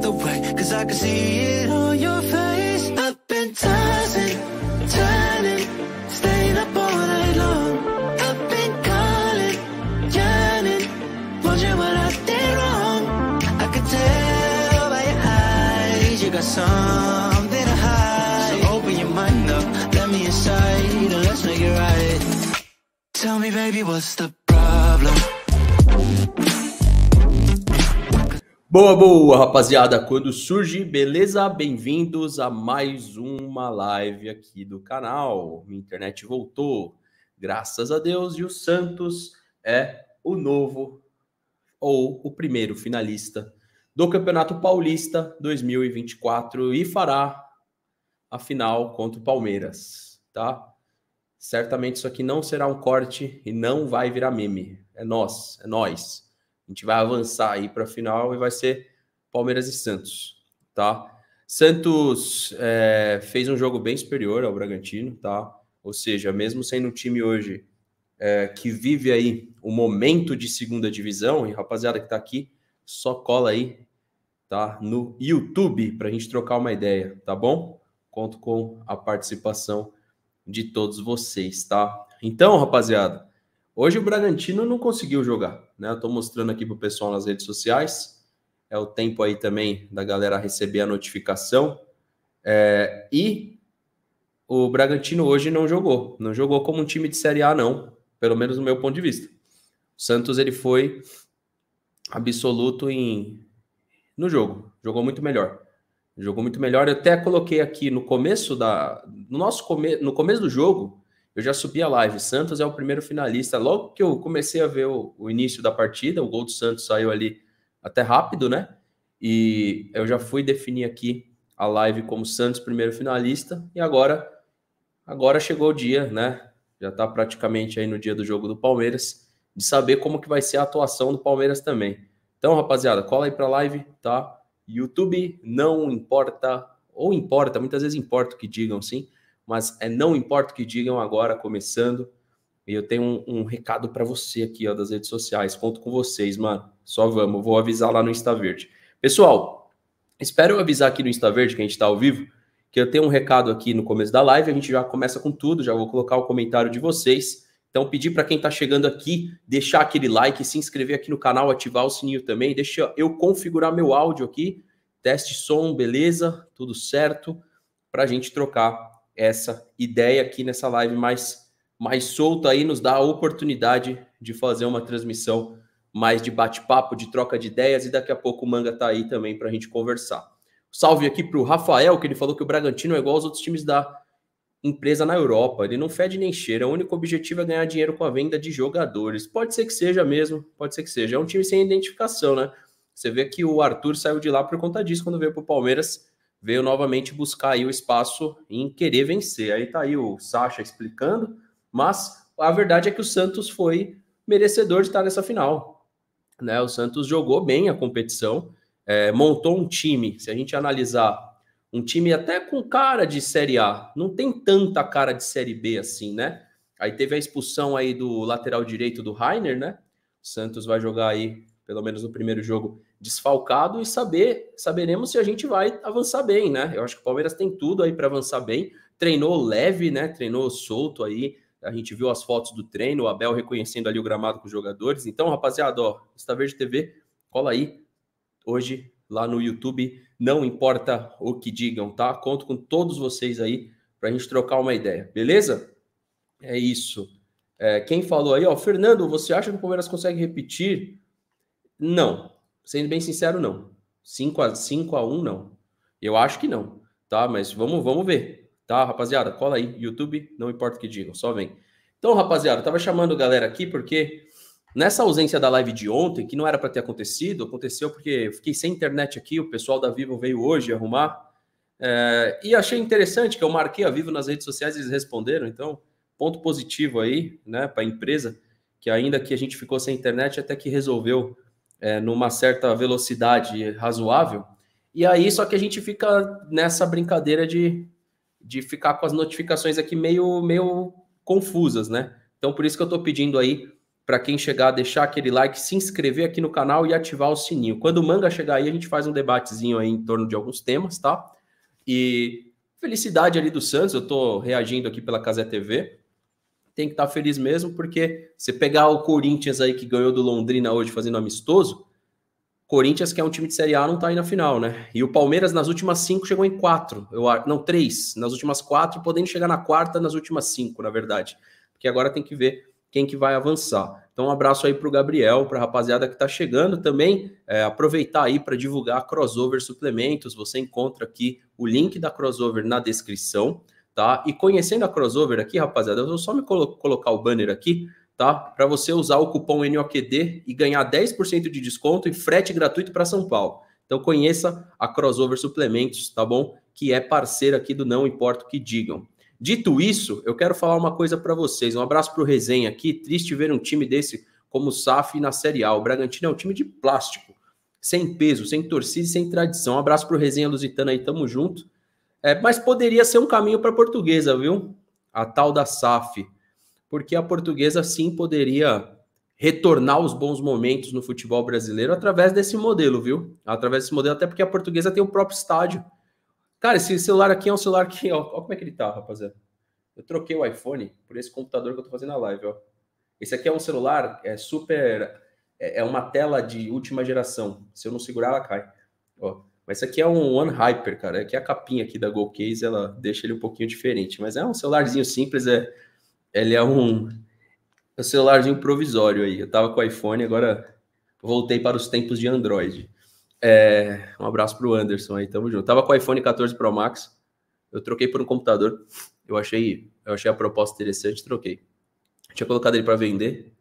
either way, cause I can see it on your face. I've been tossing, turning, staying up all night long. I've been calling, yearning, wondering what I did wrong. I could tell by your eyes, you got something to hide. So open your mind up, let me inside, and let's make it right. Tell me, baby, what's the problem? Boa, boa, rapaziada. Quando surge, beleza? Bem-vindos a mais uma live aqui do canal. Minha internet voltou, graças a Deus. E o Santos é o novo ou o primeiro finalista do Campeonato Paulista 2024 e fará a final contra o Palmeiras, tá? Certamente isso aqui não será um corte e não vai virar meme. É nós, é nós. A gente vai avançar aí para a final e vai ser Palmeiras e Santos, tá? Santos é, fez um jogo bem superior ao Bragantino, tá? Ou seja, mesmo sendo um time hoje é, que vive aí o momento de segunda divisão, e rapaziada que tá aqui, só cola aí, tá? No YouTube para a gente trocar uma ideia, tá bom? Conto com a participação de todos vocês, tá? Então, rapaziada, hoje o Bragantino não conseguiu jogar, né? Eu estou mostrando aqui pro pessoal nas redes sociais. É o tempo aí também da galera receber a notificação. É, e o Bragantino hoje não jogou. Não jogou como um time de Série A, não. Pelo menos no meu ponto de vista. O Santos ele foi absoluto em no jogo. Jogou muito melhor. Jogou muito melhor. Eu até coloquei aqui no começo da. No nosso come... no começo do jogo, eu já subi a live. Santos é o primeiro finalista. Logo que eu comecei a ver o, o início da partida, o gol do Santos saiu ali até rápido, né? E eu já fui definir aqui a live como Santos primeiro finalista. E agora, agora chegou o dia, né? Já está praticamente aí no dia do jogo do Palmeiras, de saber como que vai ser a atuação do Palmeiras também. Então, rapaziada, cola aí para a live, tá? YouTube não importa, ou importa, muitas vezes importa o que digam, sim, mas é não importa o que digam agora, começando. E eu tenho um, um recado para você aqui, ó, das redes sociais. Conto com vocês, mano. Só vamos, vou avisar lá no Insta Verde. Pessoal, espero eu avisar aqui no Insta Verde, que a gente está ao vivo, que eu tenho um recado aqui no começo da live. A gente já começa com tudo, já vou colocar o comentário de vocês. Então, pedir para quem está chegando aqui, deixar aquele like, se inscrever aqui no canal, ativar o sininho também. Deixa eu configurar meu áudio aqui, teste som, beleza, tudo certo, para a gente trocar essa ideia aqui nessa live mais, mais solta aí, nos dá a oportunidade de fazer uma transmissão mais de bate-papo, de troca de ideias, e daqui a pouco o Manga tá aí também para a gente conversar. Salve aqui para o Rafael, que ele falou que o Bragantino é igual aos outros times da empresa na Europa. Ele não fede nem cheira. O único objetivo é ganhar dinheiro com a venda de jogadores. Pode ser que seja mesmo, pode ser que seja. É um time sem identificação, né? Você vê que o Arthur saiu de lá por conta disso quando veio para o Palmeiras veio novamente buscar aí o espaço em querer vencer. Aí tá aí o Sacha explicando, mas a verdade é que o Santos foi merecedor de estar nessa final. Né? O Santos jogou bem a competição, é, montou um time. Se a gente analisar um time até com cara de Série A, não tem tanta cara de Série B assim, né? Aí teve a expulsão aí do lateral direito do Rainer, né? O Santos vai jogar aí, pelo menos no primeiro jogo, desfalcado e saber, saberemos se a gente vai avançar bem, né? Eu acho que o Palmeiras tem tudo aí para avançar bem. Treinou leve, né? Treinou solto aí. A gente viu as fotos do treino, o Abel reconhecendo ali o gramado com os jogadores. Então, rapaziada, ó, Está Verde TV, cola aí. Hoje lá no YouTube, não importa o que digam, tá? Conto com todos vocês aí para a gente trocar uma ideia, beleza? É isso. É, quem falou aí, ó, Fernando, você acha que o Palmeiras consegue repetir? Não, Sendo bem sincero, não. 5 a, 5 a 1 não. Eu acho que não, tá? Mas vamos, vamos ver, tá, rapaziada? Cola aí, YouTube, não importa o que digam, só vem. Então, rapaziada, eu tava chamando a galera aqui porque nessa ausência da live de ontem, que não era para ter acontecido, aconteceu porque eu fiquei sem internet aqui, o pessoal da Vivo veio hoje arrumar. É, e achei interessante que eu marquei a Vivo nas redes sociais, eles responderam, então, ponto positivo aí, né, para a empresa, que ainda que a gente ficou sem internet, até que resolveu é, numa certa velocidade razoável. E aí, só que a gente fica nessa brincadeira de, de ficar com as notificações aqui meio, meio confusas, né? Então, por isso que eu estou pedindo aí para quem chegar, deixar aquele like, se inscrever aqui no canal e ativar o sininho. Quando o manga chegar aí, a gente faz um debatezinho aí em torno de alguns temas, tá? E felicidade ali do Santos, eu estou reagindo aqui pela Casé TV tem que estar tá feliz mesmo, porque você pegar o Corinthians aí que ganhou do Londrina hoje fazendo amistoso, Corinthians, que é um time de Série A, não está aí na final, né? E o Palmeiras, nas últimas cinco, chegou em quatro. Eu, não, três. Nas últimas quatro, podendo chegar na quarta, nas últimas cinco, na verdade. Porque agora tem que ver quem que vai avançar. Então, um abraço aí para o Gabriel, para a rapaziada que está chegando também. É, aproveitar aí para divulgar a Crossover Suplementos. Você encontra aqui o link da Crossover na descrição tá? E conhecendo a crossover aqui, rapaziada, eu vou só me colo colocar o banner aqui, tá? Para você usar o cupom NOQD e ganhar 10% de desconto e frete gratuito para São Paulo. Então conheça a Crossover Suplementos, tá bom? Que é parceira aqui do Não Importa o que digam. Dito isso, eu quero falar uma coisa para vocês. Um abraço para o Resenha aqui. Triste ver um time desse como o SAF na Série A. O Bragantino é um time de plástico, sem peso, sem torcida e sem tradição. Um abraço para o Resenha Lusitana aí, tamo junto. É, mas poderia ser um caminho para a portuguesa, viu? A tal da SAF. Porque a portuguesa sim poderia retornar os bons momentos no futebol brasileiro através desse modelo, viu? Através desse modelo, até porque a portuguesa tem o próprio estádio. Cara, esse celular aqui é um celular que, ó, como é que ele tá, rapaziada. Eu troquei o iPhone por esse computador que eu estou fazendo a live, ó. Esse aqui é um celular, é super. É, é uma tela de última geração. Se eu não segurar, ela cai. Ó. Mas isso aqui é um One Hyper, cara. Aqui é a capinha aqui da Go Case, ela deixa ele um pouquinho diferente. Mas é um celularzinho simples, é, ele é um, é um celularzinho provisório aí. Eu tava com o iPhone, agora voltei para os tempos de Android. É, um abraço pro Anderson aí, tamo junto. Tava com o iPhone 14 Pro Max, eu troquei por um computador. Eu achei, eu achei a proposta interessante, troquei. tinha colocado ele para vender.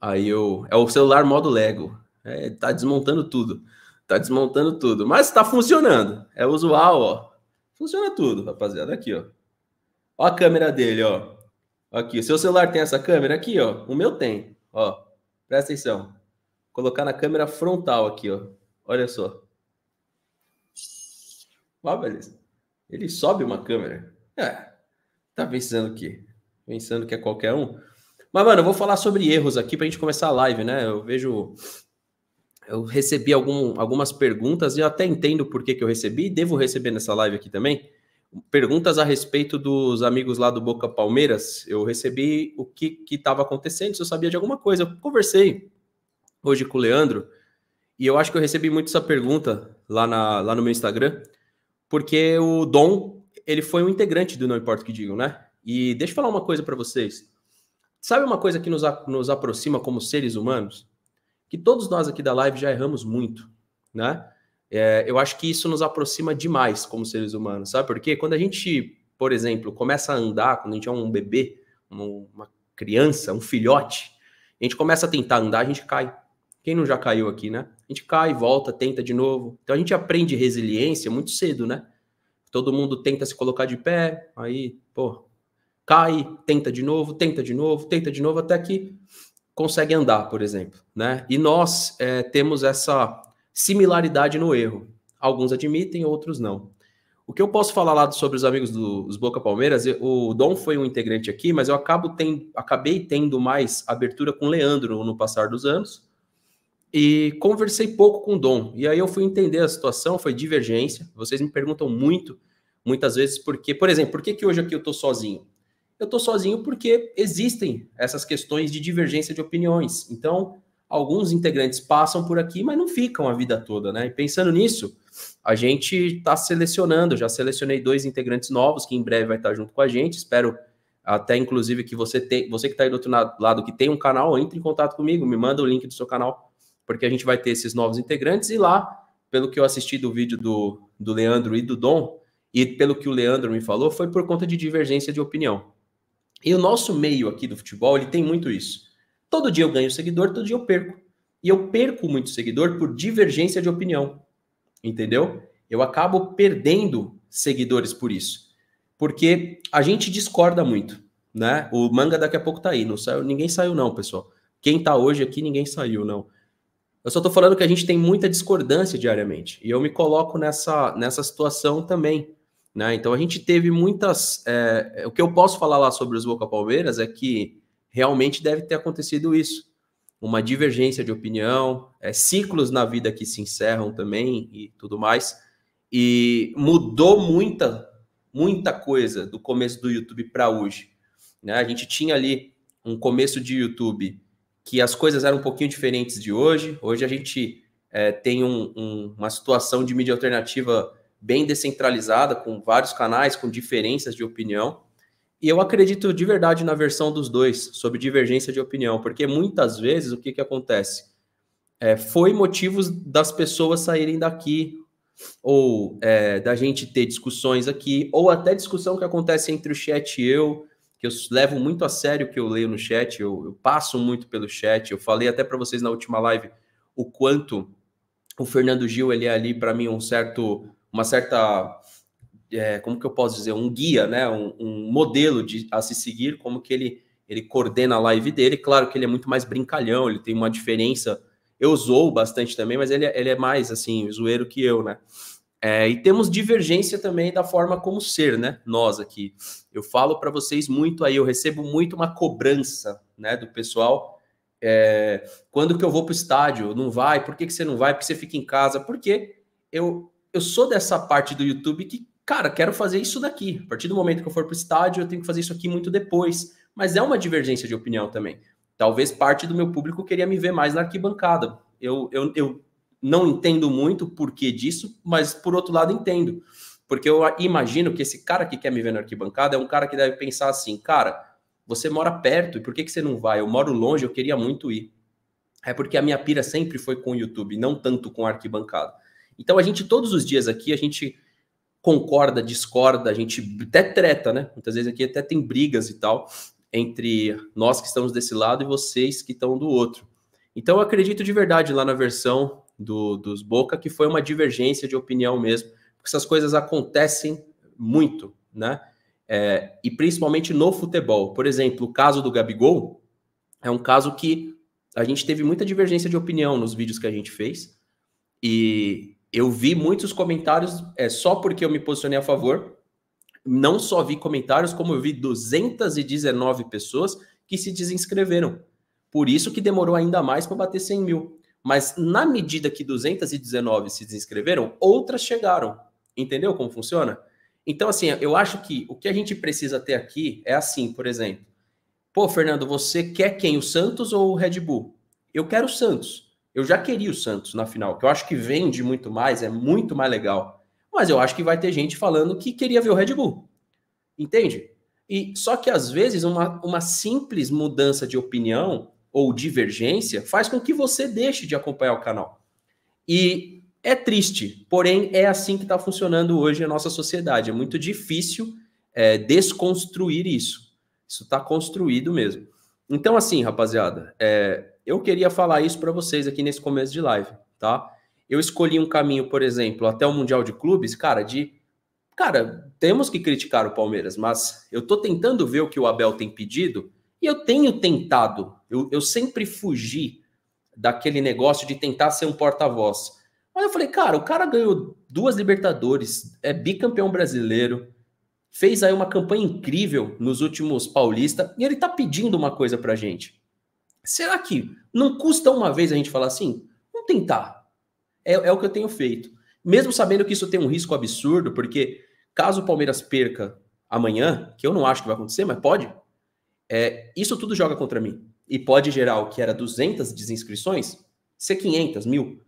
Aí eu, é o celular modo Lego. É, tá desmontando tudo. Tá desmontando tudo. Mas tá funcionando. É usual, ó. Funciona tudo, rapaziada. Aqui, ó. Ó a câmera dele, ó. Aqui. O seu celular tem essa câmera aqui, ó. O meu tem. Ó. Presta atenção. Vou colocar na câmera frontal aqui, ó. Olha só. Ó, beleza. Ele sobe uma câmera. É. Tá pensando que pensando que é qualquer um. Mas, mano, eu vou falar sobre erros aqui pra gente começar a live, né? Eu vejo eu recebi algum, algumas perguntas, e eu até entendo por que, que eu recebi, devo receber nessa live aqui também. Perguntas a respeito dos amigos lá do Boca Palmeiras. Eu recebi o que estava acontecendo, se eu sabia de alguma coisa. Eu conversei hoje com o Leandro, e eu acho que eu recebi muito essa pergunta lá, na, lá no meu Instagram, porque o Dom, ele foi um integrante do Não Importa o Que Digam, né? E deixa eu falar uma coisa para vocês. Sabe uma coisa que nos, nos aproxima como seres humanos? que todos nós aqui da live já erramos muito, né? É, eu acho que isso nos aproxima demais como seres humanos, sabe? Porque quando a gente, por exemplo, começa a andar, quando a gente é um bebê, uma criança, um filhote, a gente começa a tentar andar, a gente cai. Quem não já caiu aqui, né? A gente cai, volta, tenta de novo. Então a gente aprende resiliência muito cedo, né? Todo mundo tenta se colocar de pé, aí, pô, cai, tenta de novo, tenta de novo, tenta de novo, até que consegue andar, por exemplo, né? E nós é, temos essa similaridade no erro. Alguns admitem, outros não. O que eu posso falar lá sobre os amigos dos do, Boca Palmeiras, o Dom foi um integrante aqui, mas eu acabo tem, acabei tendo mais abertura com Leandro no passar dos anos e conversei pouco com o Dom. E aí eu fui entender a situação, foi divergência. Vocês me perguntam muito, muitas vezes, porque, por exemplo, por que, que hoje aqui eu tô sozinho? eu estou sozinho porque existem essas questões de divergência de opiniões. Então, alguns integrantes passam por aqui, mas não ficam a vida toda, né? E pensando nisso, a gente está selecionando, já selecionei dois integrantes novos que em breve vai estar junto com a gente. Espero até inclusive que você tem, você que está aí do outro lado que tem um canal, entre em contato comigo, me manda o link do seu canal, porque a gente vai ter esses novos integrantes e lá, pelo que eu assisti do vídeo do, do Leandro e do Dom, e pelo que o Leandro me falou, foi por conta de divergência de opinião. E o nosso meio aqui do futebol, ele tem muito isso. Todo dia eu ganho seguidor, todo dia eu perco. E eu perco muito seguidor por divergência de opinião. Entendeu? Eu acabo perdendo seguidores por isso. Porque a gente discorda muito, né? O manga daqui a pouco tá aí, não saiu, ninguém saiu não, pessoal. Quem tá hoje aqui, ninguém saiu não. Eu só tô falando que a gente tem muita discordância diariamente. E eu me coloco nessa, nessa situação também. Né? Então a gente teve muitas. É, é, o que eu posso falar lá sobre os Boca Palmeiras é que realmente deve ter acontecido isso. Uma divergência de opinião, é, ciclos na vida que se encerram também e tudo mais. E mudou muita, muita coisa do começo do YouTube para hoje. Né? A gente tinha ali um começo de YouTube que as coisas eram um pouquinho diferentes de hoje. Hoje a gente é, tem um, um, uma situação de mídia alternativa bem descentralizada, com vários canais, com diferenças de opinião. E eu acredito de verdade na versão dos dois, sobre divergência de opinião, porque muitas vezes o que, que acontece? É, foi motivos das pessoas saírem daqui, ou é, da gente ter discussões aqui, ou até discussão que acontece entre o chat e eu, que eu levo muito a sério o que eu leio no chat, eu, eu passo muito pelo chat. Eu falei até para vocês na última live o quanto o Fernando Gil ele é ali para mim um certo uma certa é, como que eu posso dizer, um guia, né, um, um, modelo de, a se seguir, como que ele, ele coordena a live dele. Claro que ele é muito mais brincalhão, ele tem uma diferença. Eu usou bastante também, mas ele, é, ele é mais, assim, zoeiro que eu, né? É, e temos divergência também da forma como ser, né? Nós aqui. Eu falo para vocês muito aí, eu recebo muito uma cobrança, né, do pessoal. É, quando que eu vou para o estádio? Não vai? Por que, que você não vai? Porque você fica em casa? Porque eu eu sou dessa parte do YouTube que, cara, quero fazer isso daqui. A partir do momento que eu for para o estádio, eu tenho que fazer isso aqui muito depois. Mas é uma divergência de opinião também. Talvez parte do meu público queria me ver mais na arquibancada. Eu, eu, eu não entendo muito o porquê disso, mas por outro lado entendo. Porque eu imagino que esse cara que quer me ver na arquibancada é um cara que deve pensar assim, cara, você mora perto, e por que, que você não vai? Eu moro longe, eu queria muito ir. É porque a minha pira sempre foi com o YouTube, não tanto com a arquibancada. Então a gente todos os dias aqui a gente concorda, discorda, a gente até treta, né? Muitas vezes aqui até tem brigas e tal entre nós que estamos desse lado e vocês que estão do outro. Então eu acredito de verdade lá na versão do, dos Boca que foi uma divergência de opinião mesmo, porque essas coisas acontecem muito, né? É, e principalmente no futebol. Por exemplo, o caso do Gabigol é um caso que a gente teve muita divergência de opinião nos vídeos que a gente fez. E, eu vi muitos comentários é, só porque eu me posicionei a favor. Não só vi comentários, como eu vi 219 pessoas que se desinscreveram. Por isso que demorou ainda mais para bater 100 mil. Mas na medida que 219 se desinscreveram, outras chegaram. Entendeu como funciona? Então, assim, eu acho que o que a gente precisa ter aqui é assim, por exemplo. Pô, Fernando, você quer quem? O Santos ou o Red Bull? Eu quero o Santos. Eu já queria o Santos na final, que eu acho que vende muito mais, é muito mais legal. Mas eu acho que vai ter gente falando que queria ver o Red Bull. Entende? E só que às vezes uma, uma simples mudança de opinião ou divergência faz com que você deixe de acompanhar o canal. E é triste, porém é assim que está funcionando hoje a nossa sociedade. É muito difícil é, desconstruir isso. Isso está construído mesmo. Então, assim, rapaziada, é, eu queria falar isso para vocês aqui nesse começo de live, tá? Eu escolhi um caminho, por exemplo, até o Mundial de Clubes, cara, de cara, temos que criticar o Palmeiras, mas eu tô tentando ver o que o Abel tem pedido e eu tenho tentado. Eu, eu sempre fugi daquele negócio de tentar ser um porta-voz. Mas eu falei, cara, o cara ganhou duas Libertadores, é bicampeão brasileiro, fez aí uma campanha incrível nos últimos paulistas e ele tá pedindo uma coisa pra gente. Será que não custa uma vez a gente falar assim? Vamos tentar. É, é o que eu tenho feito. Mesmo sabendo que isso tem um risco absurdo, porque caso o Palmeiras perca amanhã, que eu não acho que vai acontecer, mas pode, é, isso tudo joga contra mim. E pode gerar o que era 200 desinscrições ser 500, mil.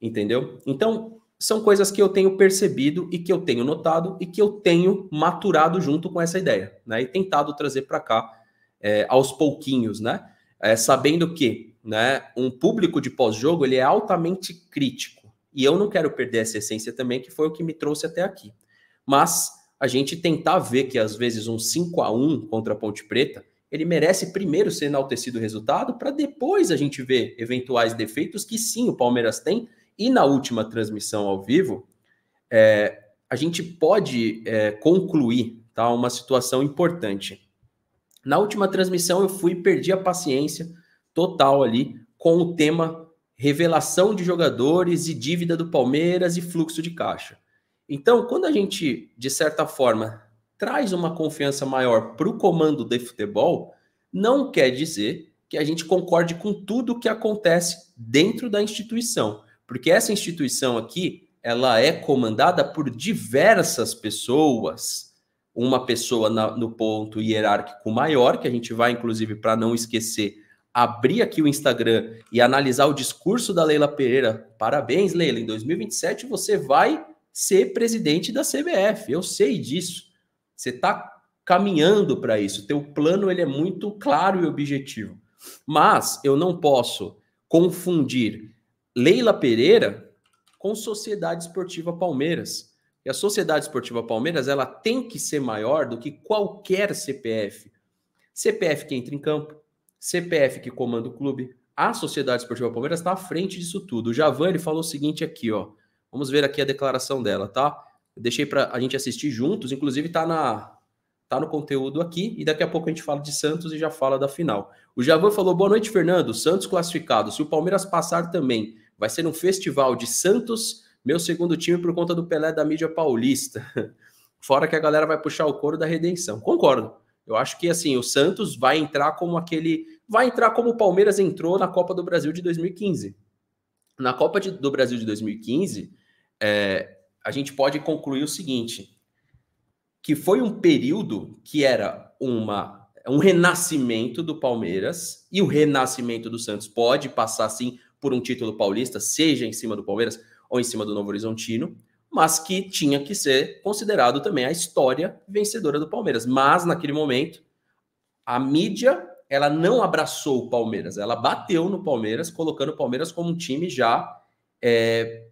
Entendeu? Então, são coisas que eu tenho percebido e que eu tenho notado e que eu tenho maturado junto com essa ideia, né? E tentado trazer para cá é, aos pouquinhos, né? é, sabendo que né, um público de pós-jogo ele é altamente crítico. E eu não quero perder essa essência também, que foi o que me trouxe até aqui. Mas a gente tentar ver que às vezes um 5 a 1 contra a Ponte Preta, ele merece primeiro ser enaltecido o resultado, para depois a gente ver eventuais defeitos que sim o Palmeiras tem. E na última transmissão ao vivo, é, a gente pode é, concluir tá, uma situação importante. Na última transmissão eu fui e perdi a paciência total ali com o tema revelação de jogadores e dívida do Palmeiras e fluxo de caixa. Então, quando a gente, de certa forma, traz uma confiança maior para o comando de futebol, não quer dizer que a gente concorde com tudo o que acontece dentro da instituição, porque essa instituição aqui, ela é comandada por diversas pessoas, uma pessoa na, no ponto hierárquico maior, que a gente vai, inclusive, para não esquecer, abrir aqui o Instagram e analisar o discurso da Leila Pereira. Parabéns, Leila, em 2027 você vai ser presidente da CBF. Eu sei disso. Você está caminhando para isso. Teu plano ele é muito claro e objetivo. Mas eu não posso confundir Leila Pereira com Sociedade Esportiva Palmeiras e a Sociedade Esportiva Palmeiras, ela tem que ser maior do que qualquer CPF. CPF que entra em campo, CPF que comanda o clube. A Sociedade Esportiva Palmeiras está à frente disso tudo. O Javan, ele falou o seguinte aqui, ó. Vamos ver aqui a declaração dela, tá? Eu deixei para a gente assistir juntos, inclusive tá na tá no conteúdo aqui e daqui a pouco a gente fala de Santos e já fala da final. O Javan falou: "Boa noite, Fernando. Santos classificado. Se o Palmeiras passar também, vai ser um festival de Santos meu segundo time por conta do Pelé da mídia paulista. Fora que a galera vai puxar o couro da redenção. Concordo. Eu acho que assim, o Santos vai entrar como aquele. Vai entrar como o Palmeiras entrou na Copa do Brasil de 2015. Na Copa de, do Brasil de 2015, é, a gente pode concluir o seguinte: que foi um período que era uma, um renascimento do Palmeiras, e o renascimento do Santos pode passar sim por um título paulista, seja em cima do Palmeiras, ou em cima do Novo Horizontino, mas que tinha que ser considerado também a história vencedora do Palmeiras. Mas naquele momento, a mídia ela não abraçou o Palmeiras, ela bateu no Palmeiras, colocando o Palmeiras como um time já é,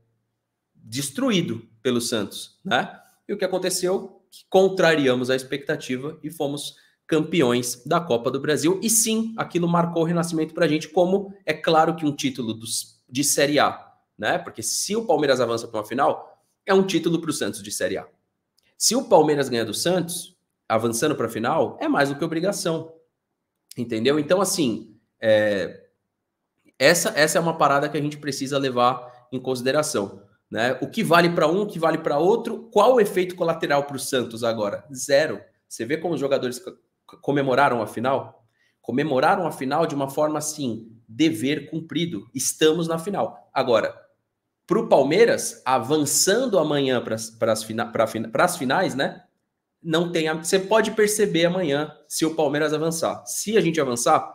destruído pelo Santos, né? E o que aconteceu? Que contrariamos a expectativa e fomos campeões da Copa do Brasil. E sim, aquilo marcou o renascimento para a gente, como é claro que um título dos, de Série A né? Porque se o Palmeiras avança para uma final, é um título para o Santos de Série A. Se o Palmeiras ganha do Santos, avançando para a final, é mais do que obrigação. Entendeu? Então, assim, é... essa, essa é uma parada que a gente precisa levar em consideração. Né? O que vale para um, o que vale para outro, qual o efeito colateral para o Santos agora? Zero. Você vê como os jogadores comemoraram a final? Comemoraram a final de uma forma assim, dever cumprido. Estamos na final. Agora, para o Palmeiras, avançando amanhã para as finais, né? Não tem. Você pode perceber amanhã se o Palmeiras avançar. Se a gente avançar,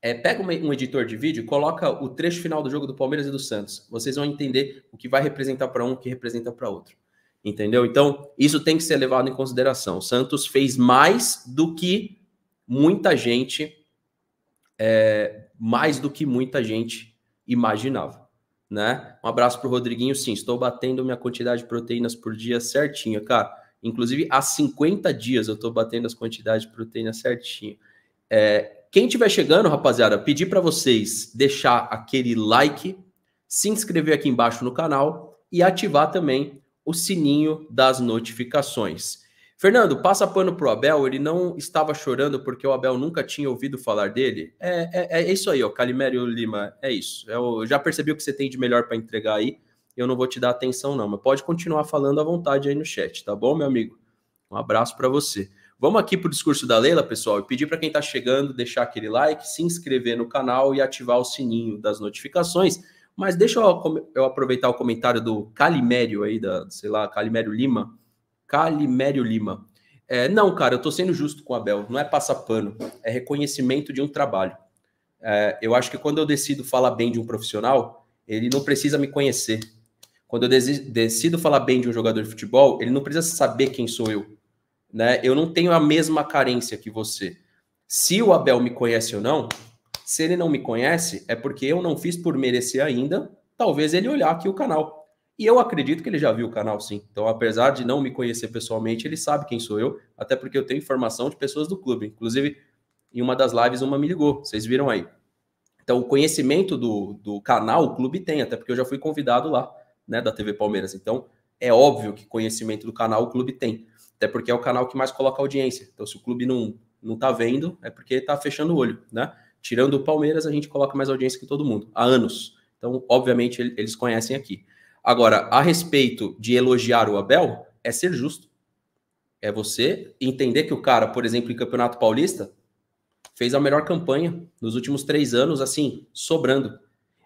é, pega um editor de vídeo, coloca o trecho final do jogo do Palmeiras e do Santos. Vocês vão entender o que vai representar para um, o que representa para outro. Entendeu? Então, isso tem que ser levado em consideração. O Santos fez mais do que muita gente, é, mais do que muita gente imaginava né? Um abraço para o Rodriguinho, sim, estou batendo minha quantidade de proteínas por dia certinho, cara. Inclusive, há 50 dias eu estou batendo as quantidades de proteína certinho. É, quem estiver chegando, rapaziada, pedir para vocês deixar aquele like, se inscrever aqui embaixo no canal e ativar também o sininho das notificações. Fernando, passa pano pro Abel, ele não estava chorando porque o Abel nunca tinha ouvido falar dele. É, é, é isso aí, ó, Calimério Lima, é isso. É eu já percebi o que você tem de melhor para entregar aí, eu não vou te dar atenção não, mas pode continuar falando à vontade aí no chat, tá bom, meu amigo? Um abraço para você. Vamos aqui pro discurso da Leila, pessoal, e pedir para quem está chegando deixar aquele like, se inscrever no canal e ativar o sininho das notificações. Mas deixa eu, eu aproveitar o comentário do Calimério aí, da, sei lá, Calimério Lima, Calimério Lima. É, não, cara, eu tô sendo justo com o Abel. Não é passar pano, é reconhecimento de um trabalho. É, eu acho que quando eu decido falar bem de um profissional, ele não precisa me conhecer. Quando eu decido falar bem de um jogador de futebol, ele não precisa saber quem sou eu. Né? Eu não tenho a mesma carência que você. Se o Abel me conhece ou não, se ele não me conhece, é porque eu não fiz por merecer ainda. Talvez ele olhar aqui o canal e eu acredito que ele já viu o canal, sim. Então, apesar de não me conhecer pessoalmente, ele sabe quem sou eu, até porque eu tenho informação de pessoas do clube. Inclusive, em uma das lives, uma me ligou, vocês viram aí. Então, o conhecimento do, do canal, o clube tem, até porque eu já fui convidado lá, né, da TV Palmeiras. Então, é óbvio que conhecimento do canal o clube tem, até porque é o canal que mais coloca audiência. Então, se o clube não, não tá vendo, é porque tá fechando o olho, né? Tirando o Palmeiras, a gente coloca mais audiência que todo mundo, há anos. Então, obviamente, eles conhecem aqui. Agora, a respeito de elogiar o Abel, é ser justo. É você entender que o cara, por exemplo, em Campeonato Paulista, fez a melhor campanha nos últimos três anos, assim, sobrando.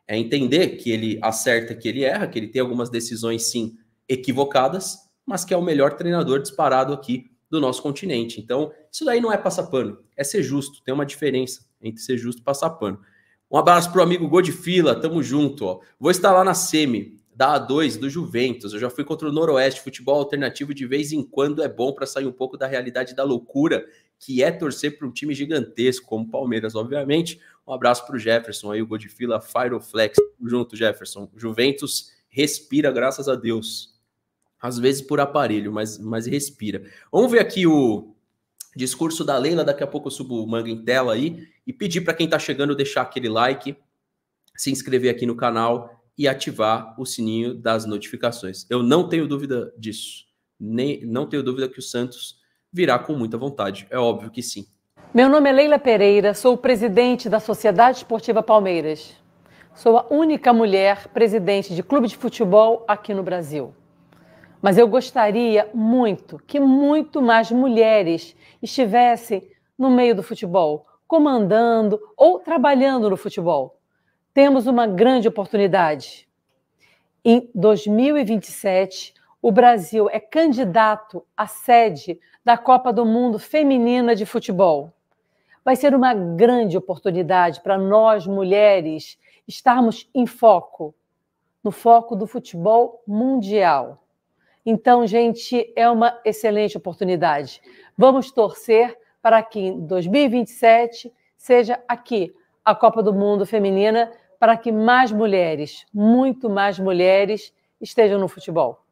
É entender que ele acerta, que ele erra, que ele tem algumas decisões, sim, equivocadas, mas que é o melhor treinador disparado aqui do nosso continente. Então, isso daí não é passar pano, é ser justo. Tem uma diferença entre ser justo e passar pano. Um abraço pro amigo Godfila, tamo junto, ó. Vou estar lá na Semi da A2 do Juventus. Eu já fui contra o Noroeste, futebol alternativo de vez em quando é bom para sair um pouco da realidade da loucura que é torcer para um time gigantesco como o Palmeiras, obviamente. Um abraço para o Jefferson aí, o Godfila Fireflex. Junto, Jefferson. Juventus respira, graças a Deus. Às vezes por aparelho, mas, mas respira. Vamos ver aqui o discurso da Leila. Daqui a pouco eu subo o manga em tela aí. E pedir para quem está chegando deixar aquele like, se inscrever aqui no canal e ativar o sininho das notificações. Eu não tenho dúvida disso. Nem, não tenho dúvida que o Santos virá com muita vontade. É óbvio que sim. Meu nome é Leila Pereira, sou presidente da Sociedade Esportiva Palmeiras. Sou a única mulher presidente de clube de futebol aqui no Brasil. Mas eu gostaria muito que muito mais mulheres estivessem no meio do futebol, comandando ou trabalhando no futebol temos uma grande oportunidade. Em 2027, o Brasil é candidato à sede da Copa do Mundo Feminina de Futebol. Vai ser uma grande oportunidade para nós mulheres estarmos em foco, no foco do futebol mundial. Então, gente, é uma excelente oportunidade. Vamos torcer para que em 2027 seja aqui a Copa do Mundo Feminina para que mais mulheres, muito mais mulheres, estejam no futebol?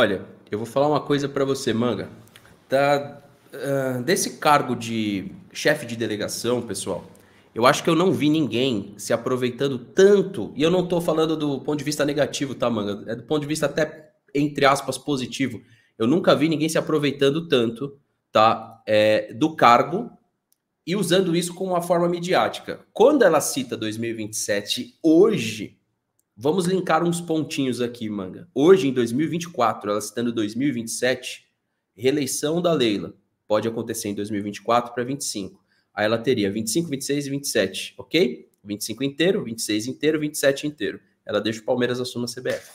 Olha, eu vou falar uma coisa para você, Manga. Tá, uh, desse cargo de chefe de delegação, pessoal, eu acho que eu não vi ninguém se aproveitando tanto, e eu não estou falando do ponto de vista negativo, tá, Manga? É do ponto de vista até, entre aspas, positivo. Eu nunca vi ninguém se aproveitando tanto, tá? É, do cargo e usando isso como uma forma midiática. Quando ela cita 2027 hoje, vamos linkar uns pontinhos aqui, manga. Hoje, em 2024, ela citando 2027, reeleição da Leila. Pode acontecer em 2024 para 25. Aí ela teria 25, 26 e 27, ok? 25 inteiro, 26 inteiro, 27 inteiro. Ela deixa o Palmeiras assumir a CBF.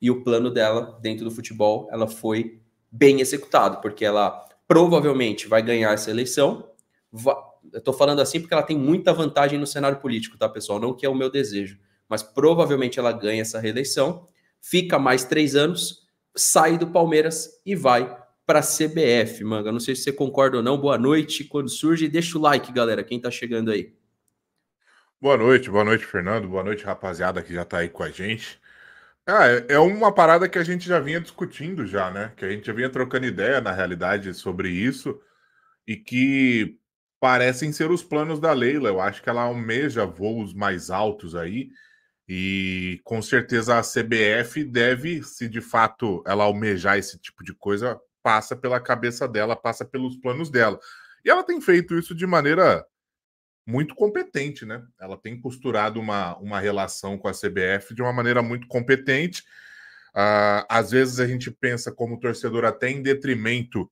E o plano dela dentro do futebol, ela foi bem executado, porque ela provavelmente vai ganhar essa eleição, estou falando assim porque ela tem muita vantagem no cenário político, tá, pessoal? Não que é o meu desejo, mas provavelmente ela ganha essa reeleição, fica mais três anos, sai do Palmeiras e vai para a CBF, manga. Não sei se você concorda ou não. Boa noite. Quando surge, deixa o like, galera. Quem está chegando aí? Boa noite, boa noite, Fernando. Boa noite, rapaziada que já está aí com a gente. Ah, é, é uma parada que a gente já vinha discutindo já, né? Que a gente já vinha trocando ideia, na realidade, sobre isso. E que parecem ser os planos da Leila. Eu acho que ela almeja voos mais altos aí. E com certeza a CBF deve, se de fato ela almejar esse tipo de coisa, passa pela cabeça dela, passa pelos planos dela. E ela tem feito isso de maneira muito competente, né? Ela tem costurado uma, uma relação com a CBF de uma maneira muito competente. Uh, às vezes a gente pensa como torcedor até em detrimento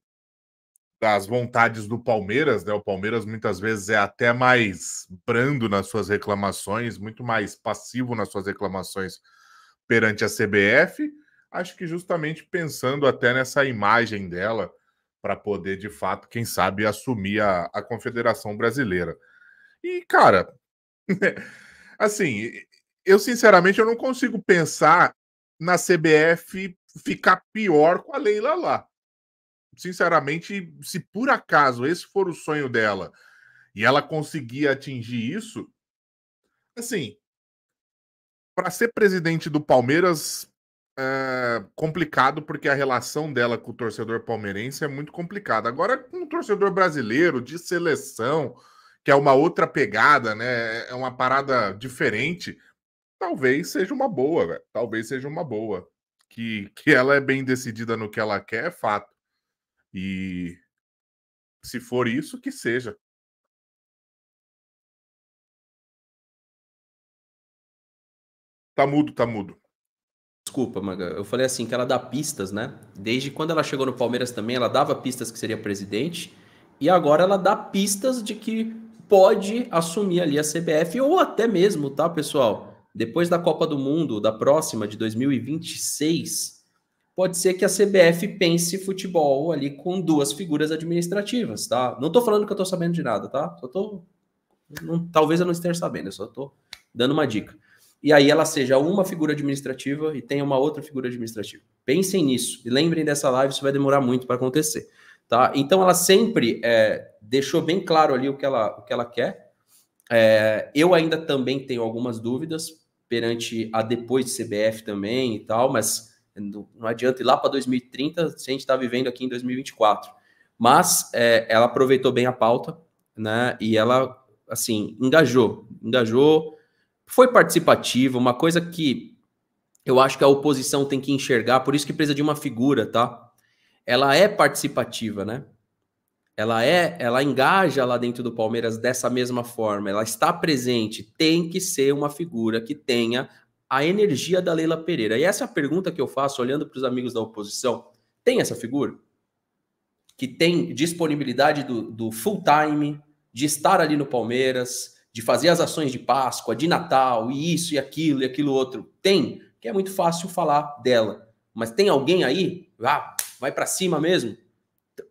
das vontades do Palmeiras, né? O Palmeiras muitas vezes é até mais brando nas suas reclamações, muito mais passivo nas suas reclamações perante a CBF. Acho que justamente pensando até nessa imagem dela para poder, de fato, quem sabe, assumir a, a Confederação Brasileira. E, cara, assim, eu sinceramente eu não consigo pensar na CBF ficar pior com a Leila lá sinceramente, se por acaso esse for o sonho dela e ela conseguir atingir isso, assim, para ser presidente do Palmeiras é complicado porque a relação dela com o torcedor palmeirense é muito complicada. Agora com o torcedor brasileiro de seleção, que é uma outra pegada, né? É uma parada diferente. Talvez seja uma boa, velho. Talvez seja uma boa. Que, que ela é bem decidida no que ela quer, é fato. E se for isso, que seja. Tá mudo, tá mudo. Desculpa, Maga. Eu falei assim que ela dá pistas, né? Desde quando ela chegou no Palmeiras também, ela dava pistas que seria presidente. E agora ela dá pistas de que pode assumir ali a CBF ou até mesmo, tá, pessoal? Depois da Copa do Mundo, da próxima de 2026, pode ser que a CBF pense futebol ali com duas figuras administrativas, tá? Não estou falando que eu estou sabendo de nada, tá? Só tô. Não, talvez eu não esteja sabendo, eu só estou dando uma dica. E aí ela seja uma figura administrativa e tenha uma outra figura administrativa. Pensem nisso e lembrem dessa live, isso vai demorar muito para acontecer, tá? Então ela sempre é, deixou bem claro ali o que ela, o que ela quer. É, eu ainda também tenho algumas dúvidas perante a depois de CBF também e tal, mas não adianta ir lá para 2030 se a gente está vivendo aqui em 2024. Mas é, ela aproveitou bem a pauta, né? E ela, assim, engajou, engajou, foi participativa, uma coisa que eu acho que a oposição tem que enxergar, por isso que precisa de uma figura, tá? Ela é participativa, né? Ela é, ela engaja lá dentro do Palmeiras dessa mesma forma, ela está presente, tem que ser uma figura que tenha a energia da Leila Pereira. E essa é a pergunta que eu faço olhando para os amigos da oposição. Tem essa figura? Que tem disponibilidade do, do full time, de estar ali no Palmeiras, de fazer as ações de Páscoa, de Natal, e isso e aquilo e aquilo outro. Tem, que é muito fácil falar dela. Mas tem alguém aí? Ah, vai para cima mesmo?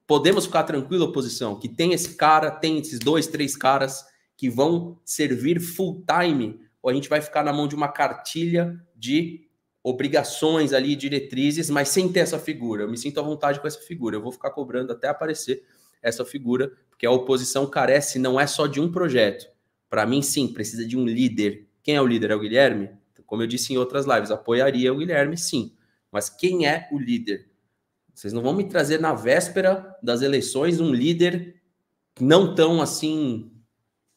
Podemos ficar tranquilo, oposição, que tem esse cara, tem esses dois, três caras que vão servir full time ou a gente vai ficar na mão de uma cartilha de obrigações ali, diretrizes, mas sem ter essa figura. Eu me sinto à vontade com essa figura. Eu vou ficar cobrando até aparecer essa figura, porque a oposição carece não é só de um projeto. Para mim, sim, precisa de um líder. Quem é o líder? É o Guilherme? Como eu disse em outras lives, apoiaria o Guilherme, sim. Mas quem é o líder? Vocês não vão me trazer na véspera das eleições um líder não tão assim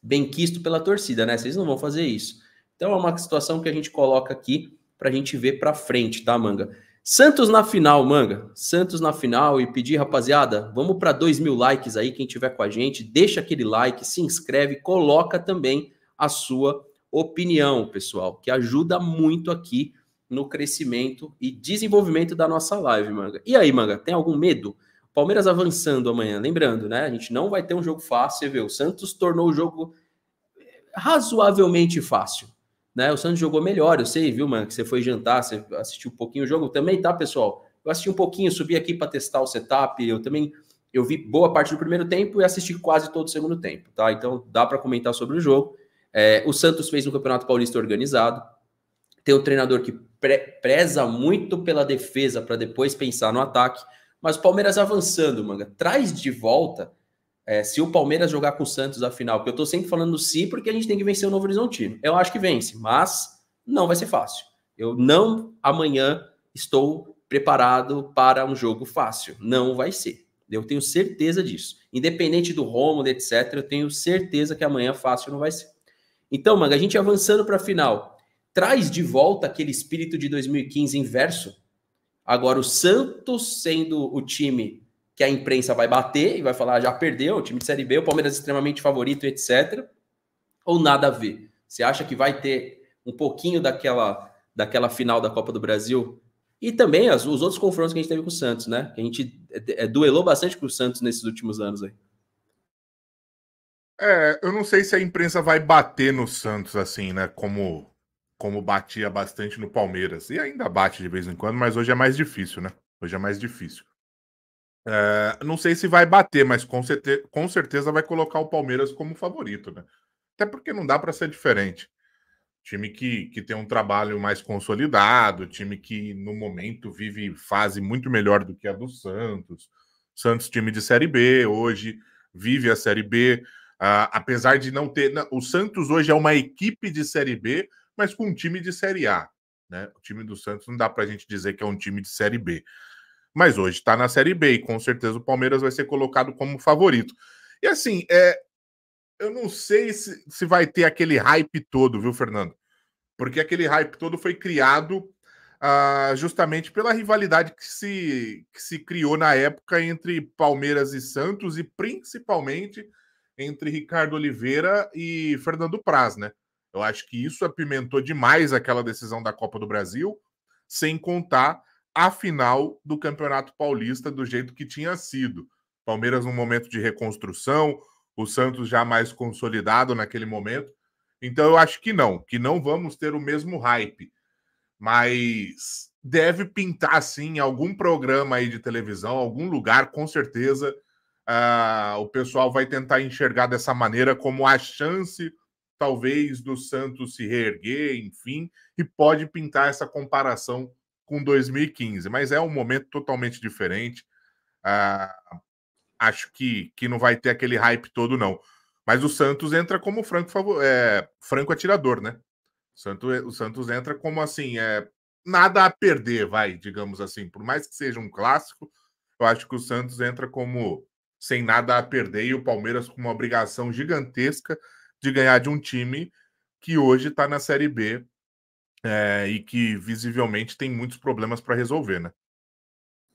benquisto pela torcida, né? Vocês não vão fazer isso. Então é uma situação que a gente coloca aqui para a gente ver para frente, tá, Manga? Santos na final, Manga. Santos na final e pedir, rapaziada, vamos para 2 mil likes aí, quem tiver com a gente, deixa aquele like, se inscreve, coloca também a sua opinião, pessoal, que ajuda muito aqui no crescimento e desenvolvimento da nossa live, Manga. E aí, Manga, tem algum medo? Palmeiras avançando amanhã, lembrando, né? A gente não vai ter um jogo fácil, viu? o Santos tornou o jogo razoavelmente fácil. Né? O Santos jogou melhor, eu sei, viu, mano? Que você foi jantar, você assistiu um pouquinho o jogo também, tá, pessoal? Eu assisti um pouquinho, subi aqui para testar o setup. Eu também eu vi boa parte do primeiro tempo e assisti quase todo o segundo tempo, tá? Então dá para comentar sobre o jogo. É, o Santos fez um campeonato paulista organizado. Tem um treinador que pre preza muito pela defesa para depois pensar no ataque. Mas o Palmeiras avançando, manga, traz de volta é, se o Palmeiras jogar com o Santos a final, que eu tô sempre falando sim, porque a gente tem que vencer o Novo Horizontino. Eu acho que vence, mas não vai ser fácil. Eu não amanhã estou preparado para um jogo fácil. Não vai ser. Eu tenho certeza disso. Independente do Rômulo etc., eu tenho certeza que amanhã fácil não vai ser. Então, Manga, a gente avançando para a final, traz de volta aquele espírito de 2015 inverso. Agora, o Santos sendo o time que a imprensa vai bater e vai falar ah, já perdeu, o time de Série B, o Palmeiras é extremamente favorito, etc. Ou nada a ver? Você acha que vai ter um pouquinho daquela, daquela final da Copa do Brasil? E também as, os outros confrontos que a gente teve com o Santos, né? Que a gente é, é, é, duelou bastante com o Santos nesses últimos anos aí. É, eu não sei se a imprensa vai bater no Santos assim, né? Como, como batia bastante no Palmeiras. E ainda bate de vez em quando, mas hoje é mais difícil, né? Hoje é mais difícil. É, não sei se vai bater, mas com, certe com certeza vai colocar o Palmeiras como favorito, né? Até porque não dá para ser diferente. Time que, que tem um trabalho mais consolidado, time que no momento vive fase muito melhor do que a do Santos. Santos, time de Série B, hoje vive a Série B, uh, apesar de não ter. Não, o Santos hoje é uma equipe de Série B, mas com um time de Série A. Né? O time do Santos não dá para a gente dizer que é um time de Série B mas hoje está na Série B e com certeza o Palmeiras vai ser colocado como favorito. E assim, é, eu não sei se, se vai ter aquele hype todo, viu, Fernando? Porque aquele hype todo foi criado ah, justamente pela rivalidade que se, que se criou na época entre Palmeiras e Santos e principalmente entre Ricardo Oliveira e Fernando Praz, né? Eu acho que isso apimentou demais aquela decisão da Copa do Brasil, sem contar a final do Campeonato Paulista do jeito que tinha sido. Palmeiras num momento de reconstrução, o Santos já mais consolidado naquele momento. Então eu acho que não, que não vamos ter o mesmo hype. Mas deve pintar sim algum programa aí de televisão, algum lugar, com certeza. Uh, o pessoal vai tentar enxergar dessa maneira como a chance, talvez, do Santos se reerguer, enfim, e pode pintar essa comparação com 2015, mas é um momento totalmente diferente. Ah, acho que, que não vai ter aquele hype todo, não. Mas o Santos entra como franco, é, franco atirador, né? O Santos, o Santos entra como assim, é, nada a perder, vai, digamos assim. Por mais que seja um clássico, eu acho que o Santos entra como sem nada a perder e o Palmeiras com uma obrigação gigantesca de ganhar de um time que hoje está na Série B é, e que visivelmente tem muitos problemas para resolver, né?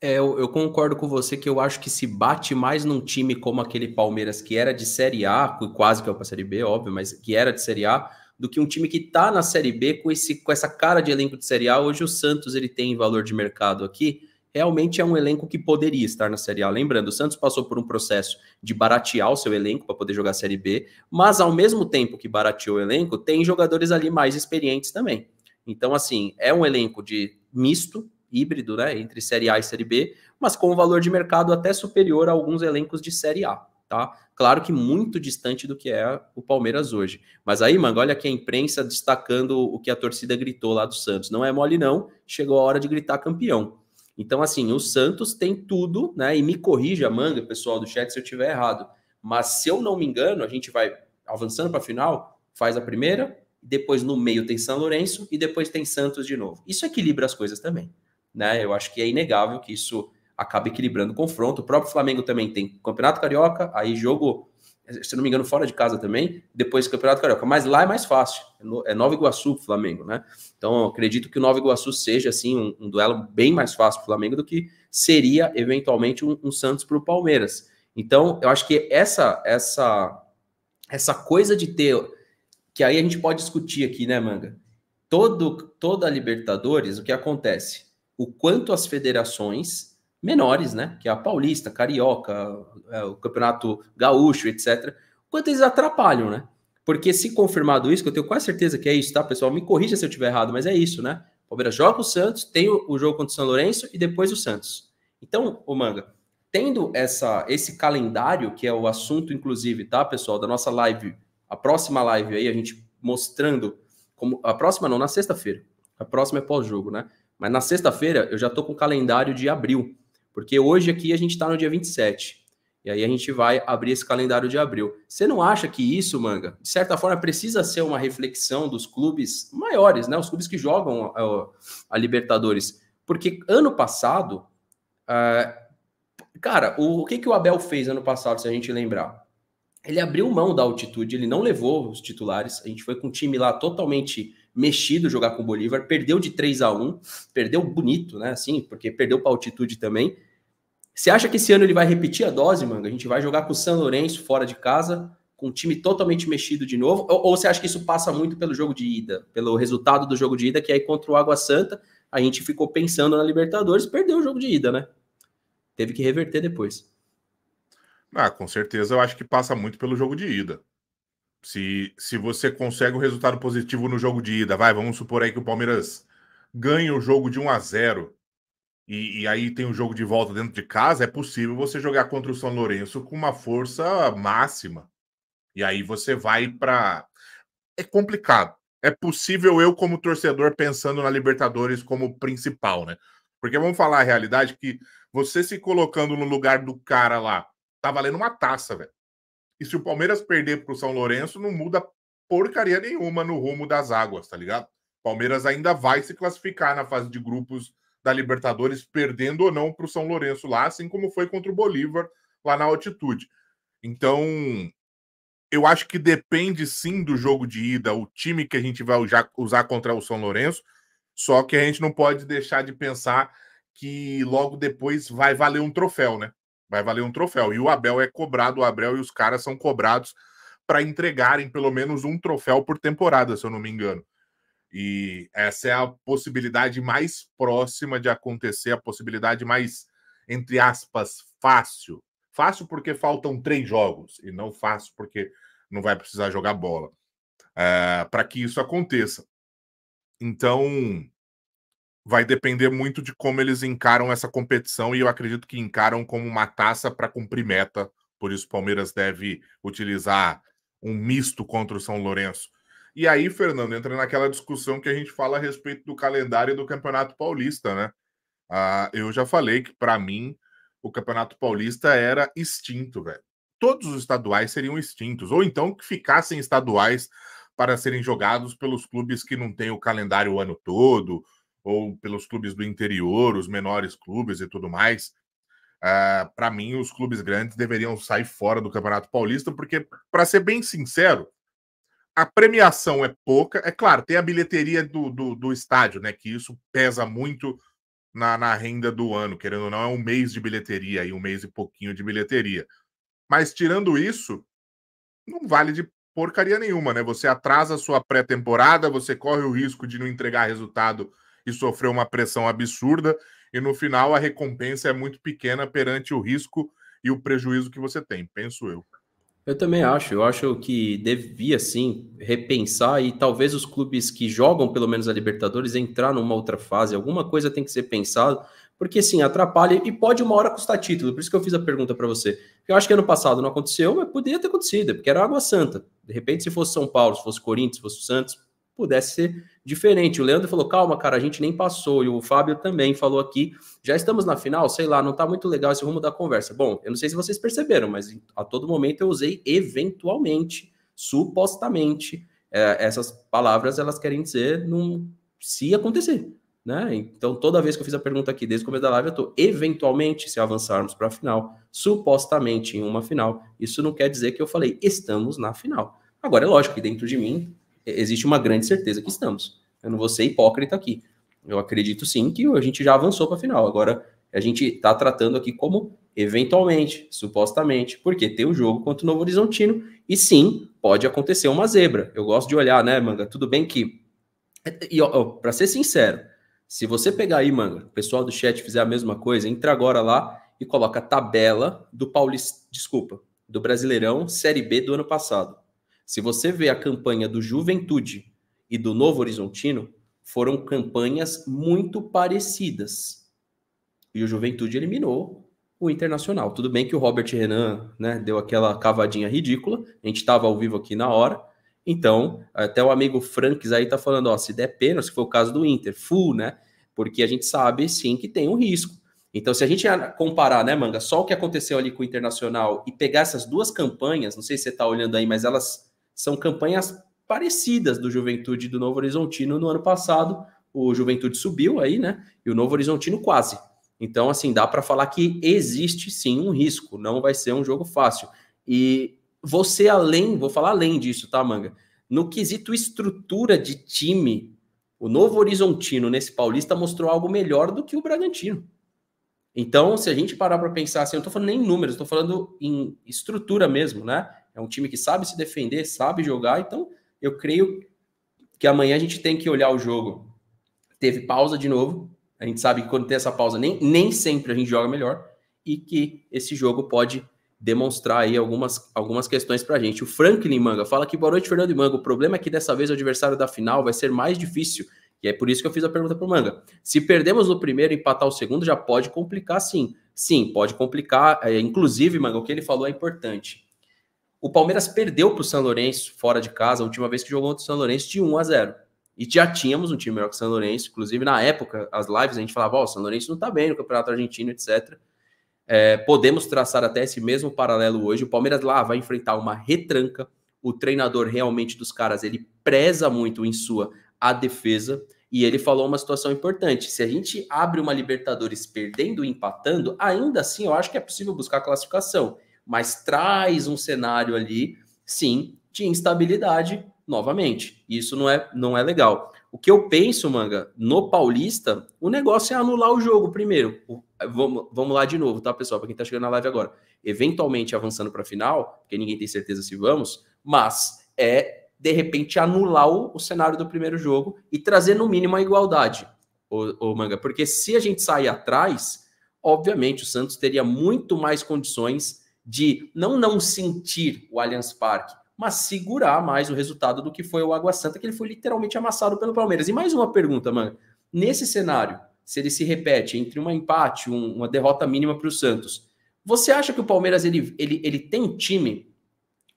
É, eu, eu, concordo com você que eu acho que se bate mais num time como aquele Palmeiras que era de Série A, quase que é para Série B, óbvio, mas que era de Série A, do que um time que está na Série B com, esse, com essa cara de elenco de Série A. Hoje o Santos ele tem valor de mercado aqui, realmente é um elenco que poderia estar na Série A. Lembrando, o Santos passou por um processo de baratear o seu elenco para poder jogar a Série B, mas ao mesmo tempo que barateou o elenco, tem jogadores ali mais experientes também. Então, assim, é um elenco de misto, híbrido, né, entre Série A e Série B, mas com um valor de mercado até superior a alguns elencos de Série A, tá? Claro que muito distante do que é o Palmeiras hoje. Mas aí, Manga, olha que a imprensa destacando o que a torcida gritou lá do Santos. Não é mole não, chegou a hora de gritar campeão. Então, assim, o Santos tem tudo, né? E me corrija, manga, pessoal do chat, se eu tiver errado. Mas se eu não me engano, a gente vai avançando para a final, faz a primeira, depois no meio tem São Lourenço e depois tem Santos de novo. Isso equilibra as coisas também, né? Eu acho que é inegável que isso acaba equilibrando o confronto. O próprio Flamengo também tem Campeonato Carioca, aí jogo, se não me engano, fora de casa também, depois Campeonato Carioca. Mas lá é mais fácil, é, é Nova Iguaçu Flamengo, né? Então acredito que o Nova Iguaçu seja, assim, um, um duelo bem mais fácil para o Flamengo do que seria, eventualmente, um, um Santos para o Palmeiras. Então, eu acho que essa, essa, essa coisa de ter que aí a gente pode discutir aqui, né, Manga? Todo, toda a Libertadores, o que acontece? O quanto as federações menores, né, que é a Paulista, Carioca, é, o Campeonato Gaúcho, etc., quanto eles atrapalham, né? Porque se confirmado isso, que eu tenho quase certeza que é isso, tá, pessoal? Me corrija se eu estiver errado, mas é isso, né? O Palmeiras joga o Santos, tem o jogo contra o São Lourenço e depois o Santos. Então, o Manga, tendo essa, esse calendário, que é o assunto, inclusive, tá, pessoal, da nossa live a próxima live aí, a gente mostrando como. A próxima não, na sexta-feira. A próxima é pós-jogo, né? Mas na sexta-feira eu já tô com o calendário de abril, porque hoje aqui a gente está no dia 27. E aí a gente vai abrir esse calendário de abril. Você não acha que isso, Manga, de certa forma precisa ser uma reflexão dos clubes maiores, né? Os clubes que jogam a, a Libertadores. Porque ano passado, uh, cara, o, o que, que o Abel fez ano passado, se a gente lembrar? ele abriu mão da altitude, ele não levou os titulares. A gente foi com um time lá totalmente mexido jogar com o Bolívar, perdeu de 3 a 1 perdeu bonito, né? Assim, porque perdeu para altitude também. Você acha que esse ano ele vai repetir a dose, mano? A gente vai jogar com o São Lourenço fora de casa, com um time totalmente mexido de novo? Ou, ou, você acha que isso passa muito pelo jogo de ida, pelo resultado do jogo de ida, que aí contra o Água Santa a gente ficou pensando na Libertadores, perdeu o jogo de ida, né? Teve que reverter depois. Ah, com certeza eu acho que passa muito pelo jogo de ida. Se, se você consegue um resultado positivo no jogo de ida, vai, vamos supor aí que o Palmeiras ganha o jogo de 1 a 0 e, e aí tem o jogo de volta dentro de casa, é possível você jogar contra o São Lourenço com uma força máxima. E aí você vai para. É complicado. É possível eu, como torcedor, pensando na Libertadores como principal, né? Porque vamos falar a realidade que você se colocando no lugar do cara lá Tá valendo uma taça, velho. E se o Palmeiras perder pro São Lourenço, não muda porcaria nenhuma no rumo das águas, tá ligado? Palmeiras ainda vai se classificar na fase de grupos da Libertadores, perdendo ou não pro São Lourenço lá, assim como foi contra o Bolívar lá na altitude. Então, eu acho que depende sim do jogo de ida, o time que a gente vai usar contra o São Lourenço, só que a gente não pode deixar de pensar que logo depois vai valer um troféu, né? Vai valer um troféu. E o Abel é cobrado, o Abel e os caras são cobrados para entregarem pelo menos um troféu por temporada, se eu não me engano. E essa é a possibilidade mais próxima de acontecer, a possibilidade mais, entre aspas, fácil. Fácil porque faltam três jogos, e não fácil porque não vai precisar jogar bola. É, para que isso aconteça. Então, vai depender muito de como eles encaram essa competição e eu acredito que encaram como uma taça para cumprir meta. Por isso, o Palmeiras deve utilizar um misto contra o São Lourenço. E aí, Fernando, entra naquela discussão que a gente fala a respeito do calendário do Campeonato Paulista, né? Ah, eu já falei que, para mim, o Campeonato Paulista era extinto, velho. Todos os estaduais seriam extintos, ou então que ficassem estaduais para serem jogados pelos clubes que não têm o calendário o ano todo, ou pelos clubes do interior, os menores clubes e tudo mais. Uh, ah, para mim, os clubes grandes deveriam sair fora do Campeonato Paulista, porque, para ser bem sincero, a premiação é pouca. É claro, tem a bilheteria do, do, do estádio, né? Que isso pesa muito na, na, renda do ano, querendo ou não, é um mês de bilheteria e um mês e pouquinho de bilheteria. Mas tirando isso, não vale de porcaria nenhuma, né? Você atrasa a sua pré-temporada, você corre o risco de não entregar resultado e sofreu uma pressão absurda, e no final a recompensa é muito pequena perante o risco e o prejuízo que você tem, penso eu. Eu também acho, eu acho que devia sim repensar e talvez os clubes que jogam pelo menos a Libertadores entrar numa outra fase, alguma coisa tem que ser pensado, porque sim, atrapalha e pode uma hora custar título, por isso que eu fiz a pergunta para você. Eu acho que ano passado não aconteceu, mas poderia ter acontecido, porque era água santa. De repente, se fosse São Paulo, se fosse Corinthians, se fosse Santos, pudesse ser diferente. O Leandro falou: calma, cara, a gente nem passou. E o Fábio também falou aqui: já estamos na final, sei lá, não tá muito legal esse rumo da conversa. Bom, eu não sei se vocês perceberam, mas a todo momento eu usei eventualmente, supostamente. É, essas palavras elas querem dizer num, se acontecer. Né? Então, toda vez que eu fiz a pergunta aqui, desde o começo da live, eu estou eventualmente, se avançarmos para a final, supostamente em uma final, isso não quer dizer que eu falei estamos na final. Agora, é lógico que dentro de mim existe uma grande certeza que estamos. Eu não vou ser hipócrita aqui. Eu acredito sim que a gente já avançou para a final. Agora a gente está tratando aqui como eventualmente, supostamente, porque tem o um jogo contra o Novo Horizontino e sim pode acontecer uma zebra. Eu gosto de olhar, né, manga? Tudo bem que e para ser sincero, se você pegar aí, manga, o pessoal do chat fizer a mesma coisa, entra agora lá e coloca a tabela do Paulista, desculpa, do Brasileirão Série B do ano passado. Se você vê a campanha do Juventude e do Novo Horizontino, foram campanhas muito parecidas. E o Juventude eliminou o Internacional. Tudo bem que o Robert Renan né, deu aquela cavadinha ridícula, a gente estava ao vivo aqui na hora. Então, até o amigo Franks aí tá falando, ó, se der pênalti, foi o caso do Inter, full, né? Porque a gente sabe sim que tem um risco. Então, se a gente comparar, né, Manga, só o que aconteceu ali com o Internacional e pegar essas duas campanhas, não sei se você está olhando aí, mas elas são campanhas parecidas do Juventude e do Novo Horizontino no ano passado. O Juventude subiu aí, né? E o Novo Horizontino quase. Então, assim, dá para falar que existe sim um risco, não vai ser um jogo fácil. E você, além, vou falar além disso, tá, Manga? No quesito estrutura de time, o Novo Horizontino nesse Paulista mostrou algo melhor do que o Bragantino. Então, se a gente parar para pensar assim, eu não tô falando nem em números, estou falando em estrutura mesmo, né? É um time que sabe se defender, sabe jogar. Então, eu creio que amanhã a gente tem que olhar o jogo. Teve pausa de novo. A gente sabe que quando tem essa pausa, nem, nem sempre a gente joga melhor. E que esse jogo pode demonstrar aí algumas, algumas questões para a gente. O Franklin Manga fala que boa noite, Fernando e Manga. O problema é que dessa vez o adversário da final vai ser mais difícil. E é por isso que eu fiz a pergunta para o Manga. Se perdemos no primeiro e empatar o segundo, já pode complicar, sim. Sim, pode complicar. É, inclusive, Manga, o que ele falou é importante. O Palmeiras perdeu para o São Lourenço fora de casa, a última vez que jogou contra o São Lourenço, de 1 a 0. E já tínhamos um time melhor que o São Lourenço. Inclusive, na época, as lives a gente falava: Ó, oh, o São Lourenço não tá bem no Campeonato Argentino, etc. É, podemos traçar até esse mesmo paralelo hoje. O Palmeiras lá vai enfrentar uma retranca. O treinador realmente dos caras, ele preza muito em sua a defesa. E ele falou uma situação importante. Se a gente abre uma Libertadores perdendo e empatando, ainda assim eu acho que é possível buscar classificação mas traz um cenário ali, sim, de instabilidade novamente. Isso não é, não é legal. O que eu penso, manga, no Paulista, o negócio é anular o jogo primeiro. O, vamos, vamos lá de novo, tá, pessoal? Para quem tá chegando na live agora. Eventualmente avançando para a final, porque ninguém tem certeza se vamos, mas é de repente anular o, o cenário do primeiro jogo e trazer no mínimo a igualdade, o, manga, porque se a gente sair atrás, obviamente o Santos teria muito mais condições de não não sentir o Allianz Parque, mas segurar mais o resultado do que foi o Água Santa, que ele foi literalmente amassado pelo Palmeiras. E mais uma pergunta, mano. Nesse cenário, se ele se repete entre um empate, um, uma derrota mínima para o Santos, você acha que o Palmeiras ele, ele, ele tem time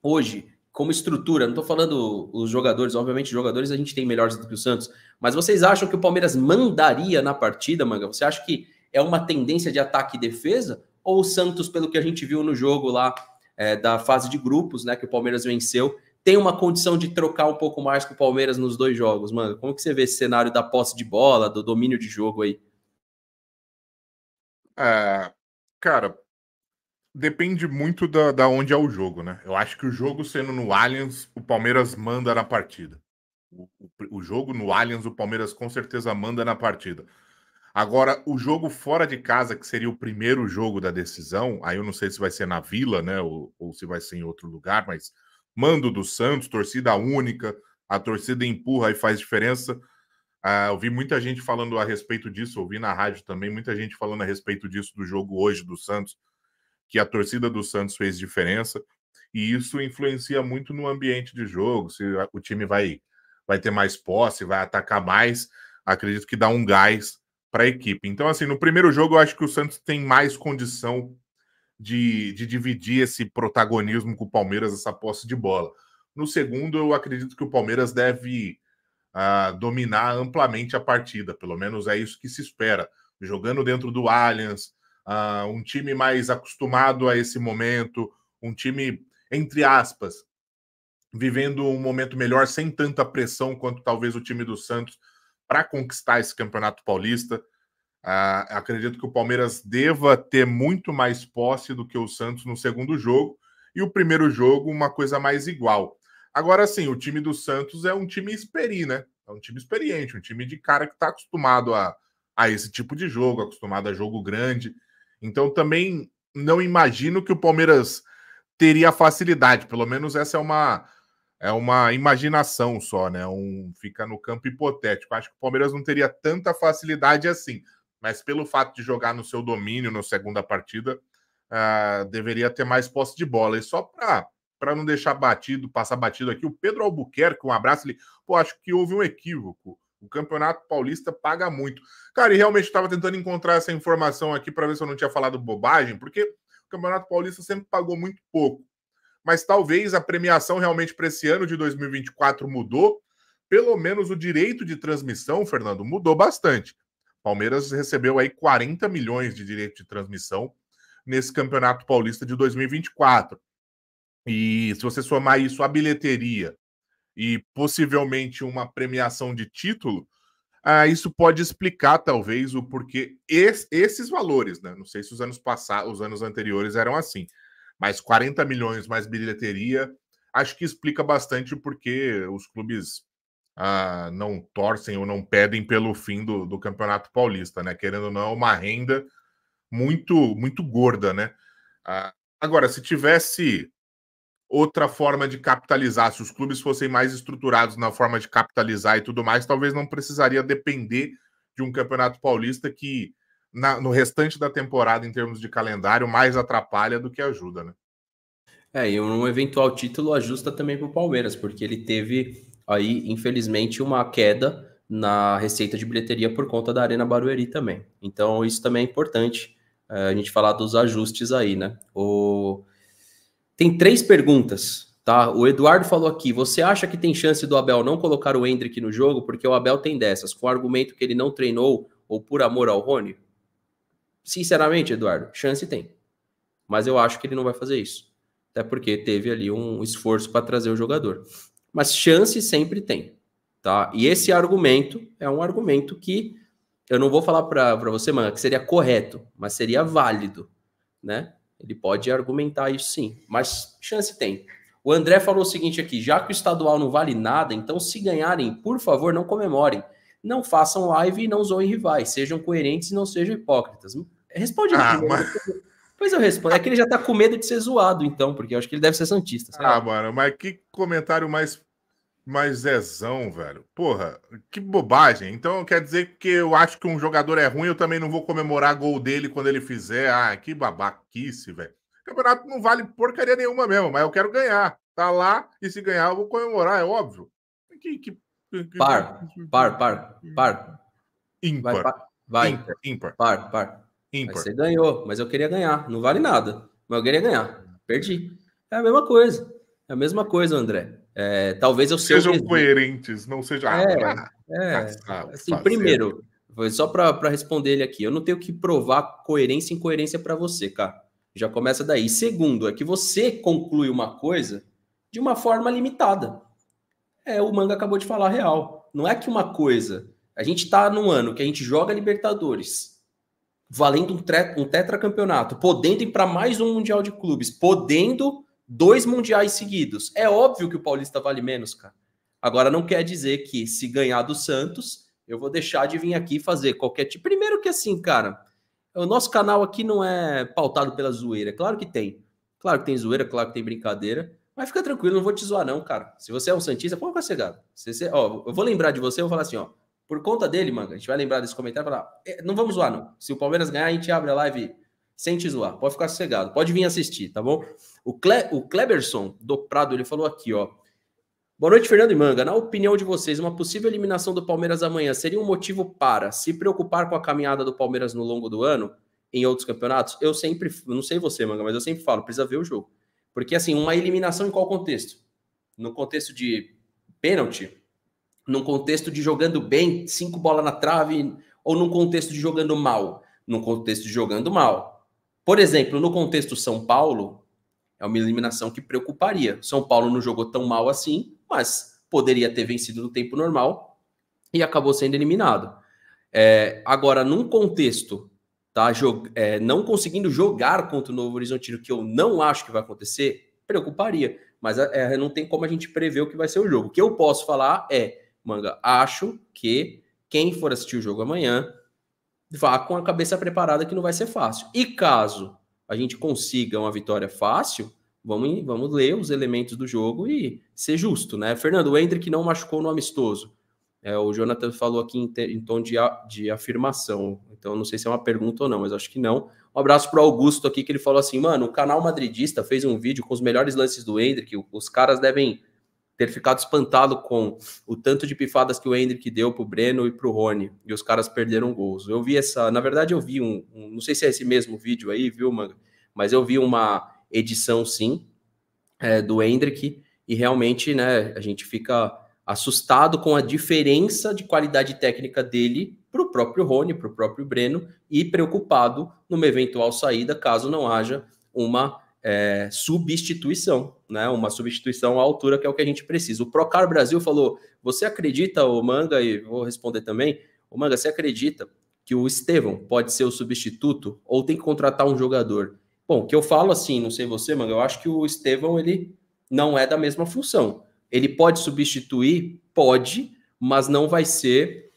hoje como estrutura? Não estou falando os jogadores, obviamente, jogadores a gente tem melhores do que o Santos, mas vocês acham que o Palmeiras mandaria na partida, manga? Você acha que é uma tendência de ataque e defesa? ou o Santos, pelo que a gente viu no jogo lá é, da fase de grupos, né, que o Palmeiras venceu, tem uma condição de trocar um pouco mais com o Palmeiras nos dois jogos, mano? Como que você vê esse cenário da posse de bola, do domínio de jogo aí? É, cara, depende muito da, da onde é o jogo, né? Eu acho que o jogo sendo no Allianz, o Palmeiras manda na partida. O, o, o jogo no Allianz, o Palmeiras com certeza manda na partida. Agora, o jogo fora de casa, que seria o primeiro jogo da decisão, aí eu não sei se vai ser na Vila, né, ou, ou se vai ser em outro lugar, mas mando do Santos, torcida única, a torcida empurra e faz diferença. Ah, eu vi muita gente falando a respeito disso, ouvi na rádio também, muita gente falando a respeito disso do jogo hoje do Santos, que a torcida do Santos fez diferença, e isso influencia muito no ambiente de jogo, se o time vai, vai ter mais posse, vai atacar mais, acredito que dá um gás para a equipe. Então, assim, no primeiro jogo, eu acho que o Santos tem mais condição de, de dividir esse protagonismo com o Palmeiras, essa posse de bola. No segundo, eu acredito que o Palmeiras deve uh, dominar amplamente a partida, pelo menos é isso que se espera. Jogando dentro do Allianz, uh, um time mais acostumado a esse momento, um time, entre aspas, vivendo um momento melhor, sem tanta pressão quanto talvez o time do Santos para conquistar esse Campeonato Paulista. Uh, acredito que o Palmeiras deva ter muito mais posse do que o Santos no segundo jogo e o primeiro jogo uma coisa mais igual. Agora sim, o time do Santos é um time experi, né? É um time experiente, um time de cara que está acostumado a, a esse tipo de jogo, acostumado a jogo grande. Então também não imagino que o Palmeiras teria facilidade, pelo menos essa é uma é uma imaginação só, né? Um fica no campo hipotético. Acho que o Palmeiras não teria tanta facilidade assim, mas pelo fato de jogar no seu domínio na segunda partida, uh, deveria ter mais posse de bola. E só para para não deixar batido, passar batido aqui, o Pedro Albuquerque, um abraço, ele, pô, acho que houve um equívoco. O Campeonato Paulista paga muito. Cara, e realmente estava tentando encontrar essa informação aqui para ver se eu não tinha falado bobagem, porque o Campeonato Paulista sempre pagou muito pouco mas talvez a premiação realmente para esse ano de 2024 mudou. Pelo menos o direito de transmissão, Fernando, mudou bastante. Palmeiras recebeu aí 40 milhões de direito de transmissão nesse Campeonato Paulista de 2024. E se você somar isso à bilheteria e possivelmente uma premiação de título, ah, isso pode explicar talvez o porquê es, esses valores, né? Não sei se os anos passados, os anos anteriores eram assim, mais 40 milhões, mais bilheteria, acho que explica bastante porque os clubes ah, não torcem ou não pedem pelo fim do, do Campeonato Paulista, né? Querendo ou não, é uma renda muito, muito gorda, né? Ah, agora, se tivesse outra forma de capitalizar, se os clubes fossem mais estruturados na forma de capitalizar e tudo mais, talvez não precisaria depender de um Campeonato Paulista que na, no restante da temporada em termos de calendário mais atrapalha do que ajuda, né? É, e um eventual título ajusta também para o Palmeiras, porque ele teve aí, infelizmente, uma queda na receita de bilheteria por conta da Arena Barueri também. Então, isso também é importante é, a gente falar dos ajustes aí, né? O... Tem três perguntas, tá? O Eduardo falou aqui: você acha que tem chance do Abel não colocar o Hendrick no jogo? Porque o Abel tem dessas, com o argumento que ele não treinou ou por amor ao Rony? Sinceramente, Eduardo, chance tem. Mas eu acho que ele não vai fazer isso. Até porque teve ali um esforço para trazer o jogador. Mas chance sempre tem. Tá? E esse argumento é um argumento que eu não vou falar para você, mano, que seria correto, mas seria válido, né? Ele pode argumentar isso sim, mas chance tem. O André falou o seguinte aqui: já que o estadual não vale nada, então se ganharem, por favor, não comemorem não façam live e não zoem rivais, sejam coerentes e não sejam hipócritas. Responde ah, primeiro, mas... eu respondo. É que ele já tá com medo de ser zoado, então, porque eu acho que ele deve ser Santista. Sabe? Ah, mano, mas que comentário mais, mais zezão, velho. Porra, que bobagem. Então quer dizer que eu acho que um jogador é ruim, eu também não vou comemorar gol dele quando ele fizer. Ah, que babaquice, velho. Campeonato não vale porcaria nenhuma mesmo, mas eu quero ganhar. Tá lá e se ganhar eu vou comemorar, é óbvio. Que, que Par, par, par, par. Ímpar. Vai, par. Vai. Ímpar, Par, par. Ímpar. você ganhou, mas eu queria ganhar. Não vale nada, mas eu queria ganhar. Perdi. É a mesma coisa. É a mesma coisa, André. É, talvez eu Sejam eu coerentes, não seja. É, ah, é. Assim, fazer. primeiro, só para responder ele aqui, eu não tenho que provar coerência e incoerência para você, cara. Já começa daí. Segundo, é que você conclui uma coisa de uma forma limitada é o Manga acabou de falar a real. Não é que uma coisa. A gente está num ano que a gente joga Libertadores, valendo um, tre- um tetracampeonato, podendo ir para mais um Mundial de Clubes, podendo dois Mundiais seguidos. É óbvio que o Paulista vale menos, cara. Agora não quer dizer que se ganhar do Santos, eu vou deixar de vir aqui fazer qualquer tipo. Primeiro que assim, cara, o nosso canal aqui não é pautado pela zoeira. Claro que tem. Claro que tem zoeira, claro que tem brincadeira. Mas fica tranquilo, não vou te zoar, não, cara. Se você é um Santista, pode ficar cegado. Se você, ó, eu vou lembrar de você, eu vou falar assim, ó. Por conta dele, manga, a gente vai lembrar desse comentário e falar: é, não vamos zoar, não. Se o Palmeiras ganhar, a gente abre a live sem te zoar. Pode ficar cegado, pode vir assistir, tá bom? O, Cle, o Kleberson do Prado, ele falou aqui, ó. Boa noite, Fernando e Manga. Na opinião de vocês, uma possível eliminação do Palmeiras amanhã seria um motivo para se preocupar com a caminhada do Palmeiras no longo do ano em outros campeonatos? Eu sempre, não sei você, Manga, mas eu sempre falo, precisa ver o jogo. Porque, assim, uma eliminação em qual contexto? No contexto de pênalti? Num contexto de jogando bem, cinco bolas na trave? Ou num contexto de jogando mal? Num contexto de jogando mal. Por exemplo, no contexto São Paulo, é uma eliminação que preocuparia. São Paulo não jogou tão mal assim, mas poderia ter vencido no tempo normal e acabou sendo eliminado. É, agora, num contexto tá é, não conseguindo jogar contra o Novo Horizontino, que eu não acho que vai acontecer, preocuparia. Mas é, é, não tem como a gente prever o que vai ser o jogo. O que eu posso falar é, manga, acho que quem for assistir o jogo amanhã vá com a cabeça preparada que não vai ser fácil. E caso a gente consiga uma vitória fácil, vamos, vamos ler os elementos do jogo e ser justo, né? Fernando, o Hendrick não machucou no amistoso. É, o Jonathan falou aqui em, em tom de, a, de afirmação, então não sei se é uma pergunta ou não, mas acho que não. Um abraço para o Augusto aqui, que ele falou assim: mano, o canal Madridista fez um vídeo com os melhores lances do Hendrick, os caras devem ter ficado espantado com o tanto de pifadas que o Hendrick deu pro Breno e pro Rony, e os caras perderam gols. Eu vi essa, na verdade eu vi um, um não sei se é esse mesmo vídeo aí, viu, Manga? Mas eu vi uma edição, sim, é, do Hendrick, e realmente, né, a gente fica assustado com a diferença de qualidade técnica dele para o próprio Rony, para o próprio Breno, e preocupado numa eventual saída caso não haja uma é, substituição, né? Uma substituição à altura que é o que a gente precisa. O Procar Brasil falou: você acredita, o Manga, e vou responder também, o Manga, você acredita que o Estevão pode ser o substituto ou tem que contratar um jogador? Bom, que eu falo assim, não sei você, Manga, eu acho que o Estevão ele não é da mesma função ele pode substituir? Pode, mas não vai ser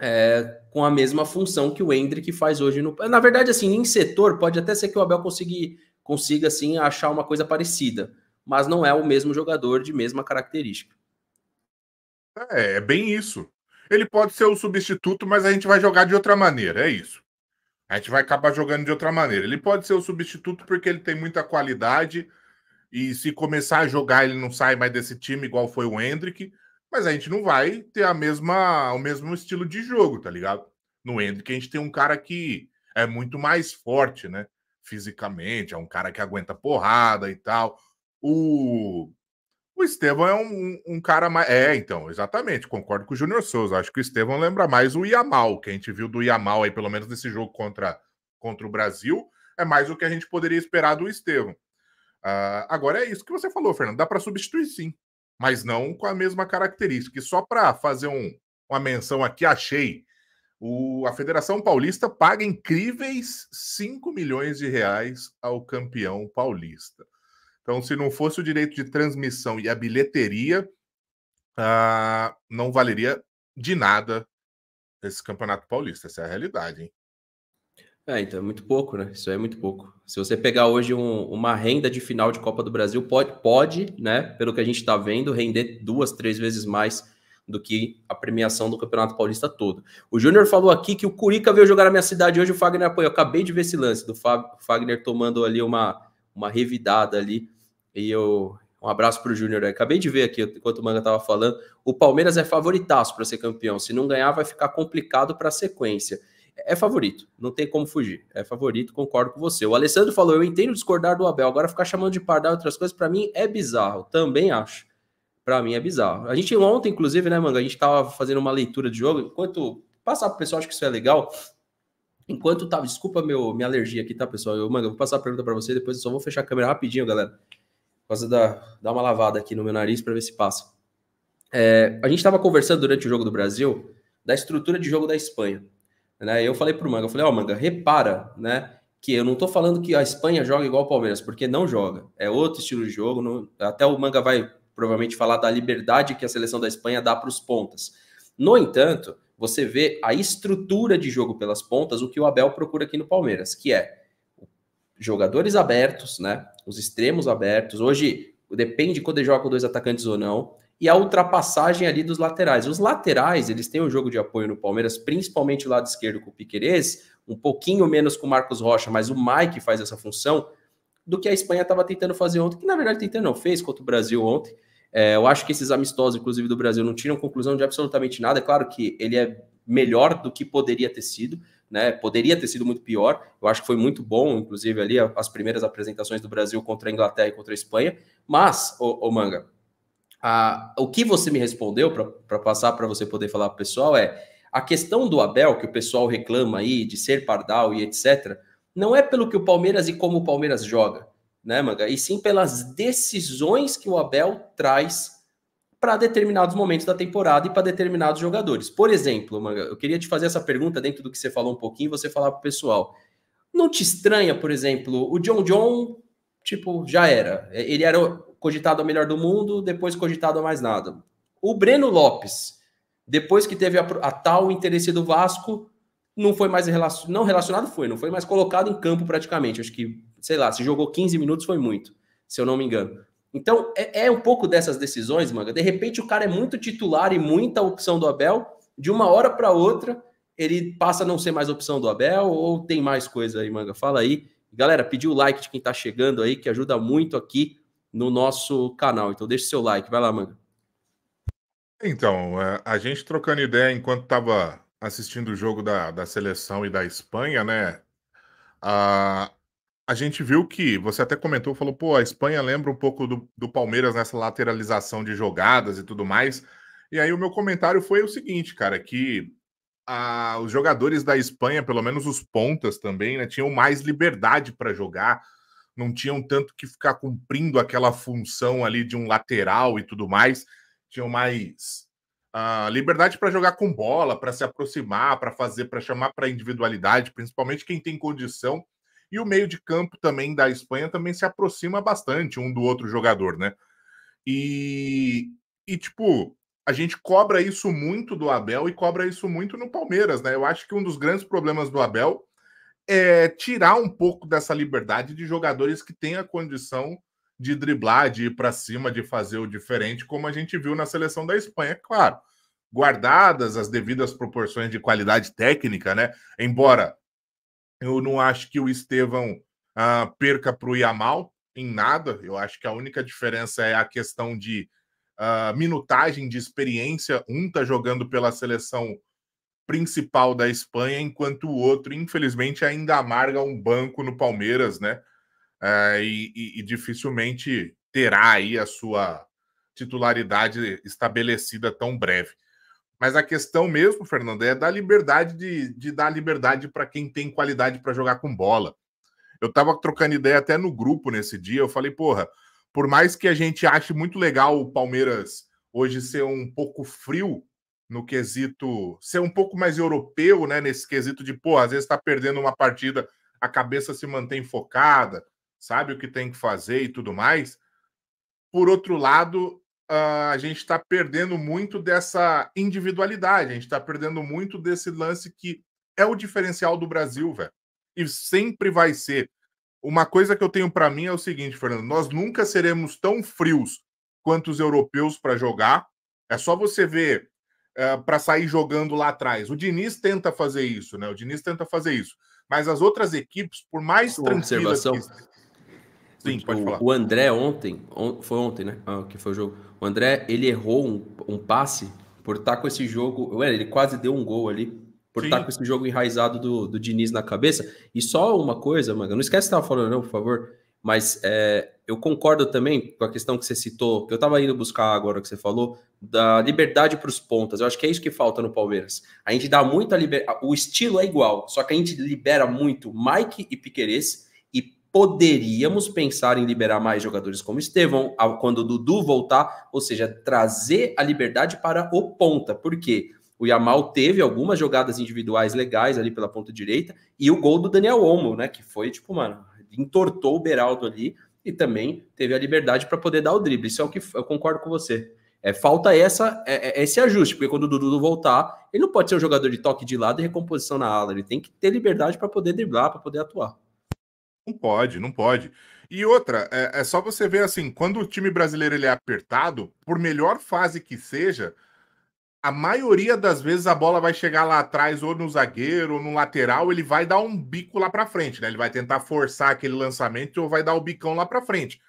é, com a mesma função que o Hendrick faz hoje no. Na verdade, assim, em setor, pode até ser que o Abel consiga, consiga assim, achar uma coisa parecida, mas não é o mesmo jogador de mesma característica. É, é bem isso. Ele pode ser o substituto, mas a gente vai jogar de outra maneira, é isso. A gente vai acabar jogando de outra maneira. Ele pode ser o substituto porque ele tem muita qualidade, e se começar a jogar, ele não sai mais desse time, igual foi o Hendrick. Mas a gente não vai ter a mesma, o mesmo estilo de jogo, tá ligado? No Hendrick, a gente tem um cara que é muito mais forte, né? Fisicamente, é um cara que aguenta porrada e tal. O, o Estevão é um, um, cara mais. É, então, exatamente, concordo com o Júnior Souza. Acho que o Estevão lembra mais o Yamal, que a gente viu do Yamal aí, pelo menos nesse jogo contra, contra o Brasil. É mais o que a gente poderia esperar do Estevão. Uh, agora é isso que você falou, Fernando. Dá para substituir sim, mas não com a mesma característica. E só para fazer um, uma menção aqui, achei. O, a Federação Paulista paga incríveis 5 milhões de reais ao campeão paulista. Então, se não fosse o direito de transmissão e a bilheteria, uh, não valeria de nada esse campeonato paulista. Essa é a realidade, hein? É, então é muito pouco, né? Isso é muito pouco. Se você pegar hoje um, uma renda de final de Copa do Brasil, pode, pode, né? Pelo que a gente está vendo, render duas, três vezes mais do que a premiação do Campeonato Paulista todo. O Júnior falou aqui que o Curica veio jogar na minha cidade hoje, o Fagner apoiou. Eu acabei de ver esse lance do Fagner tomando ali uma, uma revidada ali. E eu. Um abraço para o Júnior. Acabei de ver aqui, enquanto o Manga estava falando, o Palmeiras é favoritaço para ser campeão. Se não ganhar, vai ficar complicado para a sequência é favorito, não tem como fugir. É favorito, concordo com você. O Alessandro falou: eu entendo discordar do Abel, agora ficar chamando de pardal e outras coisas, para mim é bizarro. Também acho. Para mim é bizarro. A gente ontem, inclusive, né, Manga? A gente tava fazendo uma leitura de jogo. Enquanto passar pro pessoal, acho que isso é legal. Enquanto tava, desculpa meu, minha alergia aqui, tá, pessoal? Eu, Manga, vou passar a pergunta para você, depois eu só vou fechar a câmera rapidinho, galera. Por causa da, dar uma lavada aqui no meu nariz para ver se passa. É, a gente estava conversando durante o jogo do Brasil da estrutura de jogo da Espanha. Né? Eu falei para o Manga, eu falei, ó, oh, Manga, repara, né? Que eu não estou falando que a Espanha joga igual o Palmeiras, porque não joga. É outro estilo de jogo. Não... Até o Manga vai provavelmente falar da liberdade que a seleção da Espanha dá para os pontas. No entanto, você vê a estrutura de jogo pelas pontas, o que o Abel procura aqui no Palmeiras, que é jogadores abertos, né? Os extremos abertos. Hoje depende quando ele joga com dois atacantes ou não e a ultrapassagem ali dos laterais. Os laterais, eles têm um jogo de apoio no Palmeiras, principalmente o lado esquerdo com o Piquerez, um pouquinho menos com o Marcos Rocha, mas o Mike faz essa função, do que a Espanha estava tentando fazer ontem, que na verdade tentando não fez contra o Brasil ontem. É, eu acho que esses amistosos, inclusive do Brasil, não tiram conclusão de absolutamente nada. É claro que ele é melhor do que poderia ter sido, né? Poderia ter sido muito pior. Eu acho que foi muito bom, inclusive ali as primeiras apresentações do Brasil contra a Inglaterra e contra a Espanha. Mas, o Manga, ah, o que você me respondeu, para passar para você poder falar para o pessoal, é a questão do Abel, que o pessoal reclama aí de ser pardal e etc., não é pelo que o Palmeiras e como o Palmeiras joga, né, Manga? E sim pelas decisões que o Abel traz para determinados momentos da temporada e para determinados jogadores. Por exemplo, Manga, eu queria te fazer essa pergunta dentro do que você falou um pouquinho, você falar para o pessoal. Não te estranha, por exemplo, o John John, tipo, já era. Ele era cogitado a melhor do mundo, depois cogitado a mais nada. O Breno Lopes, depois que teve a, a tal interesse do Vasco, não foi mais relacionado, não relacionado foi, não foi mais colocado em campo praticamente. Acho que, sei lá, se jogou 15 minutos foi muito, se eu não me engano. Então, é, é um pouco dessas decisões, Manga. De repente, o cara é muito titular e muita opção do Abel. De uma hora para outra, ele passa a não ser mais opção do Abel ou tem mais coisa aí, Manga? Fala aí. Galera, pediu o like de quem está chegando aí, que ajuda muito aqui no nosso canal. Então deixe seu like, vai lá, mano. Então, é, a gente trocando ideia enquanto estava assistindo o jogo da, da seleção e da Espanha, né? A, a gente viu que você até comentou, falou, pô, a Espanha lembra um pouco do, do Palmeiras nessa lateralização de jogadas e tudo mais. E aí o meu comentário foi o seguinte, cara, que a, os jogadores da Espanha, pelo menos os pontas também, né, tinham mais liberdade para jogar não tinham tanto que ficar cumprindo aquela função ali de um lateral e tudo mais, tinham mais a uh, liberdade para jogar com bola, para se aproximar, para fazer, para chamar para individualidade, principalmente quem tem condição. E o meio de campo também da Espanha também se aproxima bastante um do outro jogador, né? E, e tipo, a gente cobra isso muito do Abel e cobra isso muito no Palmeiras, né? Eu acho que um dos grandes problemas do Abel é, tirar um pouco dessa liberdade de jogadores que têm a condição de driblar, de ir para cima, de fazer o diferente, como a gente viu na seleção da Espanha, claro. Guardadas as devidas proporções de qualidade técnica, né? Embora eu não acho que o Estevão ah, perca para o Yamal em nada, eu acho que a única diferença é a questão de ah, minutagem de experiência. Um tá jogando pela seleção principal da Espanha, enquanto o outro, infelizmente, ainda amarga um banco no Palmeiras, né? É, e, e, e dificilmente terá aí a sua titularidade estabelecida tão breve. Mas a questão mesmo, Fernando, é da liberdade de, de dar liberdade para quem tem qualidade para jogar com bola. Eu estava trocando ideia até no grupo nesse dia. Eu falei, porra, por mais que a gente ache muito legal o Palmeiras hoje ser um pouco frio no quesito ser um pouco mais europeu, né? Nesse quesito de, pô, às vezes está perdendo uma partida, a cabeça se mantém focada, sabe o que tem que fazer e tudo mais. Por outro lado, a gente está perdendo muito dessa individualidade, a gente está perdendo muito desse lance que é o diferencial do Brasil, velho. E sempre vai ser. Uma coisa que eu tenho para mim é o seguinte, Fernando: nós nunca seremos tão frios quanto os europeus para jogar. É só você ver eh, para sair jogando lá atrás. O Diniz tenta fazer isso, né? O Diniz tenta fazer isso. Mas as outras equipes, por mais Uma tranquilas observação. Que... Sim, pode o, falar. O André ontem, on... foi ontem, né? Ah, que foi o jogo. O André, ele errou um, um passe por estar tá com esse jogo. Ué, ele quase deu um gol ali por estar tá com esse jogo enraizado do, do Diniz na cabeça. E só uma coisa, Manga, não esquece que estava falando, não, por favor. Mas é, eu concordo também com a questão que você citou, que eu estava indo buscar agora que você falou, da liberdade para os pontas. Eu acho que é isso que falta no Palmeiras. A gente dá muita liberdade. O estilo é igual, só que a gente libera muito Mike e Piquerez poderíamos pensar em liberar mais jogadores como Estevão, quando o Dudu voltar, ou seja, trazer a liberdade para o ponta, porque o Yamal teve algumas jogadas individuais legais ali pela ponta direita e o gol do Daniel Olmo, né, que foi tipo, mano, entortou o Beraldo ali e também teve a liberdade para poder dar o drible. Isso é o que eu concordo com você. É, falta essa, é, é, esse ajuste, porque quando o Dudu voltar, ele não pode ser um jogador de toque de lado e recomposição na ala. Ele tem que ter liberdade para poder driblar, para poder atuar. Não pode, não pode. E outra, é, é só você ver assim, quando o time brasileiro ele é apertado, por melhor fase que seja, a maioria das vezes a bola vai chegar lá atrás, ou no zagueiro, ou no lateral, ele vai dar um bico lá para frente, né? Ele vai tentar forçar aquele lançamento ou vai dar o bicão lá para frente.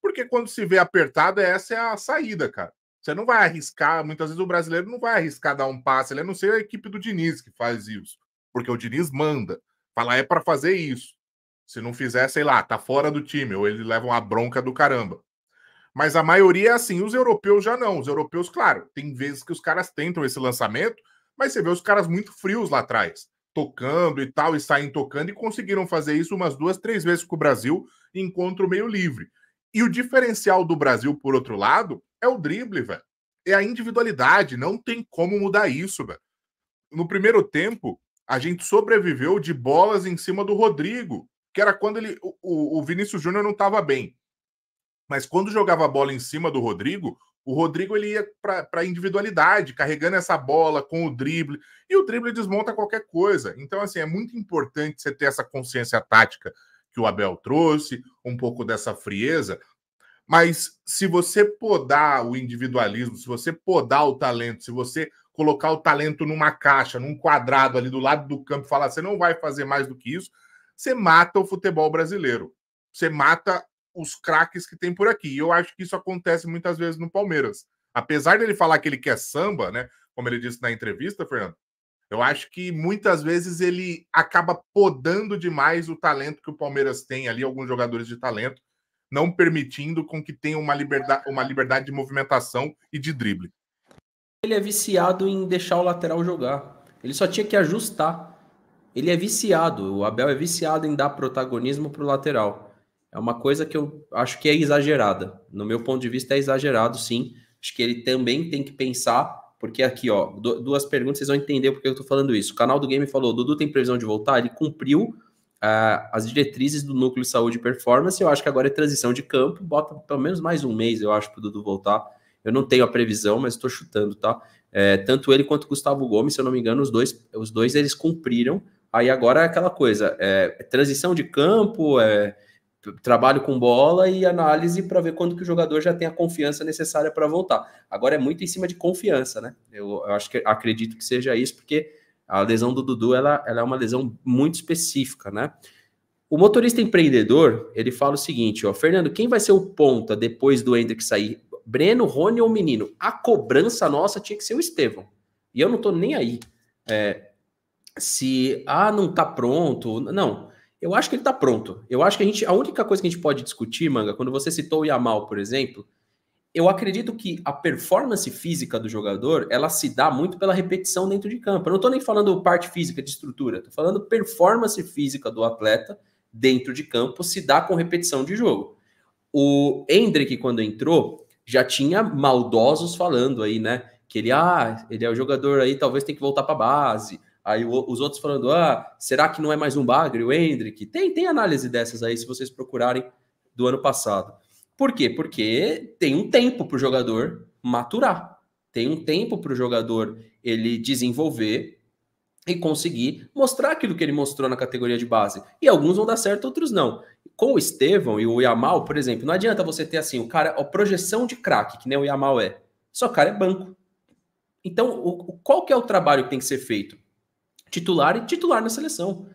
Porque quando se vê apertado, essa é a saída, cara. Você não vai arriscar, muitas vezes o brasileiro não vai arriscar dar um passe, ele não sei a equipe do Diniz que faz isso. Porque o Diniz manda, fala é para fazer isso. Se não fizer, sei lá, tá fora do time, ou ele leva uma bronca do caramba. Mas a maioria é assim. Os europeus já não. Os europeus, claro, tem vezes que os caras tentam esse lançamento, mas você vê os caras muito frios lá atrás, tocando e tal, e saem tocando, e conseguiram fazer isso umas duas, três vezes com o Brasil em encontro meio livre. E o diferencial do Brasil, por outro lado, é o drible, velho. É a individualidade. Não tem como mudar isso, velho. No primeiro tempo, a gente sobreviveu de bolas em cima do Rodrigo, que era quando ele, o, o Vinícius Júnior não estava bem. Mas quando jogava a bola em cima do Rodrigo, o Rodrigo ele ia para a individualidade, carregando essa bola com o drible, e o drible desmonta qualquer coisa. Então, assim, é muito importante você ter essa consciência tática que o Abel trouxe, um pouco dessa frieza. Mas se você podar o individualismo, se você podar o talento, se você colocar o talento numa caixa, num quadrado ali do lado do campo, falar você não vai fazer mais do que isso, você mata o futebol brasileiro. Você mata os craques que tem por aqui. E eu acho que isso acontece muitas vezes no Palmeiras. Apesar dele falar que ele quer samba, né? Como ele disse na entrevista, Fernando, eu acho que muitas vezes ele acaba podando demais o talento que o Palmeiras tem ali, alguns jogadores de talento, não permitindo com que tenha uma liberdade, uma liberdade de movimentação e de drible. Ele é viciado em deixar o lateral jogar. Ele só tinha que ajustar. Ele é viciado, o Abel é viciado em dar protagonismo para o lateral é uma coisa que eu acho que é exagerada. No meu ponto de vista, é exagerado, sim. Acho que ele também tem que pensar, porque aqui, ó, duas perguntas, vocês vão entender porque eu tô falando isso. O canal do Game falou: Dudu tem previsão de voltar? Ele cumpriu uh, as diretrizes do núcleo de saúde e performance. Eu acho que agora é transição de campo, bota pelo menos mais um mês, eu acho, pro Dudu voltar. Eu não tenho a previsão, mas estou chutando, tá? É, tanto ele quanto o Gustavo Gomes, se eu não me engano, os dois, os dois eles cumpriram. Aí agora é aquela coisa: é, é transição de campo, é trabalho com bola e análise para ver quando que o jogador já tem a confiança necessária para voltar. Agora é muito em cima de confiança, né? Eu, eu, acho que acredito que seja isso, porque a lesão do Dudu ela, ela é uma lesão muito específica, né? O motorista empreendedor ele fala o seguinte, ó, Fernando, quem vai ser o ponta depois do Hendrick sair? Breno, Rony ou Menino? A cobrança nossa tinha que ser o Estevão. E eu não tô nem aí. É, se ah não tá pronto, não. Eu acho que ele está pronto. Eu acho que a gente. A única coisa que a gente pode discutir, manga, quando você citou o Yamal, por exemplo, eu acredito que a performance física do jogador ela se dá muito pela repetição dentro de campo. Eu não estou nem falando parte física de estrutura, estou falando performance física do atleta dentro de campo se dá com repetição de jogo. O Hendrick, quando entrou, já tinha maldosos falando aí, né? Que ele, ah, ele é o jogador aí, talvez tem que voltar para base. Aí os outros falando, ah, será que não é mais um Bagre, o Hendrick? Tem, tem análise dessas aí, se vocês procurarem, do ano passado. Por quê? Porque tem um tempo para o jogador maturar. Tem um tempo para o jogador ele desenvolver e conseguir mostrar aquilo que ele mostrou na categoria de base. E alguns vão dar certo, outros não. Com o Estevão e o Yamal, por exemplo, não adianta você ter assim, o cara, a projeção de craque, que nem o Yamal é. Só o cara é banco. Então, o, qual que é o trabalho que tem que ser feito? titular e titular na seleção.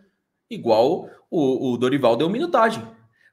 Igual o, o Dorival deu minutagem.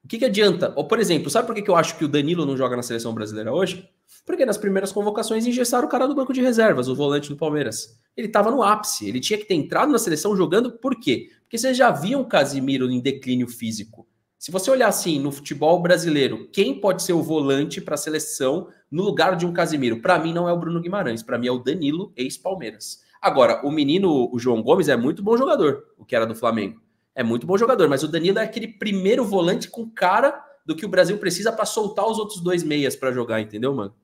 O que, que adianta? Ou, por exemplo, sabe por que, que eu acho que o Danilo não joga na seleção brasileira hoje? Porque nas primeiras convocações engessaram o cara do banco de reservas, o volante do Palmeiras. Ele estava no ápice, ele tinha que ter entrado na seleção jogando, por quê? Porque vocês já viam um Casimiro em declínio físico. Se você olhar assim no futebol brasileiro, quem pode ser o volante para a seleção no lugar de um Casimiro? Para mim não é o Bruno Guimarães, para mim é o Danilo, ex-Palmeiras. Agora, o menino, o João Gomes, é muito bom jogador, o que era do Flamengo. É muito bom jogador, mas o Danilo é aquele primeiro volante com cara do que o Brasil precisa para soltar os outros dois meias para jogar, entendeu, mano?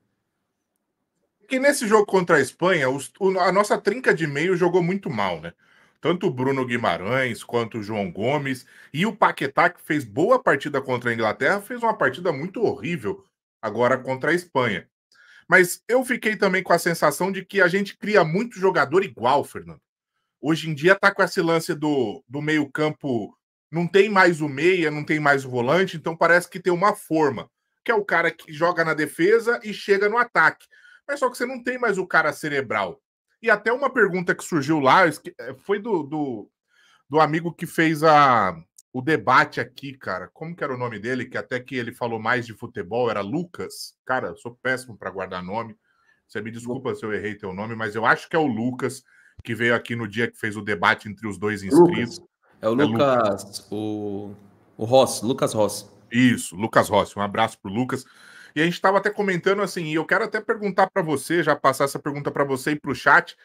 Que nesse jogo contra a Espanha, os, a nossa trinca de meio jogou muito mal, né? Tanto o Bruno Guimarães quanto o João Gomes e o Paquetá, que fez boa partida contra a Inglaterra, fez uma partida muito horrível agora contra a Espanha. Mas eu fiquei também com a sensação de que a gente cria muito jogador igual, Fernando. Hoje em dia tá com esse lance do, do meio-campo, não tem mais o meia, não tem mais o volante, então parece que tem uma forma, que é o cara que joga na defesa e chega no ataque. Mas só que você não tem mais o cara cerebral. E até uma pergunta que surgiu lá, eh, foi do, do, do amigo que fez a, o debate aqui, cara. Como que era o nome dele? Que até que ele falou mais de futebol, era Lucas. Cara, eu sou péssimo para guardar nome. Você me desculpa se eu errei teu nome, mas eu acho que é o Lucas que veio aqui no dia que fez o debate entre os dois inscritos. Lucas. É o é Lucas, Lucas, o, o Ross, Lucas Ross. Isso, Lucas Ross. Um abraço pro Lucas. E a gente estava até comentando assim, e eu quero até perguntar para você, já passar essa pergunta para você e para o chat,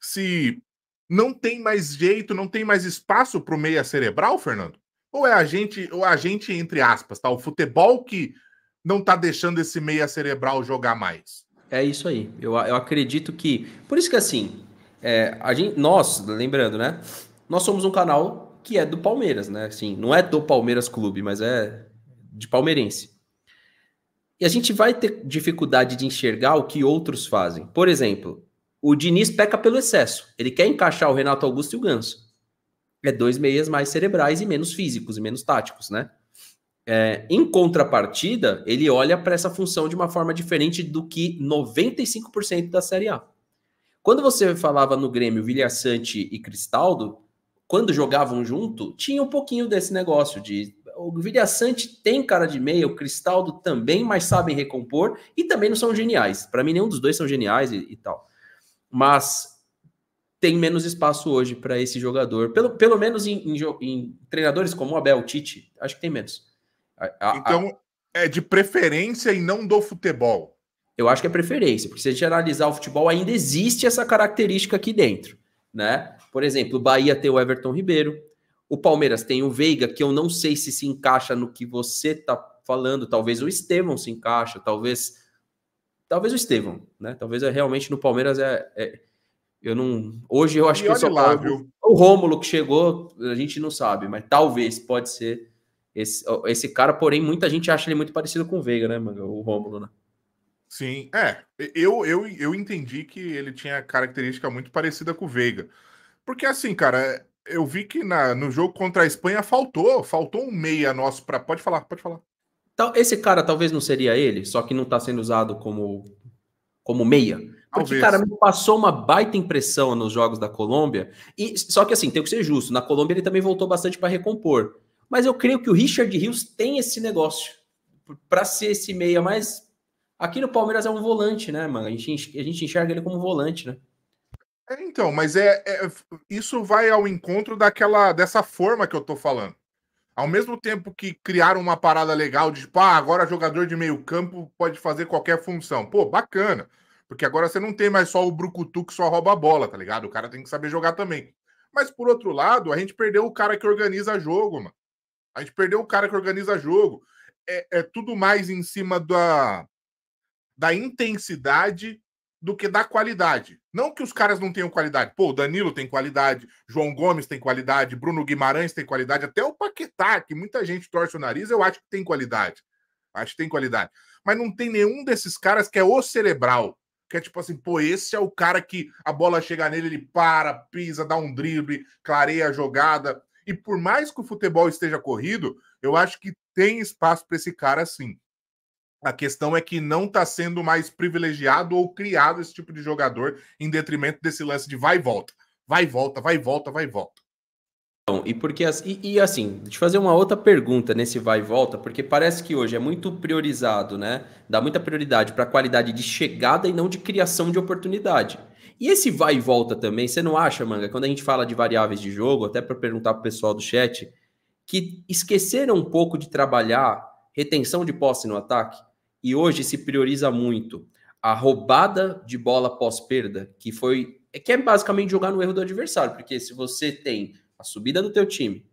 se não tem mais jeito, não tem mais espaço para o meia cerebral, Fernando? Ou é a gente, ou a gente entre aspas, tá? O futebol que não está deixando esse meia cerebral jogar mais. É isso aí. Eu, eu acredito que. Por isso que assim, é, a gente, nós, lembrando, né? Nós somos um canal que é do Palmeiras, né? Assim, não é do Palmeiras Clube, mas é de palmeirense. E a gente vai ter dificuldade de enxergar o que outros fazem. Por exemplo, o Diniz peca pelo excesso. Ele quer encaixar o Renato Augusto e o Ganso. É dois meias mais cerebrais e menos físicos e menos táticos, né? É, em contrapartida, ele olha para essa função de uma forma diferente do que 95% da Série A. Quando você falava no Grêmio Vilhaçante e Cristaldo, quando jogavam junto, tinha um pouquinho desse negócio de o Vilhaçante tem cara de meia, o Cristaldo também, mas sabem recompor e também não são geniais. Para mim, nenhum dos dois são geniais e, e tal mas tem menos espaço hoje para esse jogador. Pelo, pelo menos em, em, em, treinadores como o Abel, o Tite, acho que tem menos. A, a, então, é de preferência e não do futebol. Eu acho que é preferência, porque se a gente analisar o futebol, ainda existe essa característica aqui dentro, né? Por exemplo, o Bahia tem o Everton Ribeiro, o Palmeiras tem o Veiga, que eu não sei se se encaixa no que você tá falando, talvez o Estevão se encaixa, talvez talvez o Estevão, né? Talvez é realmente no Palmeiras é, é eu não hoje eu acho e que só lá, viu? o Rômulo que chegou, a gente não sabe, mas talvez pode ser esse, esse cara, porém muita gente acha ele muito parecido com o Veiga, né, manga, O Rômulo, né? Sim, é. Eu, eu, eu entendi que ele tinha característica muito parecida com o Veiga. Porque assim, cara, eu vi que na, no jogo contra a Espanha faltou, faltou um meia nosso para pode falar, pode falar. Tal, esse cara talvez não seria ele, só que não está sendo usado como, como meia. Porque, talvez. cara, me passou uma baita impressão nos jogos da Colômbia. E Só que, assim, tem que ser justo. Na Colômbia ele também voltou bastante para recompor. Mas eu creio que o Richard Rios tem esse negócio para ser esse meia, mas aqui no Palmeiras é um volante, né, mano? A gente, a gente enxerga ele como volante, né? É, então, mas é, é, isso vai ao encontro daquela dessa forma que eu tô falando ao mesmo tempo que criaram uma parada legal de, pá, agora jogador de meio campo pode fazer qualquer função. Pô, bacana. Porque agora você não tem mais só o brucutu que só rouba a bola, tá ligado? O cara tem que saber jogar também. Mas por outro lado, a gente perdeu o cara que organiza jogo, mano. A gente perdeu o cara que organiza jogo. É, é tudo mais em cima da, da intensidade do que da qualidade. Não que os caras não tenham qualidade. Pô, o Danilo tem qualidade, João Gomes tem qualidade, Bruno Guimarães tem qualidade, até o Paquetá, que muita gente torce o nariz, eu acho que tem qualidade. Acho que tem qualidade. Mas não tem nenhum desses caras que é o cerebral. Que é tipo assim, pô, esse é o cara que a bola chega nele, ele para, pisa, dá um drible, clareia a jogada. E por mais que o futebol esteja corrido, eu acho que tem espaço para esse cara sim. A questão é que não está sendo mais privilegiado ou criado esse tipo de jogador em detrimento desse lance de vai e volta, vai e volta, vai e volta, vai e volta. Bom, então, e porque e, e assim, te fazer uma outra pergunta nesse vai e volta, porque parece que hoje é muito priorizado, né? Dá muita prioridade para a qualidade de chegada e não de criação de oportunidade. E esse vai e volta também, você não acha, manga? Quando a gente fala de variáveis de jogo, até para perguntar para o pessoal do chat, que esqueceram um pouco de trabalhar retenção de posse no ataque? e hoje se prioriza muito a roubada de bola pós-perda, que foi que é basicamente jogar no erro do adversário, porque se você tem a subida do teu time,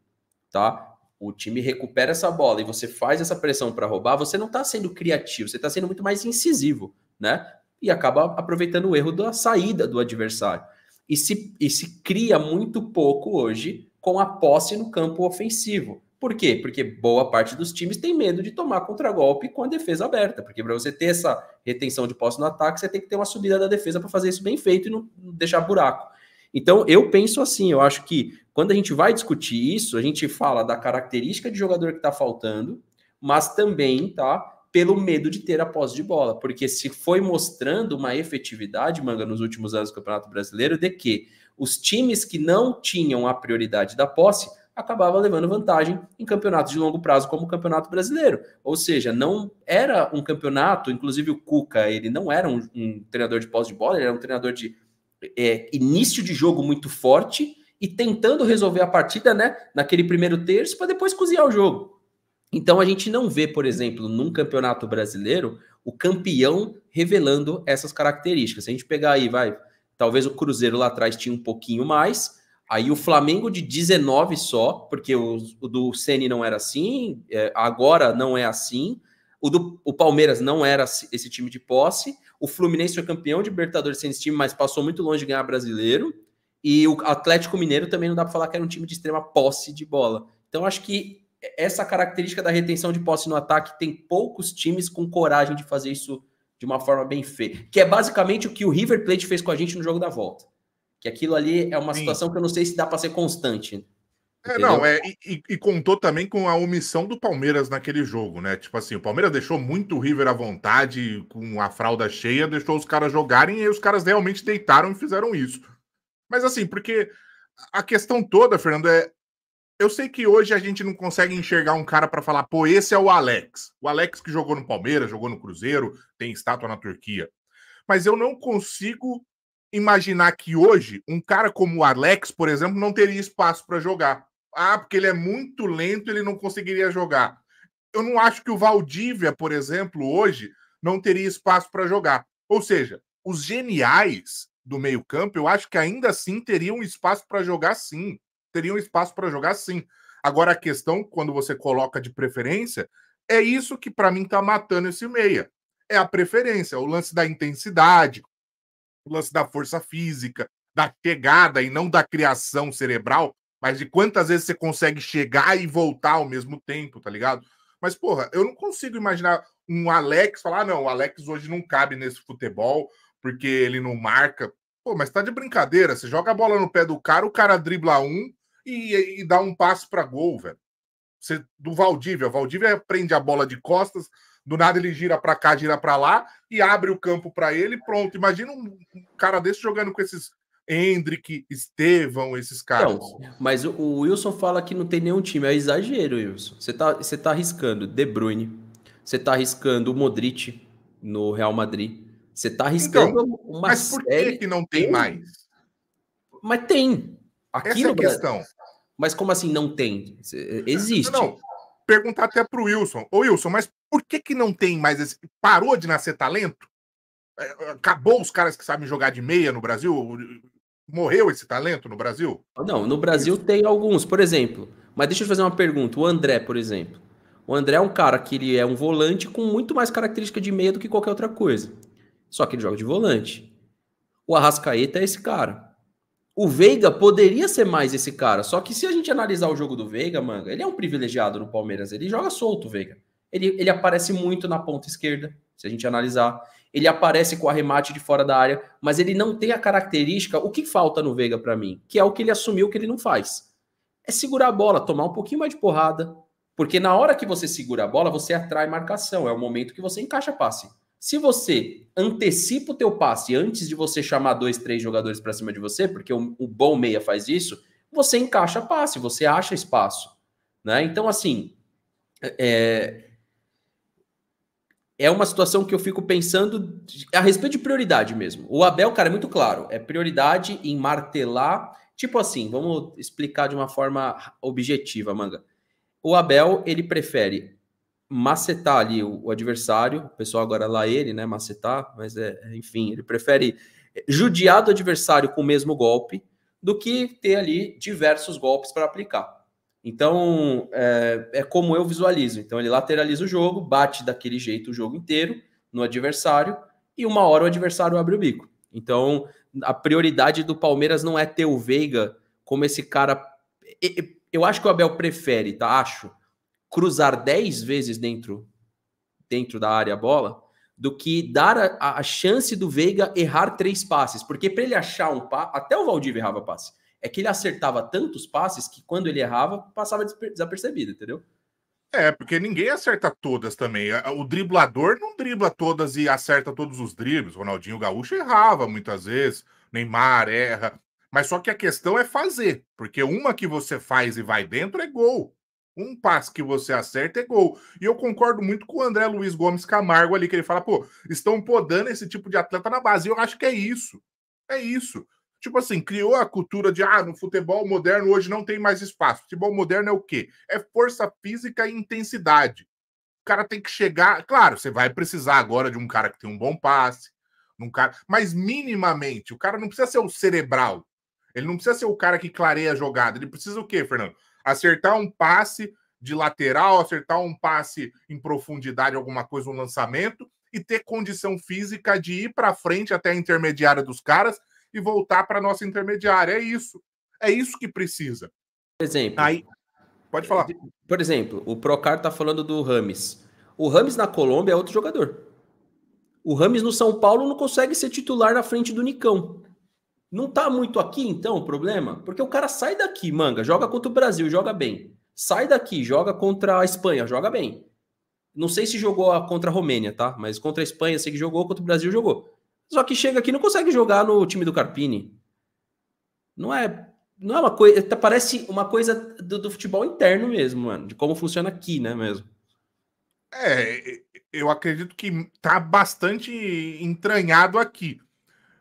tá? O time recupera essa bola e você faz essa pressão para roubar, você não está sendo criativo, você está sendo muito mais incisivo, né? E acaba aproveitando o erro da saída do adversário. E se, e se cria muito pouco hoje com a posse no campo ofensivo. Por quê? Porque boa parte dos times tem medo de tomar contragolpe com a defesa aberta, porque para você ter essa retenção de posse no ataque, você tem que ter uma subida da defesa para fazer isso bem feito e não deixar buraco. Então, eu penso assim, eu acho que quando a gente vai discutir isso, a gente fala da característica de jogador que está faltando, mas também, tá? Pelo medo de ter a posse de bola, porque se foi mostrando uma efetividade, manga, nos últimos anos do Campeonato Brasileiro, de que os times que não tinham a prioridade da posse acabava levando vantagem em campeonatos de longo prazo, como o Campeonato Brasileiro. Ou seja, não era um campeonato, inclusive o Cuca, ele não era um, um treinador de pós de bola, ele era um treinador de é, início de jogo muito forte e tentando resolver a partida né, naquele primeiro terço para depois cozinhar o jogo. Então a gente não vê, por exemplo, num campeonato brasileiro, o campeão revelando essas características. Se a gente pegar aí, vai, talvez o Cruzeiro lá atrás tinha um pouquinho mais, Aí o Flamengo de 19 só, porque o, o do Ceni não era assim, é, agora não é assim. O do o Palmeiras não era esse time de posse. O Fluminense foi campeão de Libertadores sem esse time, mas passou muito longe de ganhar brasileiro. E o Atlético Mineiro também não dá para falar que era um time de extrema posse de bola. Então acho que essa característica da retenção de posse no ataque tem poucos times com coragem de fazer isso de uma forma bem feita, que é basicamente o que o River Plate fez com a gente no jogo da volta. Que aquilo ali é uma Sim. situação que eu não sei se dá para ser constante. É, não, é, e, e, contou também com a omissão do Palmeiras naquele jogo, né? Tipo assim, o Palmeiras deixou muito o River à vontade, com a fralda cheia, deixou os caras jogarem e os caras realmente deitaram e fizeram isso. Mas assim, porque a questão toda, Fernando, é. Eu sei que hoje a gente não consegue enxergar um cara para falar, pô, esse é o Alex. O Alex que jogou no Palmeiras, jogou no Cruzeiro, tem estátua na Turquia. Mas eu não consigo imaginar que hoje um cara como o Alex, por exemplo, não teria espaço para jogar. Ah, porque ele é muito lento, ele não conseguiria jogar. Eu não acho que o Valdívia, por exemplo, hoje não teria espaço para jogar. Ou seja, os geniais do meio-campo, eu acho que ainda assim teriam espaço para jogar sim. Teriam espaço para jogar sim. Agora a questão, quando você coloca de preferência, é isso que para mim está matando esse meia. É a preferência, o lance da intensidade, o lance da força física, da chegada e não da criação cerebral, mas de quantas vezes você consegue chegar e voltar ao mesmo tempo, tá ligado? Mas, porra, eu não consigo imaginar um Alex falar, ah, não, o Alex hoje não cabe nesse futebol porque ele não marca. Pô, mas tá de brincadeira, você joga a bola no pé do cara, o cara dribla um e, e dá um passo para gol, velho. Você, do Valdívia, o Valdívia prende a bola de costas, do nada ele gira para cá, gira para lá e abre o campo para ele, pronto. Imagina um cara desse jogando com esses Hendrick, Estevão, esses caras. Não, mas o Wilson fala que não tem nenhum time. É exagero, Wilson. Você tá, você tá arriscando De Bruyne, você tá arriscando o Modric no Real Madrid. Você tá arriscando então, uma Mas por série... que não tem, mais? Mas tem. Aqui Essa é a questão. Mas como assim não tem? Existe. Não, não. perguntar até pro Wilson. Ô Wilson, mas por que, que não tem mais esse. Parou de nascer talento? É, acabou os caras que sabem jogar de meia no Brasil? Morreu esse talento no Brasil? Não, no Brasil tem alguns, por exemplo. Mas deixa eu fazer uma pergunta. O André, por exemplo. O André é um cara que ele é um volante com muito mais característica de meia do que qualquer outra coisa. Só que ele joga de volante. O Arrascaeta é esse cara. O Veiga poderia ser mais esse cara. Só que se a gente analisar o jogo do Veiga, manga, ele é um privilegiado no Palmeiras. Ele joga solto, o Veiga ele, ele aparece muito na ponta esquerda, se a gente analisar. Ele aparece com arremate de fora da área, mas ele não tem a característica. O que falta no Veiga para mim? Que é o que ele assumiu que ele não faz. É segurar a bola, tomar um pouquinho mais de porrada. Porque na hora que você segura a bola, você atrai marcação. É o momento que você encaixa passe. Se você antecipa o teu passe antes de você chamar dois, três jogadores para cima de você, porque o, o bom meia faz isso, você encaixa passe, você acha espaço. Né? Então, assim, é, é é uma situação que eu fico pensando a respeito de prioridade mesmo. O Abel, cara, é muito claro, é prioridade em martelar. Tipo assim, vamos explicar de uma forma objetiva, manga. O Abel, ele prefere macetar ali o, o adversário, o pessoal agora lá ele, né, macetar, mas é, enfim, ele prefere judiar do adversário com o mesmo golpe do que ter ali diversos golpes para aplicar. Então, é, é, como eu visualizo. Então, ele lateraliza o jogo, bate daquele jeito o jogo inteiro no adversário, e uma hora o adversário abre o bico. Então, a prioridade do Palmeiras não é ter o Veiga como esse cara. Eu acho que o Abel prefere, tá? Acho. Cruzar 10 vezes dentro, dentro da área a bola do que dar a, a, chance do Veiga errar três passes. Porque para ele achar um passe, até o Valdivia errava passe é que ele acertava tantos passes que quando ele errava, passava desapercebido, entendeu? É, porque ninguém acerta todas também. O driblador não dribla todas e acerta todos os dribles. Ronaldinho Gaúcho errava muitas vezes, Neymar erra. Mas só que a questão é fazer, porque uma que você faz e vai dentro é gol. Um passe que você acerta é gol. E eu concordo muito com o André Luiz Gomes Camargo ali, que ele fala, pô, estão podando esse tipo de atleta na base. E eu acho que é isso. É isso tipo assim, criou a cultura de ah, no futebol moderno hoje não tem mais espaço. Futebol moderno é o quê? É força física e intensidade. O cara tem que chegar. Claro, você vai precisar agora de um cara que tem um bom passe, um cara. Mas minimamente, o cara não precisa ser o cerebral. Ele não precisa ser o cara que clareia a jogada. Ele precisa o quê, Fernando? Acertar um passe de lateral, acertar um passe em profundidade, alguma coisa, um lançamento, e ter condição física de ir para frente até a intermediária dos caras e voltar para nossa intermediária. É isso. É isso que precisa. Por exemplo. Aí, pode falar. Por exemplo, o Procar tá falando do Rames. O Rames na Colômbia é outro jogador. O Rames no São Paulo não consegue ser titular na frente do Nicão. Não tá muito aqui, então, o problema? Porque o cara sai daqui, manga, joga contra o Brasil, joga bem. Sai daqui, joga contra a Espanha, joga bem. Não sei se jogou contra a Romênia, tá? Mas contra a Espanha, sei que jogou, contra o Brasil jogou. Só que chega aqui não consegue jogar no time do Carpini. Não é, não é uma coisa, tá, parece uma coisa do, do futebol interno mesmo, mano, de como funciona aqui, né, mesmo. É, eu acredito que tá bastante entranhado aqui.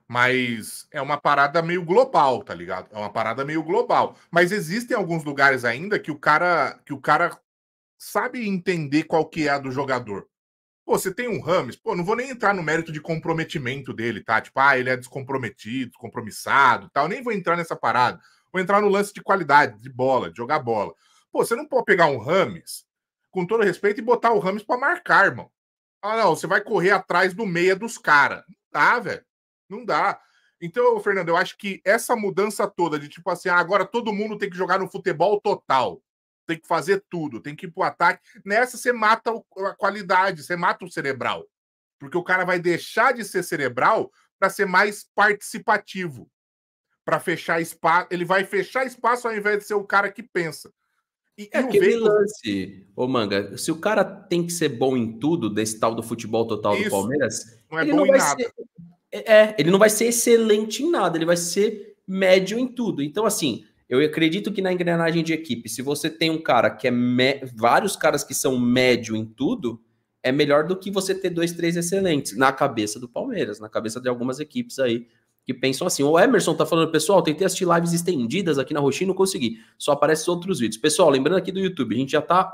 Mas é uma parada meio global, tá ligado? É uma parada meio global. Mas existem alguns lugares ainda que o cara que o cara sabe entender qual que é a do jogador. Pô, você tem um Rames, pô, não vou nem entrar no mérito de comprometimento dele, tá? Tipo, ah, ele é descomprometido, compromissado, tal. Nem vou entrar nessa parada. Vou entrar no lance de qualidade, de bola, de jogar bola. Pô, você não pode pegar um Rames, com todo respeito, e botar o Rames para marcar, irmão. Ah, não, você vai correr atrás do meia dos caras. Não dá, velho. Não dá. Então, Fernando, eu acho que essa mudança toda de tipo assim, ah, agora todo mundo tem que jogar no futebol total tem que fazer tudo, tem que ir pro ataque. Nessa você mata a qualidade, você mata o cerebral. Porque o cara vai deixar de ser cerebral para ser mais participativo. Para fechar espaço, ele vai fechar espaço ao invés de ser o cara que pensa. E, é aquele vejo... lance, ô Manga, se o cara tem que ser bom em tudo desse tal do futebol total Isso, do Palmeiras, não é ele bom não em nada. Ser... É, é, ele não vai ser excelente em nada, ele vai ser médio em tudo. Então, assim, eu acredito que na engrenagem de equipe, se você tem um cara que é me... vários caras que são médio em tudo, é melhor do que você ter dois, três excelentes na cabeça do Palmeiras, na cabeça de algumas equipes aí que pensam assim. O Emerson tá falando, pessoal, tentei assistir lives estendidas aqui na Roxinha, não consegui. Só aparece outros vídeos. Pessoal, lembrando aqui do YouTube, a gente já tá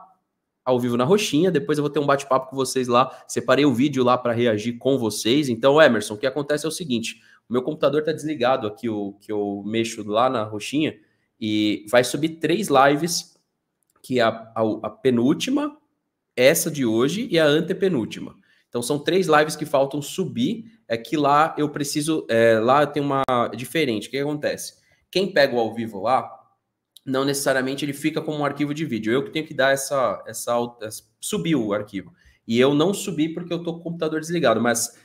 ao vivo na Roxinha, depois eu vou ter um bate-papo com vocês lá, separei o vídeo lá para reagir com vocês. Então, Emerson, o que acontece é o seguinte, o meu computador tá desligado aqui, o que eu mexo lá na Roxinha, e vai subir três lives, que é a, a, a penúltima, essa de hoje e a antepenúltima. Então são três lives que faltam subir. É que lá eu preciso. É, lá tem uma é diferente. O que acontece? Quem pega o ao vivo lá, não necessariamente ele fica como um arquivo de vídeo. Eu que tenho que dar essa. essa, essa subir o arquivo. E eu não subi porque eu tô com o computador desligado, mas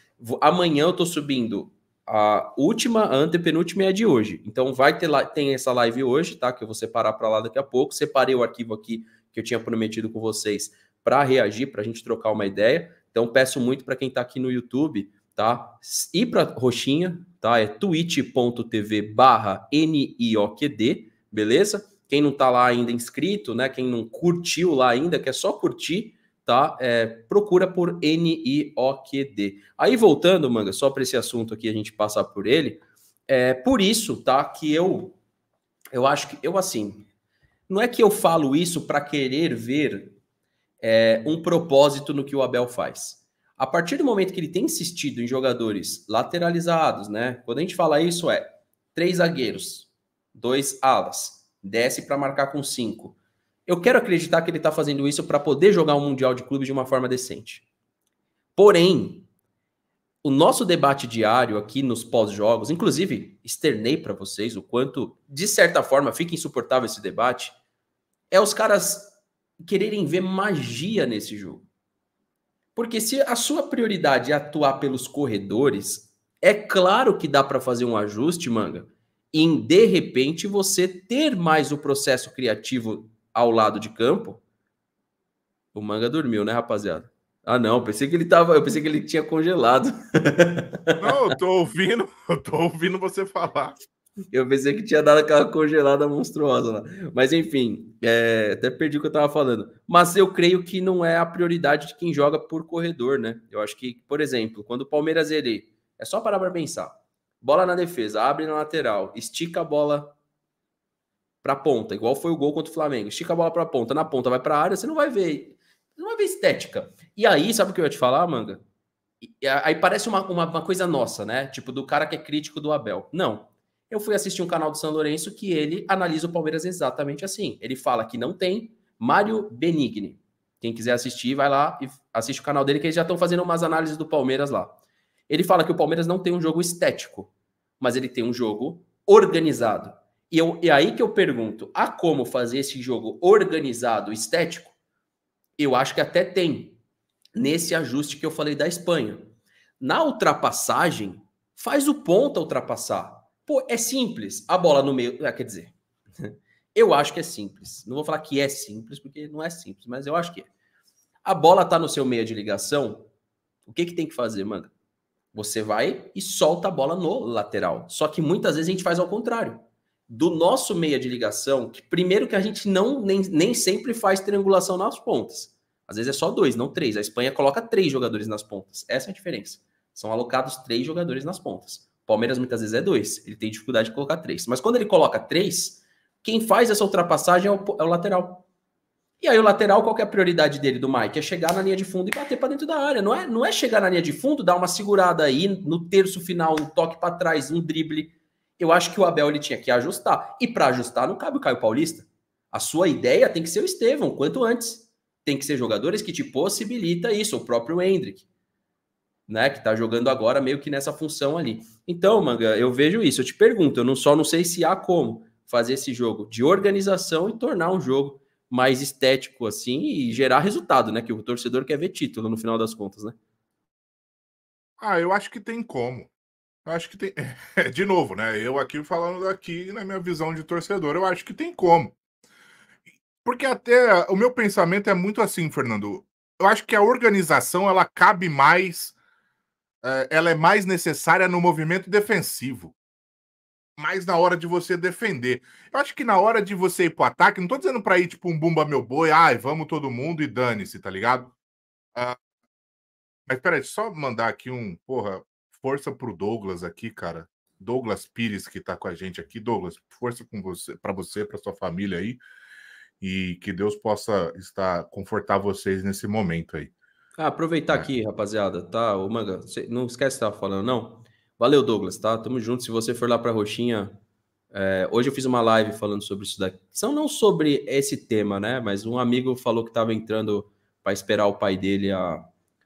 amanhã eu tô subindo a última, a antepenúltima é a de hoje. Então vai ter lá, tem essa live hoje, tá? Que eu vou separar para lá daqui a pouco. Separei o arquivo aqui que eu tinha prometido com vocês para reagir, para a gente trocar uma ideia. Então peço muito para quem está aqui no YouTube, tá? Ir para roxinha, tá? É twitch.tv/nioqd, beleza? Quem não está lá ainda inscrito, né? Quem não curtiu lá ainda, quer é só curtir, tá? É, procura por N-I-O-Q-D. Aí voltando, manga, só para esse assunto aqui a gente passar por ele. É por isso, tá? Que eu eu acho que eu assim, não é que eu falo isso para querer ver é, um propósito no que o Abel faz. A partir do momento que ele tem insistido em jogadores lateralizados, né? Quando a gente fala isso é três zagueiros, dois alas, desce para marcar com cinco eu quero acreditar que ele está fazendo isso para poder jogar um Mundial de Clubes de uma forma decente. Porém, o nosso debate diário aqui nos pós-jogos, inclusive externei para vocês o quanto, de certa forma, fica insuportável esse debate, é os caras quererem ver magia nesse jogo. Porque se a sua prioridade é atuar pelos corredores, é claro que dá para fazer um ajuste, manga, em de repente você ter mais o processo criativo ao lado de campo, o manga dormiu, né, rapaziada? Ah, não, pensei que ele tava, eu pensei que ele tinha congelado. Não, eu tô ouvindo, eu tô ouvindo você falar. Eu pensei que tinha dado aquela congelada monstruosa lá. Mas enfim, é, até perdi o que eu tava falando. Mas eu creio que não é a prioridade de quem joga por corredor, né? Eu acho que, por exemplo, quando o Palmeiras ele é só parar para pensar. Bola na defesa, abre na lateral, estica a bola para ponta, igual foi o gol contra o Flamengo. Estica a bola para ponta, na ponta vai para área, você não vai ver, não vai ver estética. E aí, sabe o que eu ia te falar, manga? Aí parece uma, uma, uma coisa nossa, né? Tipo do cara que é crítico do Abel. Não. Eu fui assistir um canal do São Lourenço que ele analisa o Palmeiras exatamente assim. Ele fala que não tem Mário Benigni. Quem quiser assistir, vai lá e assiste o canal dele, que eles já estão fazendo umas análises do Palmeiras lá. Ele fala que o Palmeiras não tem um jogo estético, mas ele tem um jogo organizado. E eu, aí que eu pergunto: há como fazer esse jogo organizado, estético? Eu acho que até tem, nesse ajuste que eu falei da Espanha. Na ultrapassagem, faz o ponto a ultrapassar. Pô, é simples. A bola no meio. Ah, quer dizer, eu acho que é simples. Não vou falar que é simples, porque não é simples, mas eu acho que é. A bola tá no seu meio de ligação. O que, que tem que fazer, mano? Você vai e solta a bola no lateral. Só que muitas vezes a gente faz ao contrário do nosso meia de ligação, que primeiro que a gente não nem, nem sempre faz triangulação nas pontas. Às vezes é só dois, não três. A Espanha coloca três jogadores nas pontas. Essa é a diferença. São alocados três jogadores nas pontas. Palmeiras muitas vezes é dois. Ele tem dificuldade de colocar três. Mas quando ele coloca três, quem faz essa ultrapassagem é o, é o lateral. E aí o lateral, qual é a prioridade dele do Mike? É chegar na linha de fundo e bater para dentro da área. Não é, não é chegar na linha de fundo, dar uma segurada aí no terço final, um toque para trás, um drible. Eu acho que o Abel ele tinha que ajustar. E para ajustar, não cabe o Caio Paulista. A sua ideia tem que ser o Estevão, quanto antes. Tem que ser jogadores que te possibilita isso, o próprio Hendrick, né? Que está jogando agora meio que nessa função ali. Então, Manga, eu vejo isso. Eu te pergunto, eu não, só não sei se há como fazer esse jogo de organização e tornar um jogo mais estético assim e gerar resultado, né? Que o torcedor quer ver título no final das contas, né? Ah, eu acho que tem como. Acho que tem. de novo, né? Eu aqui falando aqui na minha visão de torcedor, eu acho que tem como. Porque até o meu pensamento é muito assim, Fernando. Eu acho que a organização ela cabe mais, é, ela é mais necessária no movimento defensivo. Mais na hora de você defender. Eu acho que na hora de você ir pro ataque, não tô dizendo pra ir tipo um bumba meu boi, ai, vamos todo mundo e dane-se, tá ligado? Uh, mas peraí, só mandar aqui um, porra, força pro Douglas aqui, cara. Douglas Pires que tá com a gente aqui, Douglas, força com você, para você, para sua família aí, e que Deus possa estar confortar vocês nesse momento aí. Ah, aproveitar é. aqui, rapaziada, tá? O manga, não esquece que tava tá falando, não. Valeu, Douglas, tá? Tamo junto. Se você for lá para Roxinha, é, hoje eu fiz uma live falando sobre isso daqui. São não sobre esse tema, né? Mas um amigo falou que estava entrando para esperar o pai dele a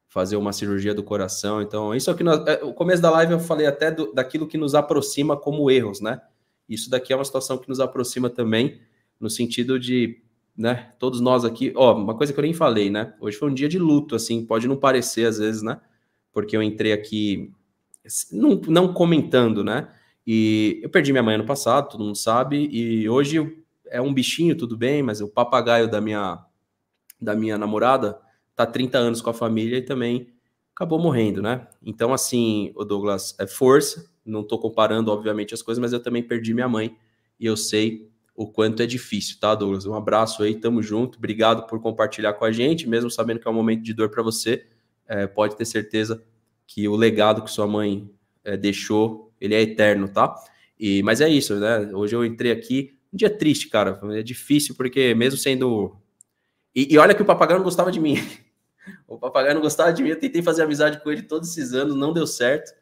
fazer uma cirurgia do coração. Então, isso aqui, nós, é, o começo da live eu falei até do, daquilo que nos aproxima como erros, né? Isso daqui é uma situação que nos aproxima também, no sentido de, né, todos nós aqui, ó, uma coisa que eu nem falei, né? Hoje foi um dia de luto, assim, pode não parecer às vezes, né? Porque eu entrei aqui não, não comentando, né? E eu perdi minha mãe ano passado, todo mundo sabe, e hoje é um bichinho, tudo bem, mas o papagaio da minha da minha namorada, tá 30 anos com a família e também acabou morrendo, né? Então, assim, o Douglas, é força, não tô comparando, obviamente, as coisas, mas eu também perdi minha mãe e eu sei o quanto é difícil, tá, Douglas? Um abraço aí, tamo junto, obrigado por compartilhar com a gente, mesmo sabendo que é um momento de dor para você, é, pode ter certeza que o legado que sua mãe é, deixou, ele é eterno, tá? E, mas é isso, né? Hoje eu entrei aqui, um dia triste, cara, é difícil, porque mesmo sendo... E, e olha que o papagaio não gostava de mim, O papagaio não gostava de mim, eu tentei fazer amizade com ele todos esses anos, não deu certo.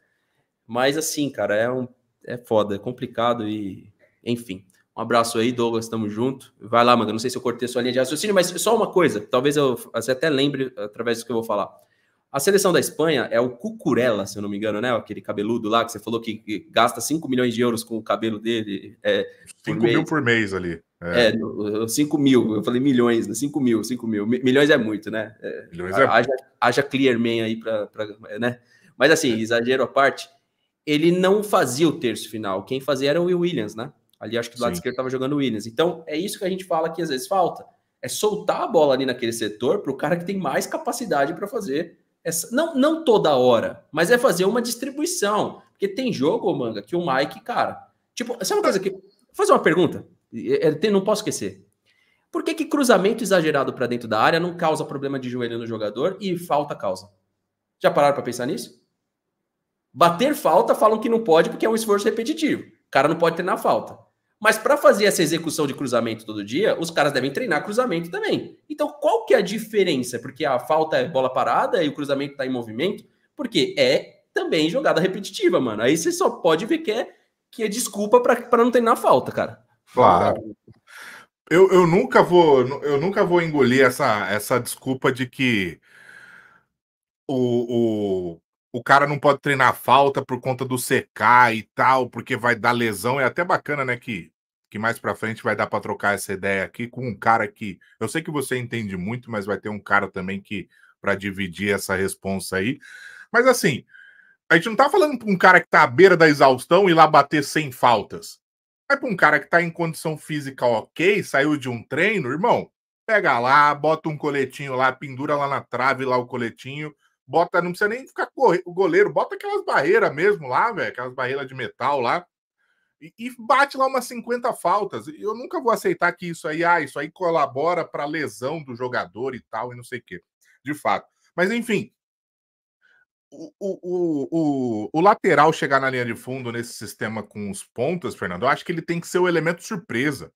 Mas assim, cara, é um é foda, é complicado e enfim. Um abraço aí, Douglas, tamo junto. Vai lá, mano, não sei se eu cortei sua linha de raciocínio, mas só uma coisa, talvez eu até lembre através do que eu vou falar. A seleção da Espanha é o Cucurella, se eu não me engano, né? Aquele cabeludo lá que você falou que gasta 5 milhões de euros com o cabelo dele. É, 5 mil por mês ali. É, é 5 mil, eu falei milhões, né? 5 mil, 5 mil. Milhões é muito, né? É, milhões é haja, haja Clearman aí para. Né? Mas assim, é. exagero à parte, ele não fazia o terço final. Quem fazia era o Will Williams, né? Ali acho que do lado Sim. esquerdo estava jogando o Williams. Então é isso que a gente fala que às vezes falta. É soltar a bola ali naquele setor para o cara que tem mais capacidade para fazer essa, não, não toda hora, mas é fazer uma distribuição. Porque tem jogo, manga, que o Mike, cara. Tipo, sabe uma coisa que. Vou fazer uma pergunta. É, é, não posso esquecer. Por que, que cruzamento exagerado para dentro da área não causa problema de joelho no jogador e falta causa? Já pararam para pensar nisso? Bater falta falam que não pode porque é um esforço repetitivo. O cara não pode ter na falta. Mas para fazer essa execução de cruzamento todo dia, os caras devem treinar cruzamento também. Então, qual que é a diferença? Porque a falta é bola parada e o cruzamento está em movimento? Porque é também jogada repetitiva, mano. Aí você só pode ver que é, que é desculpa para não treinar falta, cara. Claro. Eu, eu nunca vou eu nunca vou engolir essa, essa desculpa de que o, o o cara não pode treinar falta por conta do CK e tal, porque vai dar lesão. É até bacana, né, que, que mais para frente vai dar para trocar essa ideia aqui com um cara que eu sei que você entende muito, mas vai ter um cara também que para dividir essa responsa aí. Mas assim, a gente não tá falando pra um cara que tá à beira da exaustão e lá bater sem faltas. É para um cara que tá em condição física ok, saiu de um treino, irmão, pega lá, bota um coletinho lá, pendura lá na trave lá o coletinho Bota, não precisa nem ficar o goleiro, bota aquelas barreiras mesmo lá, velho, aquelas barreiras de metal lá. E, e, bate lá umas 50 faltas. Eu nunca vou aceitar que isso aí, ah, isso aí colabora para lesão do jogador e tal, e não sei o quê. De fato. Mas enfim, o, o, o, o, lateral chegar na linha de fundo nesse sistema com os pontas, Fernando, eu acho que ele tem que ser o elemento surpresa.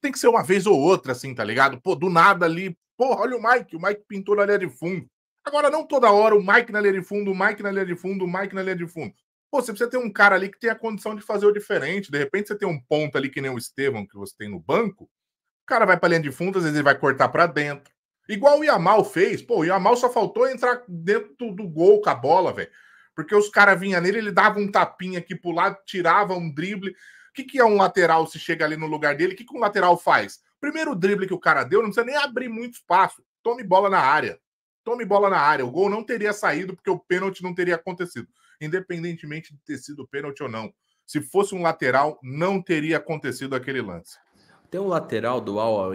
Tem que ser uma vez ou outra, assim, tá ligado? Pô, do nada ali, porra, olha o Mike, o Mike pintou na linha de fundo. Agora, não toda hora o Mike na linha de fundo, o Mike na linha de fundo, o Mike na linha de fundo. Pô, você precisa ter um cara ali que tem a condição de fazer o diferente. De repente, você tem um ponto ali que nem o Estevam, que você tem no banco. O cara vai para linha de fundo, às vezes ele vai cortar para dentro. Igual o Yamal fez. Pô, o Yamal só faltou entrar dentro do gol com a bola, velho. Porque os caras vinham nele, ele dava um tapinha aqui pro lado, tirava um drible. O que, que é um lateral se chega ali no lugar dele? O que, que um lateral faz? Primeiro drible que o cara deu, não precisa nem abrir muito espaço. Tome bola na área tome bola na área. O gol não teria saído porque o pênalti não teria acontecido, independentemente de ter sido pênalti ou não. Se fosse um lateral, não teria acontecido aquele lance. Tem um lateral do Al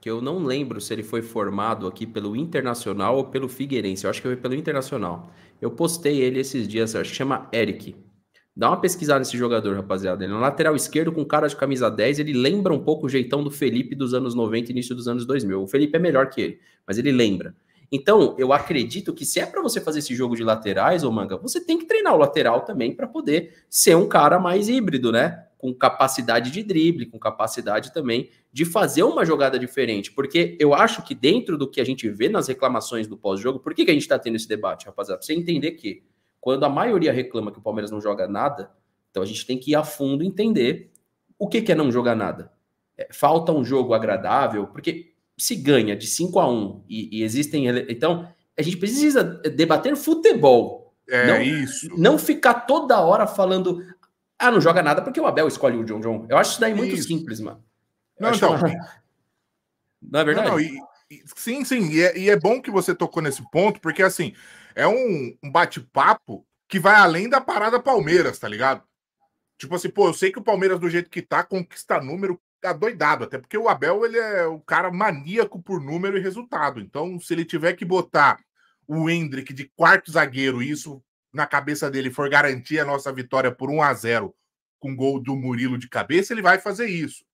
que eu não lembro se ele foi formado aqui pelo Internacional ou pelo Figueirense. Eu acho que foi pelo Internacional. Eu postei ele esses dias, chama Eric. Dá uma pesquisada nesse jogador, rapaziada. Ele é um lateral esquerdo com cara de camisa 10. Ele lembra um pouco o jeitão do Felipe dos anos 90 início dos anos 2000. O Felipe é melhor que ele, mas ele lembra. Então, eu acredito que se é para você fazer esse jogo de laterais, ô Manga, você tem que treinar o lateral também para poder ser um cara mais híbrido, né? Com capacidade de drible, com capacidade também de fazer uma jogada diferente. Porque eu acho que dentro do que a gente vê nas reclamações do pós-jogo, por que, que a gente está tendo esse debate, rapaziada? Pra você entender que quando a maioria reclama que o Palmeiras não joga nada, então a gente tem que ir a fundo entender o que, que é não jogar nada. É, falta um jogo agradável, porque se ganha de 5 a 1 e, e existem. Então, a gente precisa debater futebol. É não, isso. Não ficar toda hora falando. Ah, não joga nada porque o Abel escolhe o John John. Eu acho isso daí muito isso. simples, mano. Eu não, então. Não é verdade? Não, não, e, e, sim, sim. E é, e é, bom que você tocou nesse ponto, porque assim, é um, um bate-papo que vai além da parada Palmeiras, tá ligado? Tipo assim, pô, eu sei que o Palmeiras, do jeito que tá, conquista número, adoidado, até porque o Abel ele é o cara maníaco por número e resultado. Então, se ele tiver que botar o Hendrick de quarto zagueiro, e isso na cabeça dele for garantir a nossa vitória por 1 a 0 com gol do Murilo de cabeça, ele vai fazer isso.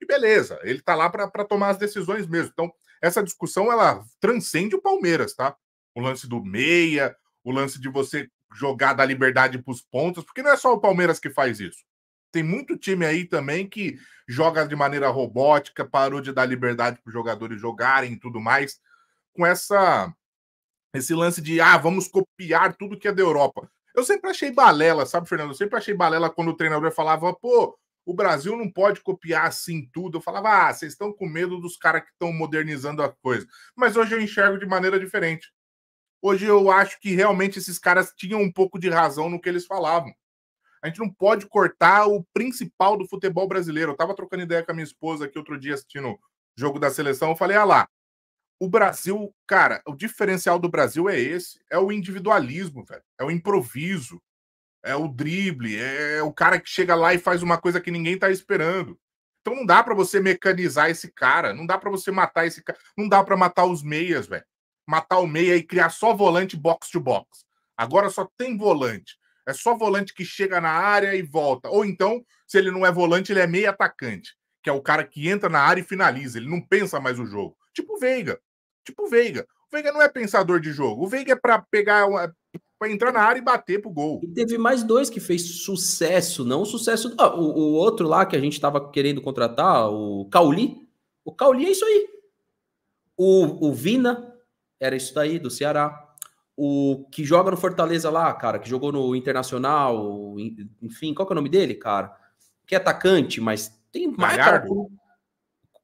E beleza, ele tá lá para tomar as decisões mesmo. Então, essa discussão ela transcende o Palmeiras, tá? O lance do meia, o lance de você jogar da liberdade para os pontos, porque não é só o Palmeiras que faz isso. Tem muito time aí também que joga de maneira robótica, parou de dar liberdade para os jogadores jogarem e tudo mais, com essa esse lance de ah, vamos copiar tudo que é da Europa. Eu sempre achei balela, sabe, Fernando? Eu sempre achei balela quando o treinador falava, pô, o Brasil não pode copiar assim tudo. Eu falava, ah, vocês estão com medo dos caras que estão modernizando a coisa. Mas hoje eu enxergo de maneira diferente. Hoje eu acho que realmente esses caras tinham um pouco de razão no que eles falavam. A gente não pode cortar o principal do futebol brasileiro. Eu estava trocando ideia com a minha esposa aqui outro dia assistindo o jogo da seleção. Eu falei, ah lá, o Brasil, cara, o diferencial do Brasil é esse: é o individualismo, velho, é o improviso, é o drible, é, é o cara que chega lá e faz uma coisa que ninguém tá esperando. Então não dá para você mecanizar esse cara, não dá para você matar esse cara, não dá para matar os meias, velho. Matar o meia e criar só volante box to box. Agora só tem volante. É só volante que chega na área e volta. Ou então, se ele não é volante, ele é meio atacante, que é o cara que entra na área e finaliza. Ele não pensa mais o jogo. Tipo o Veiga. Tipo o Veiga. O Veiga não é pensador de jogo. O Veiga é para pegar, uma é para entrar na área e bater pro gol. E teve mais dois que fez sucesso, não sucesso. Ah, o, o, outro lá que a gente estava querendo contratar, o Cauli. O Cauli é isso aí. O, o Vina era isso daí, do Ceará. O que joga no Fortaleza lá, cara, que jogou no Internacional, enfim, qual que é o nome dele, cara? Que é atacante, mas tem mais. Galhardo.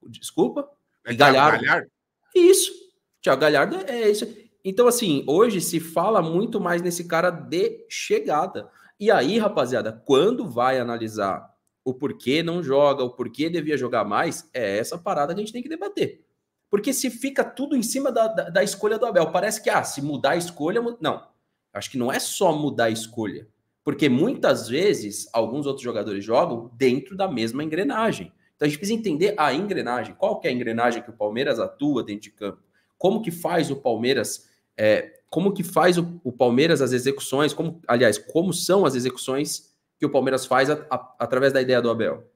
Desculpa? É Galhardo. Galhardo. Isso. Tiago Galhardo é isso. Então, assim, hoje se fala muito mais nesse cara de chegada. E aí, rapaziada, quando vai analisar o porquê não joga, o porquê devia jogar mais, é essa parada que a gente tem que debater. Porque se fica tudo em cima da, da, da escolha do Abel, parece que, ah, se mudar a escolha. Não. Acho que não é só mudar a escolha. Porque muitas vezes alguns outros jogadores jogam dentro da mesma engrenagem. Então a gente precisa entender a engrenagem. Qual que é a engrenagem que o Palmeiras atua dentro de campo? Como que faz o Palmeiras. É, como que faz o, o, Palmeiras as execuções, como, aliás, como são as execuções que o Palmeiras faz a, a, através da ideia do Abel?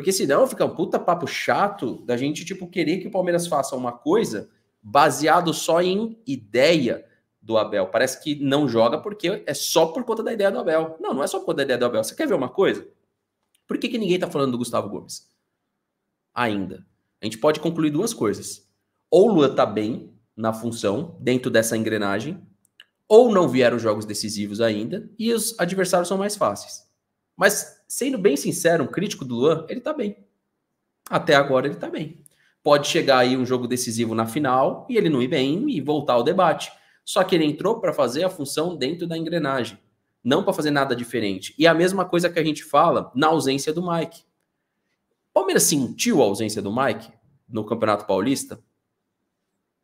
Porque senão fica um puta papo chato da gente, tipo, querer que o Palmeiras faça uma coisa baseado só em ideia do Abel. Parece que não joga porque é só por conta da ideia do Abel. Não, não é só por conta da ideia do Abel. Você quer ver uma coisa? Por que, que ninguém tá falando do Gustavo Gomes? Ainda. A gente pode concluir duas coisas. Ou o Luan tá bem na função, dentro dessa engrenagem, ou não vieram jogos decisivos ainda, e os adversários são mais fáceis. Mas sendo bem sincero, um crítico do Luan, ele tá bem. Até agora ele tá bem. Pode chegar aí um jogo decisivo na final e ele não ir bem e voltar ao debate. Só que ele entrou para fazer a função dentro da engrenagem, não para fazer nada diferente. E a mesma coisa que a gente fala na ausência do Mike. O Palmeiras sentiu a ausência do Mike no Campeonato Paulista?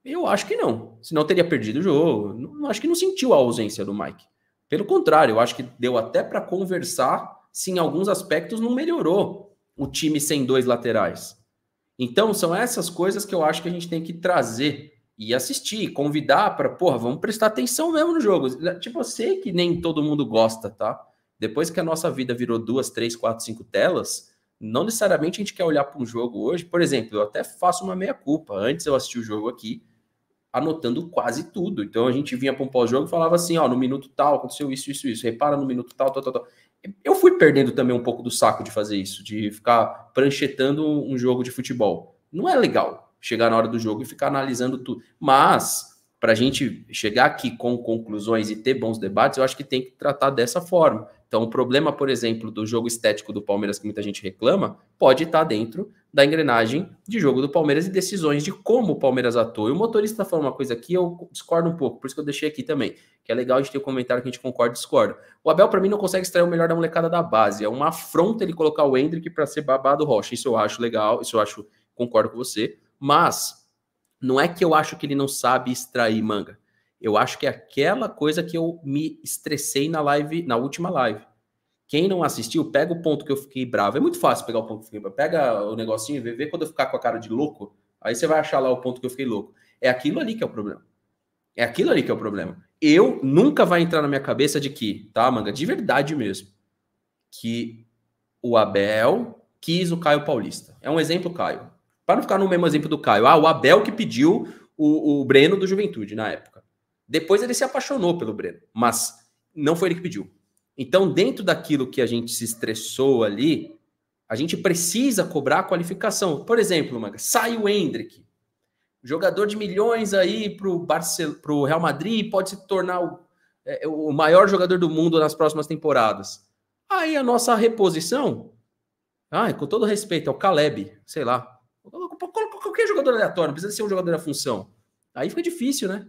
Eu acho que não. Senão teria perdido o jogo. Não, acho que não sentiu a ausência do Mike. Pelo contrário, eu acho que deu até para conversar se em alguns aspectos não melhorou o time sem dois laterais. Então, são essas coisas que eu acho que a gente tem que trazer e assistir, convidar para, porra, vamos prestar atenção mesmo no jogo. Tipo, eu sei que nem todo mundo gosta, tá? Depois que a nossa vida virou duas, três, quatro, cinco telas, não necessariamente a gente quer olhar para um jogo hoje. Por exemplo, eu até faço uma meia-culpa. Antes eu assisti o jogo aqui, anotando quase tudo. Então a gente vinha para um pós-jogo e falava assim: ó, no minuto tal aconteceu isso, isso, isso, repara no minuto tal, tal, tal, tal eu fui perdendo também um pouco do saco de fazer isso, de ficar pranchetando um jogo de futebol. Não é legal chegar na hora do jogo e ficar analisando tudo. Mas, para a gente chegar aqui com conclusões e ter bons debates, eu acho que tem que tratar dessa forma. Então, o problema, por exemplo, do jogo estético do Palmeiras, que muita gente reclama, pode estar tá dentro da engrenagem de jogo do Palmeiras e decisões de como o Palmeiras atua. E o motorista tá falou uma coisa aqui, eu discordo um pouco, por isso que eu deixei aqui também que é legal a gente ter um comentário que a gente concorda e discorda. O Abel, para mim, não consegue extrair o melhor da molecada da base. É uma afronta ele colocar o Hendrick para ser babado Rocha. Isso eu acho legal, isso eu acho, concordo com você. Mas não é que eu acho que ele não sabe extrair manga. Eu acho que é aquela coisa que eu me estressei na live, na última live. Quem não assistiu, pega o ponto que eu fiquei bravo. É muito fácil pegar o ponto que eu fiquei bravo. Pega o negocinho, vê, vê quando eu ficar com a cara de louco. Aí você vai achar lá o ponto que eu fiquei louco. É aquilo ali que é o problema. É aquilo ali que é o problema eu nunca vai entrar na minha cabeça de que, tá, manga, de verdade mesmo, que o Abel quis o Caio Paulista. É um exemplo, Caio. Para não ficar no mesmo exemplo do Caio. Ah, o Abel que pediu o, o Breno do Juventude na época. Depois ele se apaixonou pelo Breno, mas não foi ele que pediu. Então, dentro daquilo que a gente se estressou ali, a gente precisa cobrar a qualificação. Por exemplo, Manga, sai o Hendrick jogador de milhões aí para o Real Madrid, pode se tornar o, é, é, o maior jogador do mundo nas próximas temporadas. Aí a nossa reposição, ai, com todo respeito, é o Caleb, sei lá. Qualquer jogador aleatório, não precisa ser um jogador da função. Aí fica difícil, né?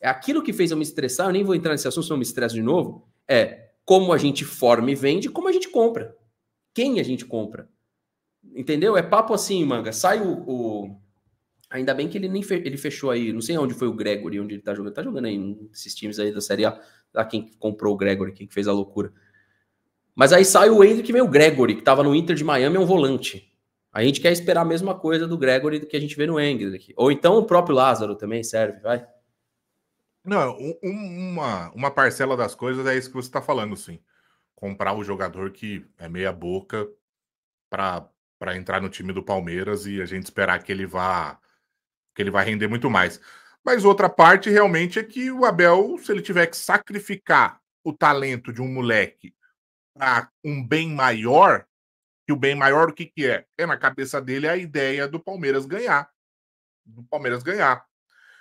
É aquilo que fez eu me estressar, eu nem vou entrar nesse assunto, se eu me estresso de novo. É como a gente forma e vende, como a gente compra. Quem a gente compra. Entendeu? É papo assim, manga. Sai o, o Ainda bem que ele nem fe... ele fechou aí, não sei onde foi o Gregory, onde ele tá jogando. Tá jogando aí nesses times aí da Série A, lá quem comprou o Gregory, quem fez a loucura. Mas aí sai o Hendrick que vem o Gregory, que tava no Inter de Miami, é um volante. A gente quer esperar a mesma coisa do Gregory do que a gente vê no aqui, Ou então o próprio Lázaro também serve, vai. Não, é, uma, uma parcela das coisas é isso que você está falando, sim. Comprar o jogador que é meia boca para entrar no time do Palmeiras e a gente esperar que ele vá porque ele vai render muito mais. Mas outra parte realmente é que o Abel, se ele tiver que sacrificar o talento de um moleque para um bem maior, que o bem maior o que, que é? É na cabeça dele a ideia do Palmeiras ganhar. Do Palmeiras ganhar.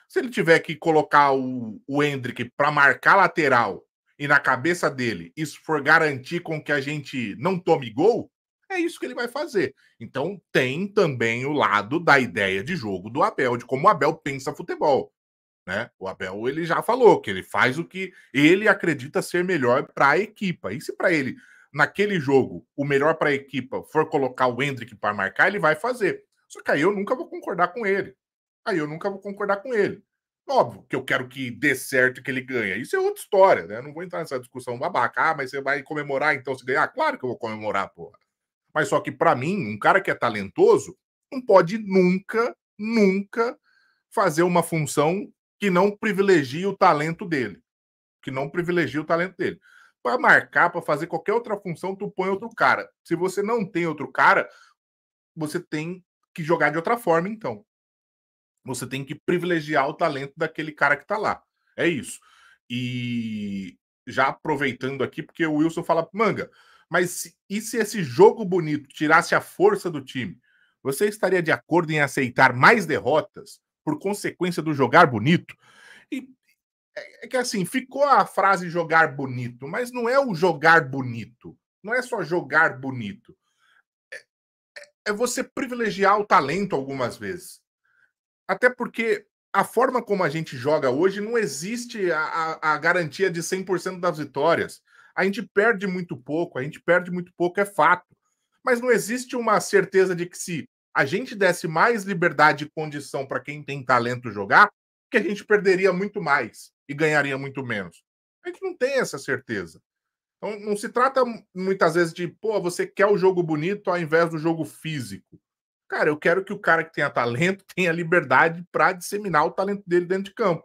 Se ele tiver que colocar o, o Hendrick para marcar lateral e na cabeça dele isso for garantir com que a gente não tome gol, é isso que ele vai fazer. Então tem também o lado da ideia de jogo do Abel, de como o Abel pensa futebol. Né? O Abel ele já falou que ele faz o que ele acredita ser melhor para a equipa. E se para ele naquele jogo o melhor para a equipa for colocar o Hendrick para marcar, ele vai fazer. Só que aí eu nunca vou concordar com ele. Aí eu nunca vou concordar com ele. Óbvio que eu quero que dê certo que ele ganha. Isso é outra história, né? Eu não vou entrar nessa discussão babaca. Ah, mas você vai comemorar então se ganhar? Claro que eu vou comemorar, porra. Mas só que, para mim, um cara que é talentoso não pode nunca, nunca fazer uma função que não privilegie o talento dele. Que não privilegie o talento dele. Para marcar, para fazer qualquer outra função, tu põe outro cara. Se você não tem outro cara, você tem que jogar de outra forma, então. Você tem que privilegiar o talento daquele cara que está lá. É isso. E já aproveitando aqui, porque o Wilson fala, manga, mas e se esse jogo bonito tirasse a força do time? Você estaria de acordo em aceitar mais derrotas por consequência do jogar bonito? E é, é que assim, ficou a frase jogar bonito, mas não é o jogar bonito. Não é só jogar bonito. É, é, é você privilegiar o talento algumas vezes. Até porque a forma como a gente joga hoje não existe a, a, a garantia de 100% das vitórias a gente perde muito pouco, a gente perde muito pouco, é fato. Mas não existe uma certeza de que se a gente desse mais liberdade e condição para quem tem talento jogar, que a gente perderia muito mais e ganharia muito menos. A gente não tem essa certeza. Então, não se trata muitas vezes de, pô, você quer o jogo bonito ao invés do jogo físico. Cara, eu quero que o cara que tenha talento tenha liberdade para disseminar o talento dele dentro de campo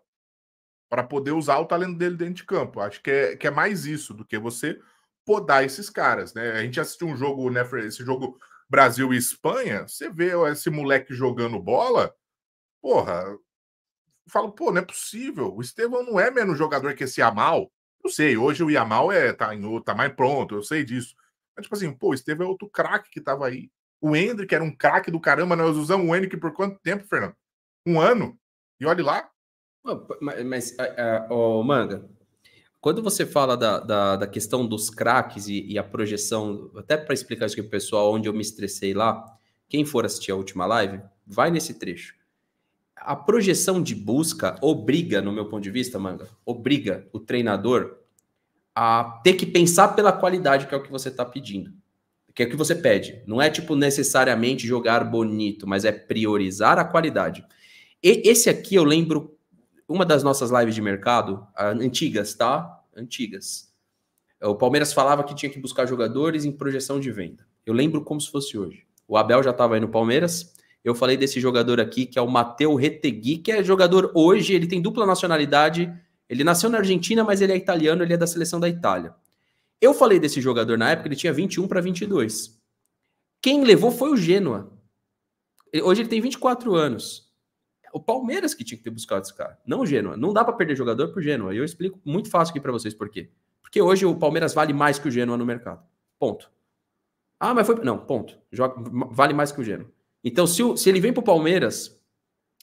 para poder usar o talento dele dentro de campo. Acho que é, que é mais isso do que você podar esses caras, né? A gente assistiu um jogo, né, esse jogo Brasil e Espanha, você vê esse moleque jogando bola, porra, falo, pô, não é possível. O Estevão não é menos jogador que esse Yamal. Eu sei, hoje o Yamal é, tá, em, tá mais pronto, eu sei disso. Mas, tipo assim, pô, esteve é outro craque que tava aí. O Hendrick era um craque do caramba, nós usamos o Hendrick por quanto tempo, Fernando? Um ano. E olhe lá, mas, mas uh, oh, Manga, quando você fala da, da, da questão dos craques e, e, a projeção, até para explicar isso aqui para o pessoal, onde eu me estressei lá, quem for assistir a última live, vai nesse trecho. A projeção de busca obriga, no meu ponto de vista, Manga, obriga o treinador a ter que pensar pela qualidade que é o que você está pedindo que é o que você pede. Não é tipo necessariamente jogar bonito, mas é priorizar a qualidade. E esse aqui eu lembro uma das nossas lives de mercado, antigas, tá? Antigas. É, o Palmeiras falava que tinha que buscar jogadores em projeção de venda. Eu lembro como se fosse hoje. O Abel já estava aí no Palmeiras. Eu falei desse jogador aqui, que é o Mateu Retegui, que é jogador hoje, ele tem dupla nacionalidade. Ele nasceu na Argentina, mas ele é italiano, ele é da seleção da Itália. Eu falei desse jogador na época, ele tinha 21 para 22. Quem levou foi o Genoa. Hoje ele tem 24 anos. O Palmeiras que tinha que ter buscado esse cara, não o Gênua. Não dá para perder jogador pro Gênua. E eu explico muito fácil aqui para vocês por quê. Porque hoje o Palmeiras vale mais que o Gênua no mercado. Ponto. Ah, mas foi. Não, ponto. Joga, vale mais que o Gênua. Então, se, o, se ele vem pro Palmeiras,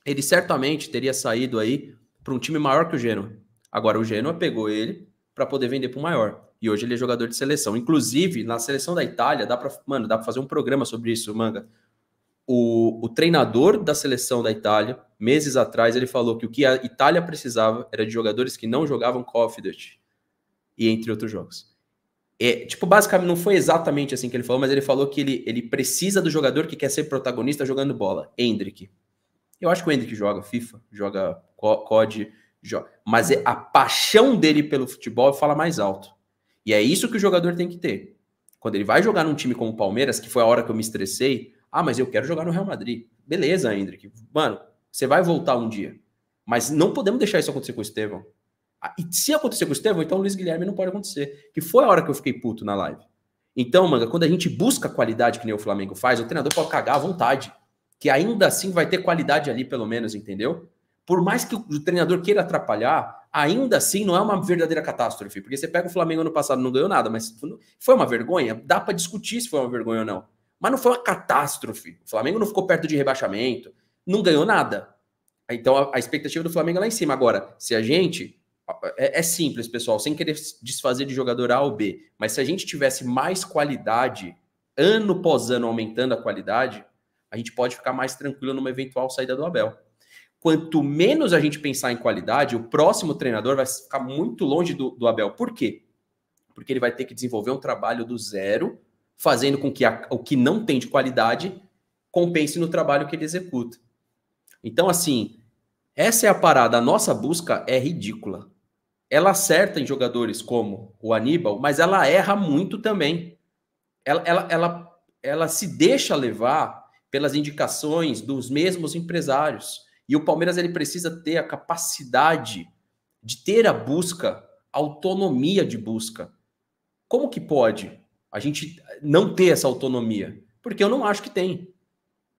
ele certamente teria saído aí para um time maior que o Gênua. Agora, o Gênua pegou ele para poder vender pro maior. E hoje ele é jogador de seleção. Inclusive, na seleção da Itália, dá para, mano, dá para fazer um programa sobre isso, manga o, o treinador da seleção da Itália, meses atrás, ele falou que o que a Itália precisava era de jogadores que não jogavam Call of Duty e entre outros jogos. É, tipo, basicamente, não foi exatamente assim que ele falou, mas ele falou que ele, ele precisa do jogador que quer ser protagonista jogando bola. Hendrick. Eu acho que o Hendrick joga FIFA, joga COD, joga. Mas é a paixão dele pelo futebol fala mais alto. E é isso que o jogador tem que ter. Quando ele vai jogar num time como o Palmeiras, que foi a hora que eu me estressei, ah, mas eu quero jogar no Real Madrid. Beleza, Hendrick. Mano, você vai voltar um dia. Mas não podemos deixar isso acontecer com o Estevão. Ah, e se acontecer com o Estevão, então o Luiz Guilherme não pode acontecer. Que foi a hora que eu fiquei puto na live. Então, manga, quando a gente busca qualidade que nem o Flamengo faz, o treinador pode cagar à vontade. Que ainda assim vai ter qualidade ali, pelo menos, entendeu? Por mais que o treinador queira atrapalhar, ainda assim não é uma verdadeira catástrofe. Porque você pega o Flamengo ano passado, não ganhou nada, mas foi uma vergonha. Dá para discutir se foi uma vergonha ou não. Mas não foi uma catástrofe. O Flamengo não ficou perto de rebaixamento, não ganhou nada. Então a, a expectativa do Flamengo é lá em cima. Agora, se a gente. É, é simples, pessoal, sem querer desfazer de jogador A ou B, mas se a gente tivesse mais qualidade, ano após ano aumentando a qualidade, a gente pode ficar mais tranquilo numa eventual saída do Abel. Quanto menos a gente pensar em qualidade, o próximo treinador vai ficar muito longe do, do Abel. Por quê? Porque ele vai ter que desenvolver um trabalho do zero fazendo com que a, o que não tem de qualidade compense no trabalho que ele executa. Então, assim, essa é a parada. A nossa busca é ridícula. Ela acerta em jogadores como o Aníbal, mas ela erra muito também. Ela, ela, ela, ela se deixa levar pelas indicações dos mesmos empresários. E o Palmeiras ele precisa ter a capacidade de ter a busca, autonomia de busca. Como que pode? a gente eh, não ter essa autonomia? Porque eu não acho que tem.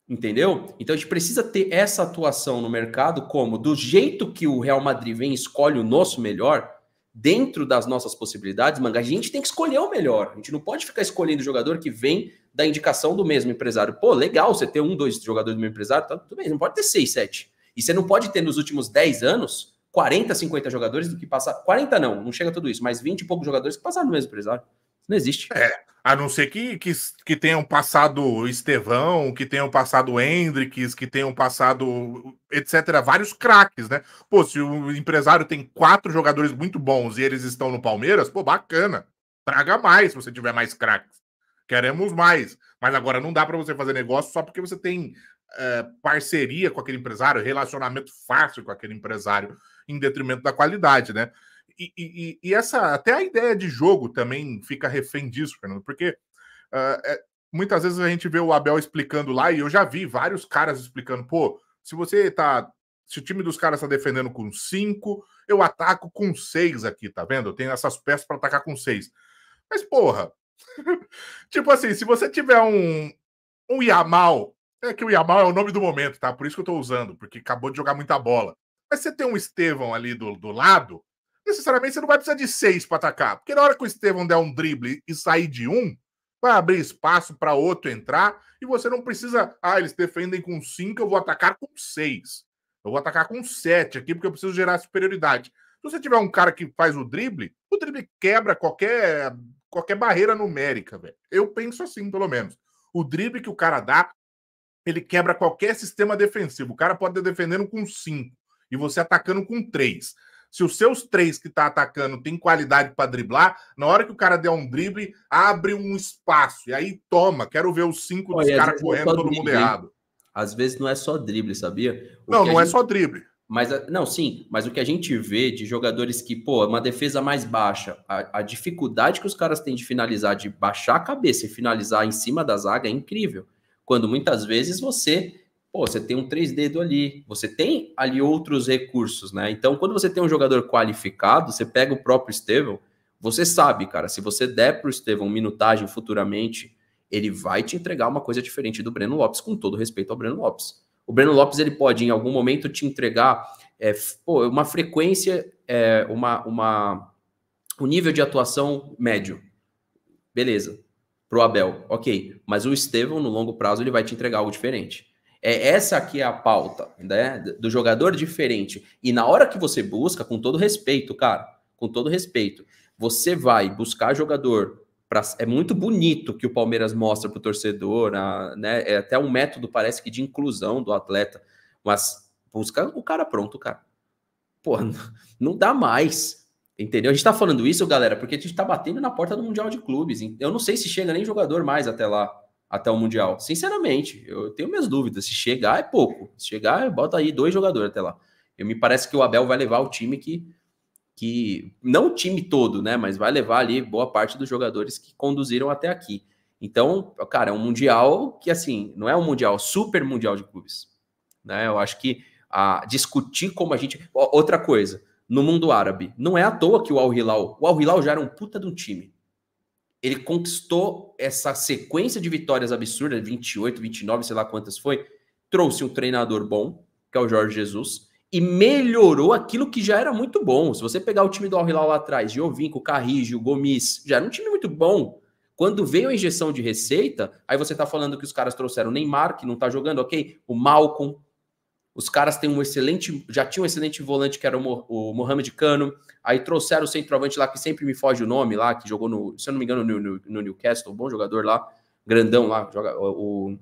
Entendeu? Então a gente precisa ter essa atuação no mercado como do jeito que o Real Madrid vem escolhe o nosso melhor, dentro das nossas possibilidades, manga, a gente tem que escolher o melhor. A gente não pode ficar escolhendo o jogador que vem da indicação do mesmo empresário. Pô, legal você ter um, dois jogadores do mesmo empresário, tá, tudo bem, não pode ter seis, sete. E você não pode ter nos últimos dez anos 40, 50 jogadores do que passar. 40 não, não chega a tudo isso, mas 20 e poucos jogadores que passaram do mesmo empresário. Não existe. É, a não ser que, que, que tenham passado Estevão, que tenham passado Hendricks, que tenham passado, etc., vários craques, né? Pô, se o empresário tem quatro jogadores muito bons e eles estão no Palmeiras, pô, bacana. Traga mais se você tiver mais craques. Queremos mais. Mas agora não dá para você fazer negócio só porque você tem é, parceria com aquele empresário, relacionamento fácil com aquele empresário, em detrimento da qualidade, né? e, e, essa até a ideia de jogo também fica refém disso, Fernando, porque uh, é, muitas vezes a gente vê o Abel explicando lá, e eu já vi vários caras explicando, pô, se você tá. Se o time dos caras tá defendendo com cinco, eu ataco com seis aqui, tá vendo? Eu tenho essas peças para atacar com seis. Mas, porra, tipo assim, se você tiver um, um Yamal, é que o Yamal é o nome do momento, tá? Por isso que eu tô usando, porque acabou de jogar muita bola. Mas você tem um Estevão ali do, do lado, necessariamente você não vai precisar de seis para atacar. Porque na hora que o Estevão der um drible e sair de um, vai abrir espaço para outro entrar e você não precisa. Ah, eles defendem com cinco, eu vou atacar com seis. Eu vou atacar com sete aqui porque eu preciso gerar superioridade. Se você tiver um cara que faz o drible, o drible quebra qualquer, qualquer barreira numérica, velho. Eu penso assim, pelo menos. O drible que o cara dá, ele quebra qualquer sistema defensivo. O cara pode estar defendendo com cinco e você atacando com três se os seus três que está atacando tem qualidade para driblar, na hora que o cara der um drible, abre um espaço. E aí toma, quero ver os cinco Olha, dos caras é correndo, é todo drible, mundo errado. Às vezes não é só drible, sabia? O não, não é gente... é só drible. Mas ah, não, sim, mas o que a gente vê de jogadores que, pô, é uma defesa mais baixa, a, a dificuldade que os caras têm de finalizar, de baixar a cabeça e finalizar em cima da zaga é incrível. Quando muitas vezes você pô, você tem um três dedos ali, você tem ali outros recursos, né? Então, quando você tem um jogador qualificado, você pega o próprio Estevão, você sabe, cara, se você der pro Estevão minutagem futuramente, ele vai te entregar uma coisa diferente do Breno Lopes, com todo respeito ao Breno Lopes. O Breno Lopes, ele pode em algum momento te entregar é, pô, uma frequência, é, uma, uma, um nível de atuação médio. Beleza. Pro Abel, ok. Mas o Estevão, no longo prazo, ele vai te entregar algo diferente. É essa aqui é a pauta, né? Do jogador diferente. E na hora que você busca, com todo respeito, cara, com todo respeito, você vai buscar jogador. Pra, é muito bonito que o Palmeiras mostra para o torcedor, a, né? É até um método, parece que, de inclusão do atleta. Mas busca o cara pronto, cara. Pô, não dá mais. Entendeu? A gente tá falando isso, galera, porque a gente tá batendo na porta do Mundial de Clubes. Eu não sei se chega nem jogador mais até lá até o Mundial. Sinceramente, eu tenho minhas dúvidas. Se chegar, é pouco. Se chegar, bota aí dois jogadores até lá. Eu, me parece que o Abel vai levar o time que, que. Não o time todo, né? Mas vai levar ali boa parte dos jogadores que conduziram até aqui. Então, cara, é um Mundial que, assim, não é um Mundial, super Mundial de clubes. Né? Eu acho que a discutir como a gente. Outra coisa, no mundo árabe, não é à toa que o Al-Hilal. O Al-Hilal já era um puta de um time ele conquistou essa sequência de vitórias absurda, 28, 29, sei lá quantas foi, trouxe um treinador bom, que é o Jorge Jesus, e melhorou aquilo que já era muito bom. Se você pegar o time do Al Hilal lá atrás, Giovinco, Carrijo, Gomes, já era um time muito bom. Quando veio a injeção de receita, aí você tá falando que os caras trouxeram o Neymar, que não tá jogando, ok? O Malcolm, os caras têm um excelente, já tinham um excelente volante que era o, Mohamed Cano. Aí trouxeram o centroavante lá que sempre me foge o nome lá, que jogou no, se eu não me engano, no, no, no Newcastle, um bom jogador lá, grandão lá, joga o, o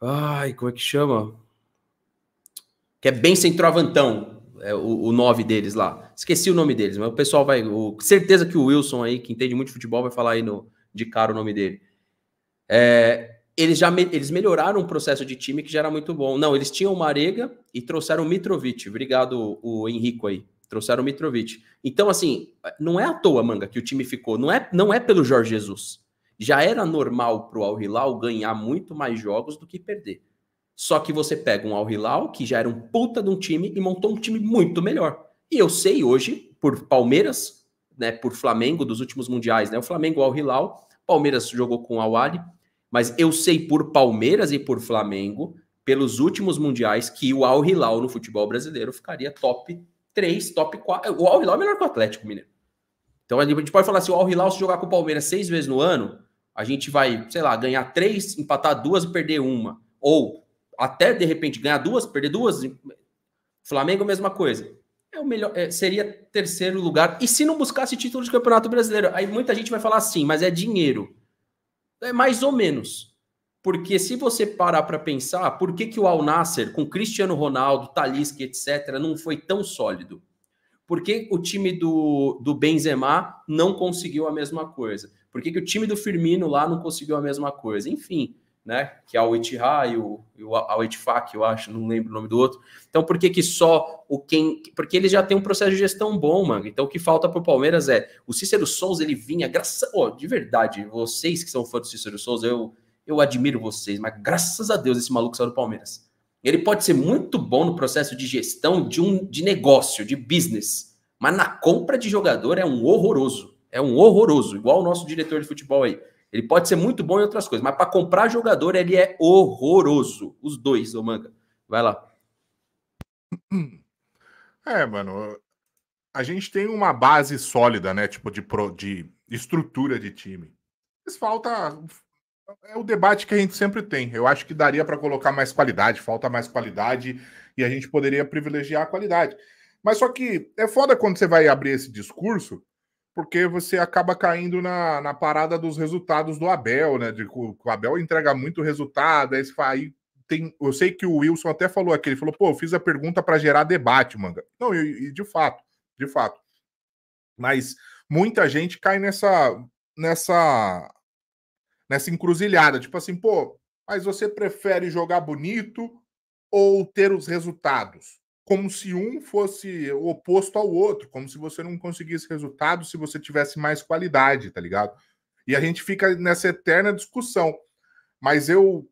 ai, como é que chama? Que é bem centroavantão, é, o, o nove deles lá. Esqueci o nome deles, mas o pessoal vai, o, certeza que o Wilson aí que entende muito de futebol vai falar aí no de cara o nome dele. É, eles já me, eles melhoraram o processo de time que já era muito bom. Não, eles tinham o Marega e trouxeram o Mitrovic. Obrigado, o Henrico aí. Trouxeram o Mitrovic. Então, assim, não é à toa, manga, que o time ficou. Não é, não é pelo Jorge Jesus. Já era normal pro Al Hilal ganhar muito mais jogos do que perder. Só que você pega um Al Hilal, que já era um puta de um time, e montou um time muito melhor. E eu sei hoje, por Palmeiras, né, por Flamengo dos últimos mundiais, né? O Flamengo Al Hilal, Palmeiras jogou com o Al Ali, mas eu sei por Palmeiras e por Flamengo, pelos últimos mundiais, que o Al Hilal no futebol brasileiro ficaria top 3, top 4. O Al Hilal é melhor que o Atlético Mineiro. Então a gente pode falar assim: o Al Hilal, se jogar com o Palmeiras seis vezes no ano, a gente vai, sei lá, ganhar três, empatar duas e perder uma. Ou até de repente ganhar duas, perder duas. Flamengo, mesma coisa. É o melhor, é, seria terceiro lugar. E se não buscasse título de campeonato brasileiro? Aí muita gente vai falar assim, mas é dinheiro. É mais ou menos. Porque se você parar para pensar, por que, que o Al Nasser, com Cristiano Ronaldo, Talisca, etc., não foi tão sólido? Por que o time do, do Benzema não conseguiu a mesma coisa? Por que, que o time do Firmino lá não conseguiu a mesma coisa? Enfim, né? Que é o Itihá e o, o Al eu acho, não lembro o nome do outro. Então, por que, que só o quem. Porque ele já tem um processo de gestão bom, mano. Então, o que falta para o Palmeiras é. O Cícero Souza, ele vinha, graças. Oh, de verdade, vocês que são fãs do Cícero Souza, eu, eu admiro vocês, mas graças a Deus esse maluco saiu do Palmeiras. Ele pode ser muito bom no processo de gestão de um de negócio, de business, mas na compra de jogador é um horroroso. É um horroroso, igual o nosso diretor de futebol aí. Ele pode ser muito bom em outras coisas, mas para comprar jogador ele é horroroso. Os dois, ô manga. Vai lá. É, mano. A gente tem uma base sólida, né? Tipo, de, pro, de estrutura de time. Mas falta. É o debate que a gente sempre tem. Eu acho que daria para colocar mais qualidade, falta mais qualidade, e a gente poderia privilegiar a qualidade. Mas só que é foda quando você vai abrir esse discurso porque você acaba caindo na, na parada dos resultados do Abel, né? De, o Abel entrega muito resultado, aí, aí tem, eu sei que o Wilson até falou aqui, ele falou, pô, eu fiz a pergunta para gerar debate, manga. Não, e, e de fato, de fato. Mas muita gente cai nessa nessa nessa encruzilhada, tipo assim, pô, mas você prefere jogar bonito ou ter os resultados? como se um fosse o oposto ao outro, como se você não conseguisse resultado se você tivesse mais qualidade, tá ligado? E a gente fica nessa eterna discussão. Mas eu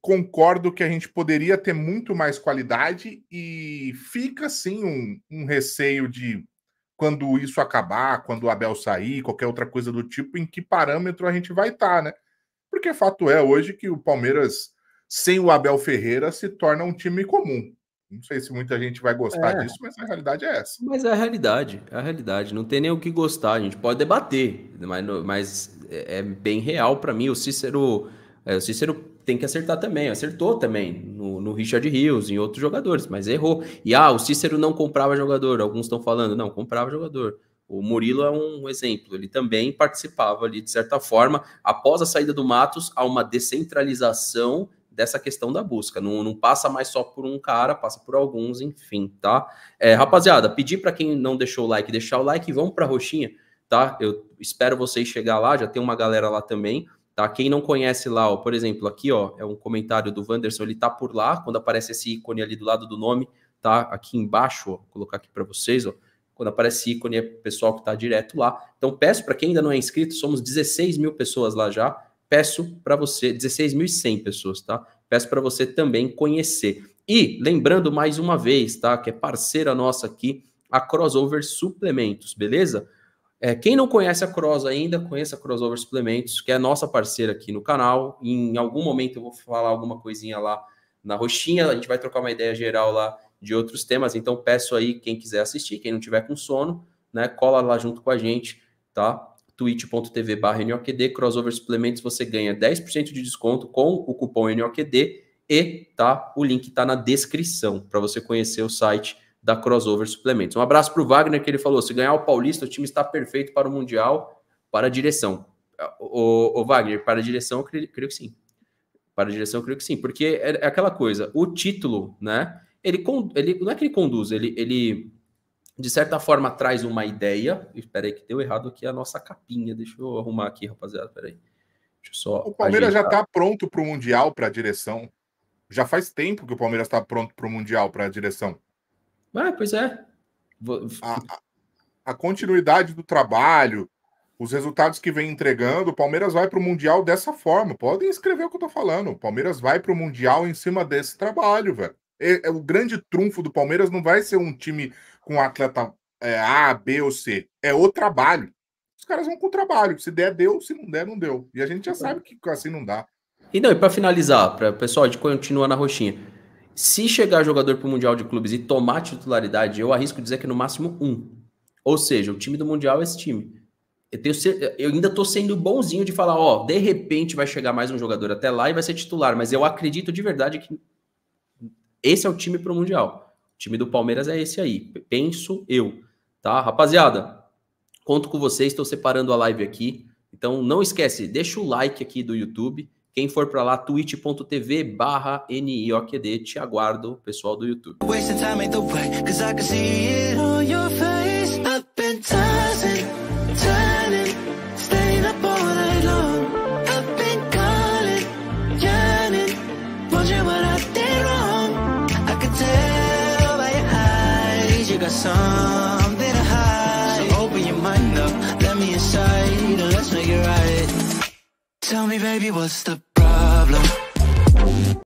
concordo que a gente poderia ter muito mais qualidade e fica sim um, um receio de quando isso acabar, quando o Abel sair, qualquer outra coisa do tipo, em que parâmetro a gente vai estar, tá, né? Porque fato é hoje que o Palmeiras, sem o Abel Ferreira, se torna um time comum não sei se muita gente vai gostar é. disso, mas a realidade é essa. Mas é a realidade, é a realidade. Não tem nem o que gostar. A gente pode debater, mas, mas é, é bem real para mim. O Cícero, é, o Cícero tem que acertar também. Acertou também no, no Richard Rios, em outros jogadores, mas errou. E ah, o Cícero não comprava jogador. Alguns estão falando, não, comprava jogador. O Murilo é um exemplo, ele também participava ali, de certa forma, após a saída do Matos, há uma descentralização dessa questão da busca. Não, não passa mais só por um cara, passa por alguns, enfim, tá? É, rapaziada, pedi para quem não deixou o like, deixar o like e vamos para roxinha, tá? Eu espero vocês chegar lá, já tem uma galera lá também. Tá? Quem não conhece lá, ó, por exemplo, aqui ó, é um comentário do Wanderson, ele tá por lá, quando aparece esse ícone ali do lado do nome, tá aqui embaixo, ó, vou colocar aqui para vocês, ó, quando aparece ícone é pessoal que está direto lá. Então peço para quem ainda não é inscrito, somos 16 mil pessoas lá já peço para você, 16.100 pessoas, tá? Peço para você também conhecer. E lembrando mais uma vez, tá? Que é parceira nossa aqui, a Crossover Suplementos, beleza? É, quem não conhece a Cross ainda, conheça a Crossover Suplementos, que é nossa parceira aqui no canal. Em algum momento eu vou falar alguma coisinha lá na roxinha, a gente vai trocar uma ideia geral lá de outros temas. Então peço aí quem quiser assistir, quem não tiver com sono, né, cola lá junto com a gente, tá? twitch.tv barra NOQD, crossover suplementos, você ganha 10% de desconto com o cupom NOQD e tá, o link está na descrição para você conhecer o site da Crossover Suplementos. Um abraço para o Wagner, que ele falou, se ganhar o Paulista, o time está perfeito para o Mundial, para a direção. Ah, o, o, Wagner, para a direção, eu creio, creio, que sim. Para a direção, eu creio que sim, porque é, é aquela coisa, o título, né, ele, ele não é que ele conduz, ele, ele de certa forma traz uma ideia. Espera aí que deu errado aqui a nossa capinha. Deixa eu arrumar aqui, rapaziada. Espera aí. Deixa eu só O Palmeiras ajeitar. já está pronto para o mundial para a direção. Já faz tempo que o Palmeiras está pronto para o mundial para a direção. Ah, pois é. Vou... A, a continuidade do trabalho, os resultados que vem entregando, o Palmeiras vai para o mundial dessa forma. Podem escrever o que eu estou falando. O Palmeiras vai para o mundial em cima desse trabalho, velho. É, é, o grande trunfo do Palmeiras não vai ser um time com o atleta é, A, B ou C. É o trabalho. Os caras vão com o trabalho. Se der, deu. Se não der, não deu. E a gente já sabe que assim não dá. E não, e para finalizar, para pessoal de continuar na roxinha. Se chegar jogador para o Mundial de Clubes e tomar titularidade, eu arrisco dizer que no máximo um. Ou seja, o time do Mundial é esse time. Eu, tenho, eu ainda estou sendo bonzinho de falar, ó, de repente vai chegar mais um jogador até lá e vai ser titular, mas eu acredito de verdade que esse é o time para o Mundial time do Palmeiras é esse aí, penso eu, tá? Rapaziada, conto com vocês, estou separando a live aqui. Então não esquece, deixa o like aqui do YouTube. Quem for para lá, twitch.tv barra NIOQD. Te aguardo, pessoal do YouTube. of something to hide. So open your mind up, let me inside, and let's make it right. Tell me, baby, what's the problem?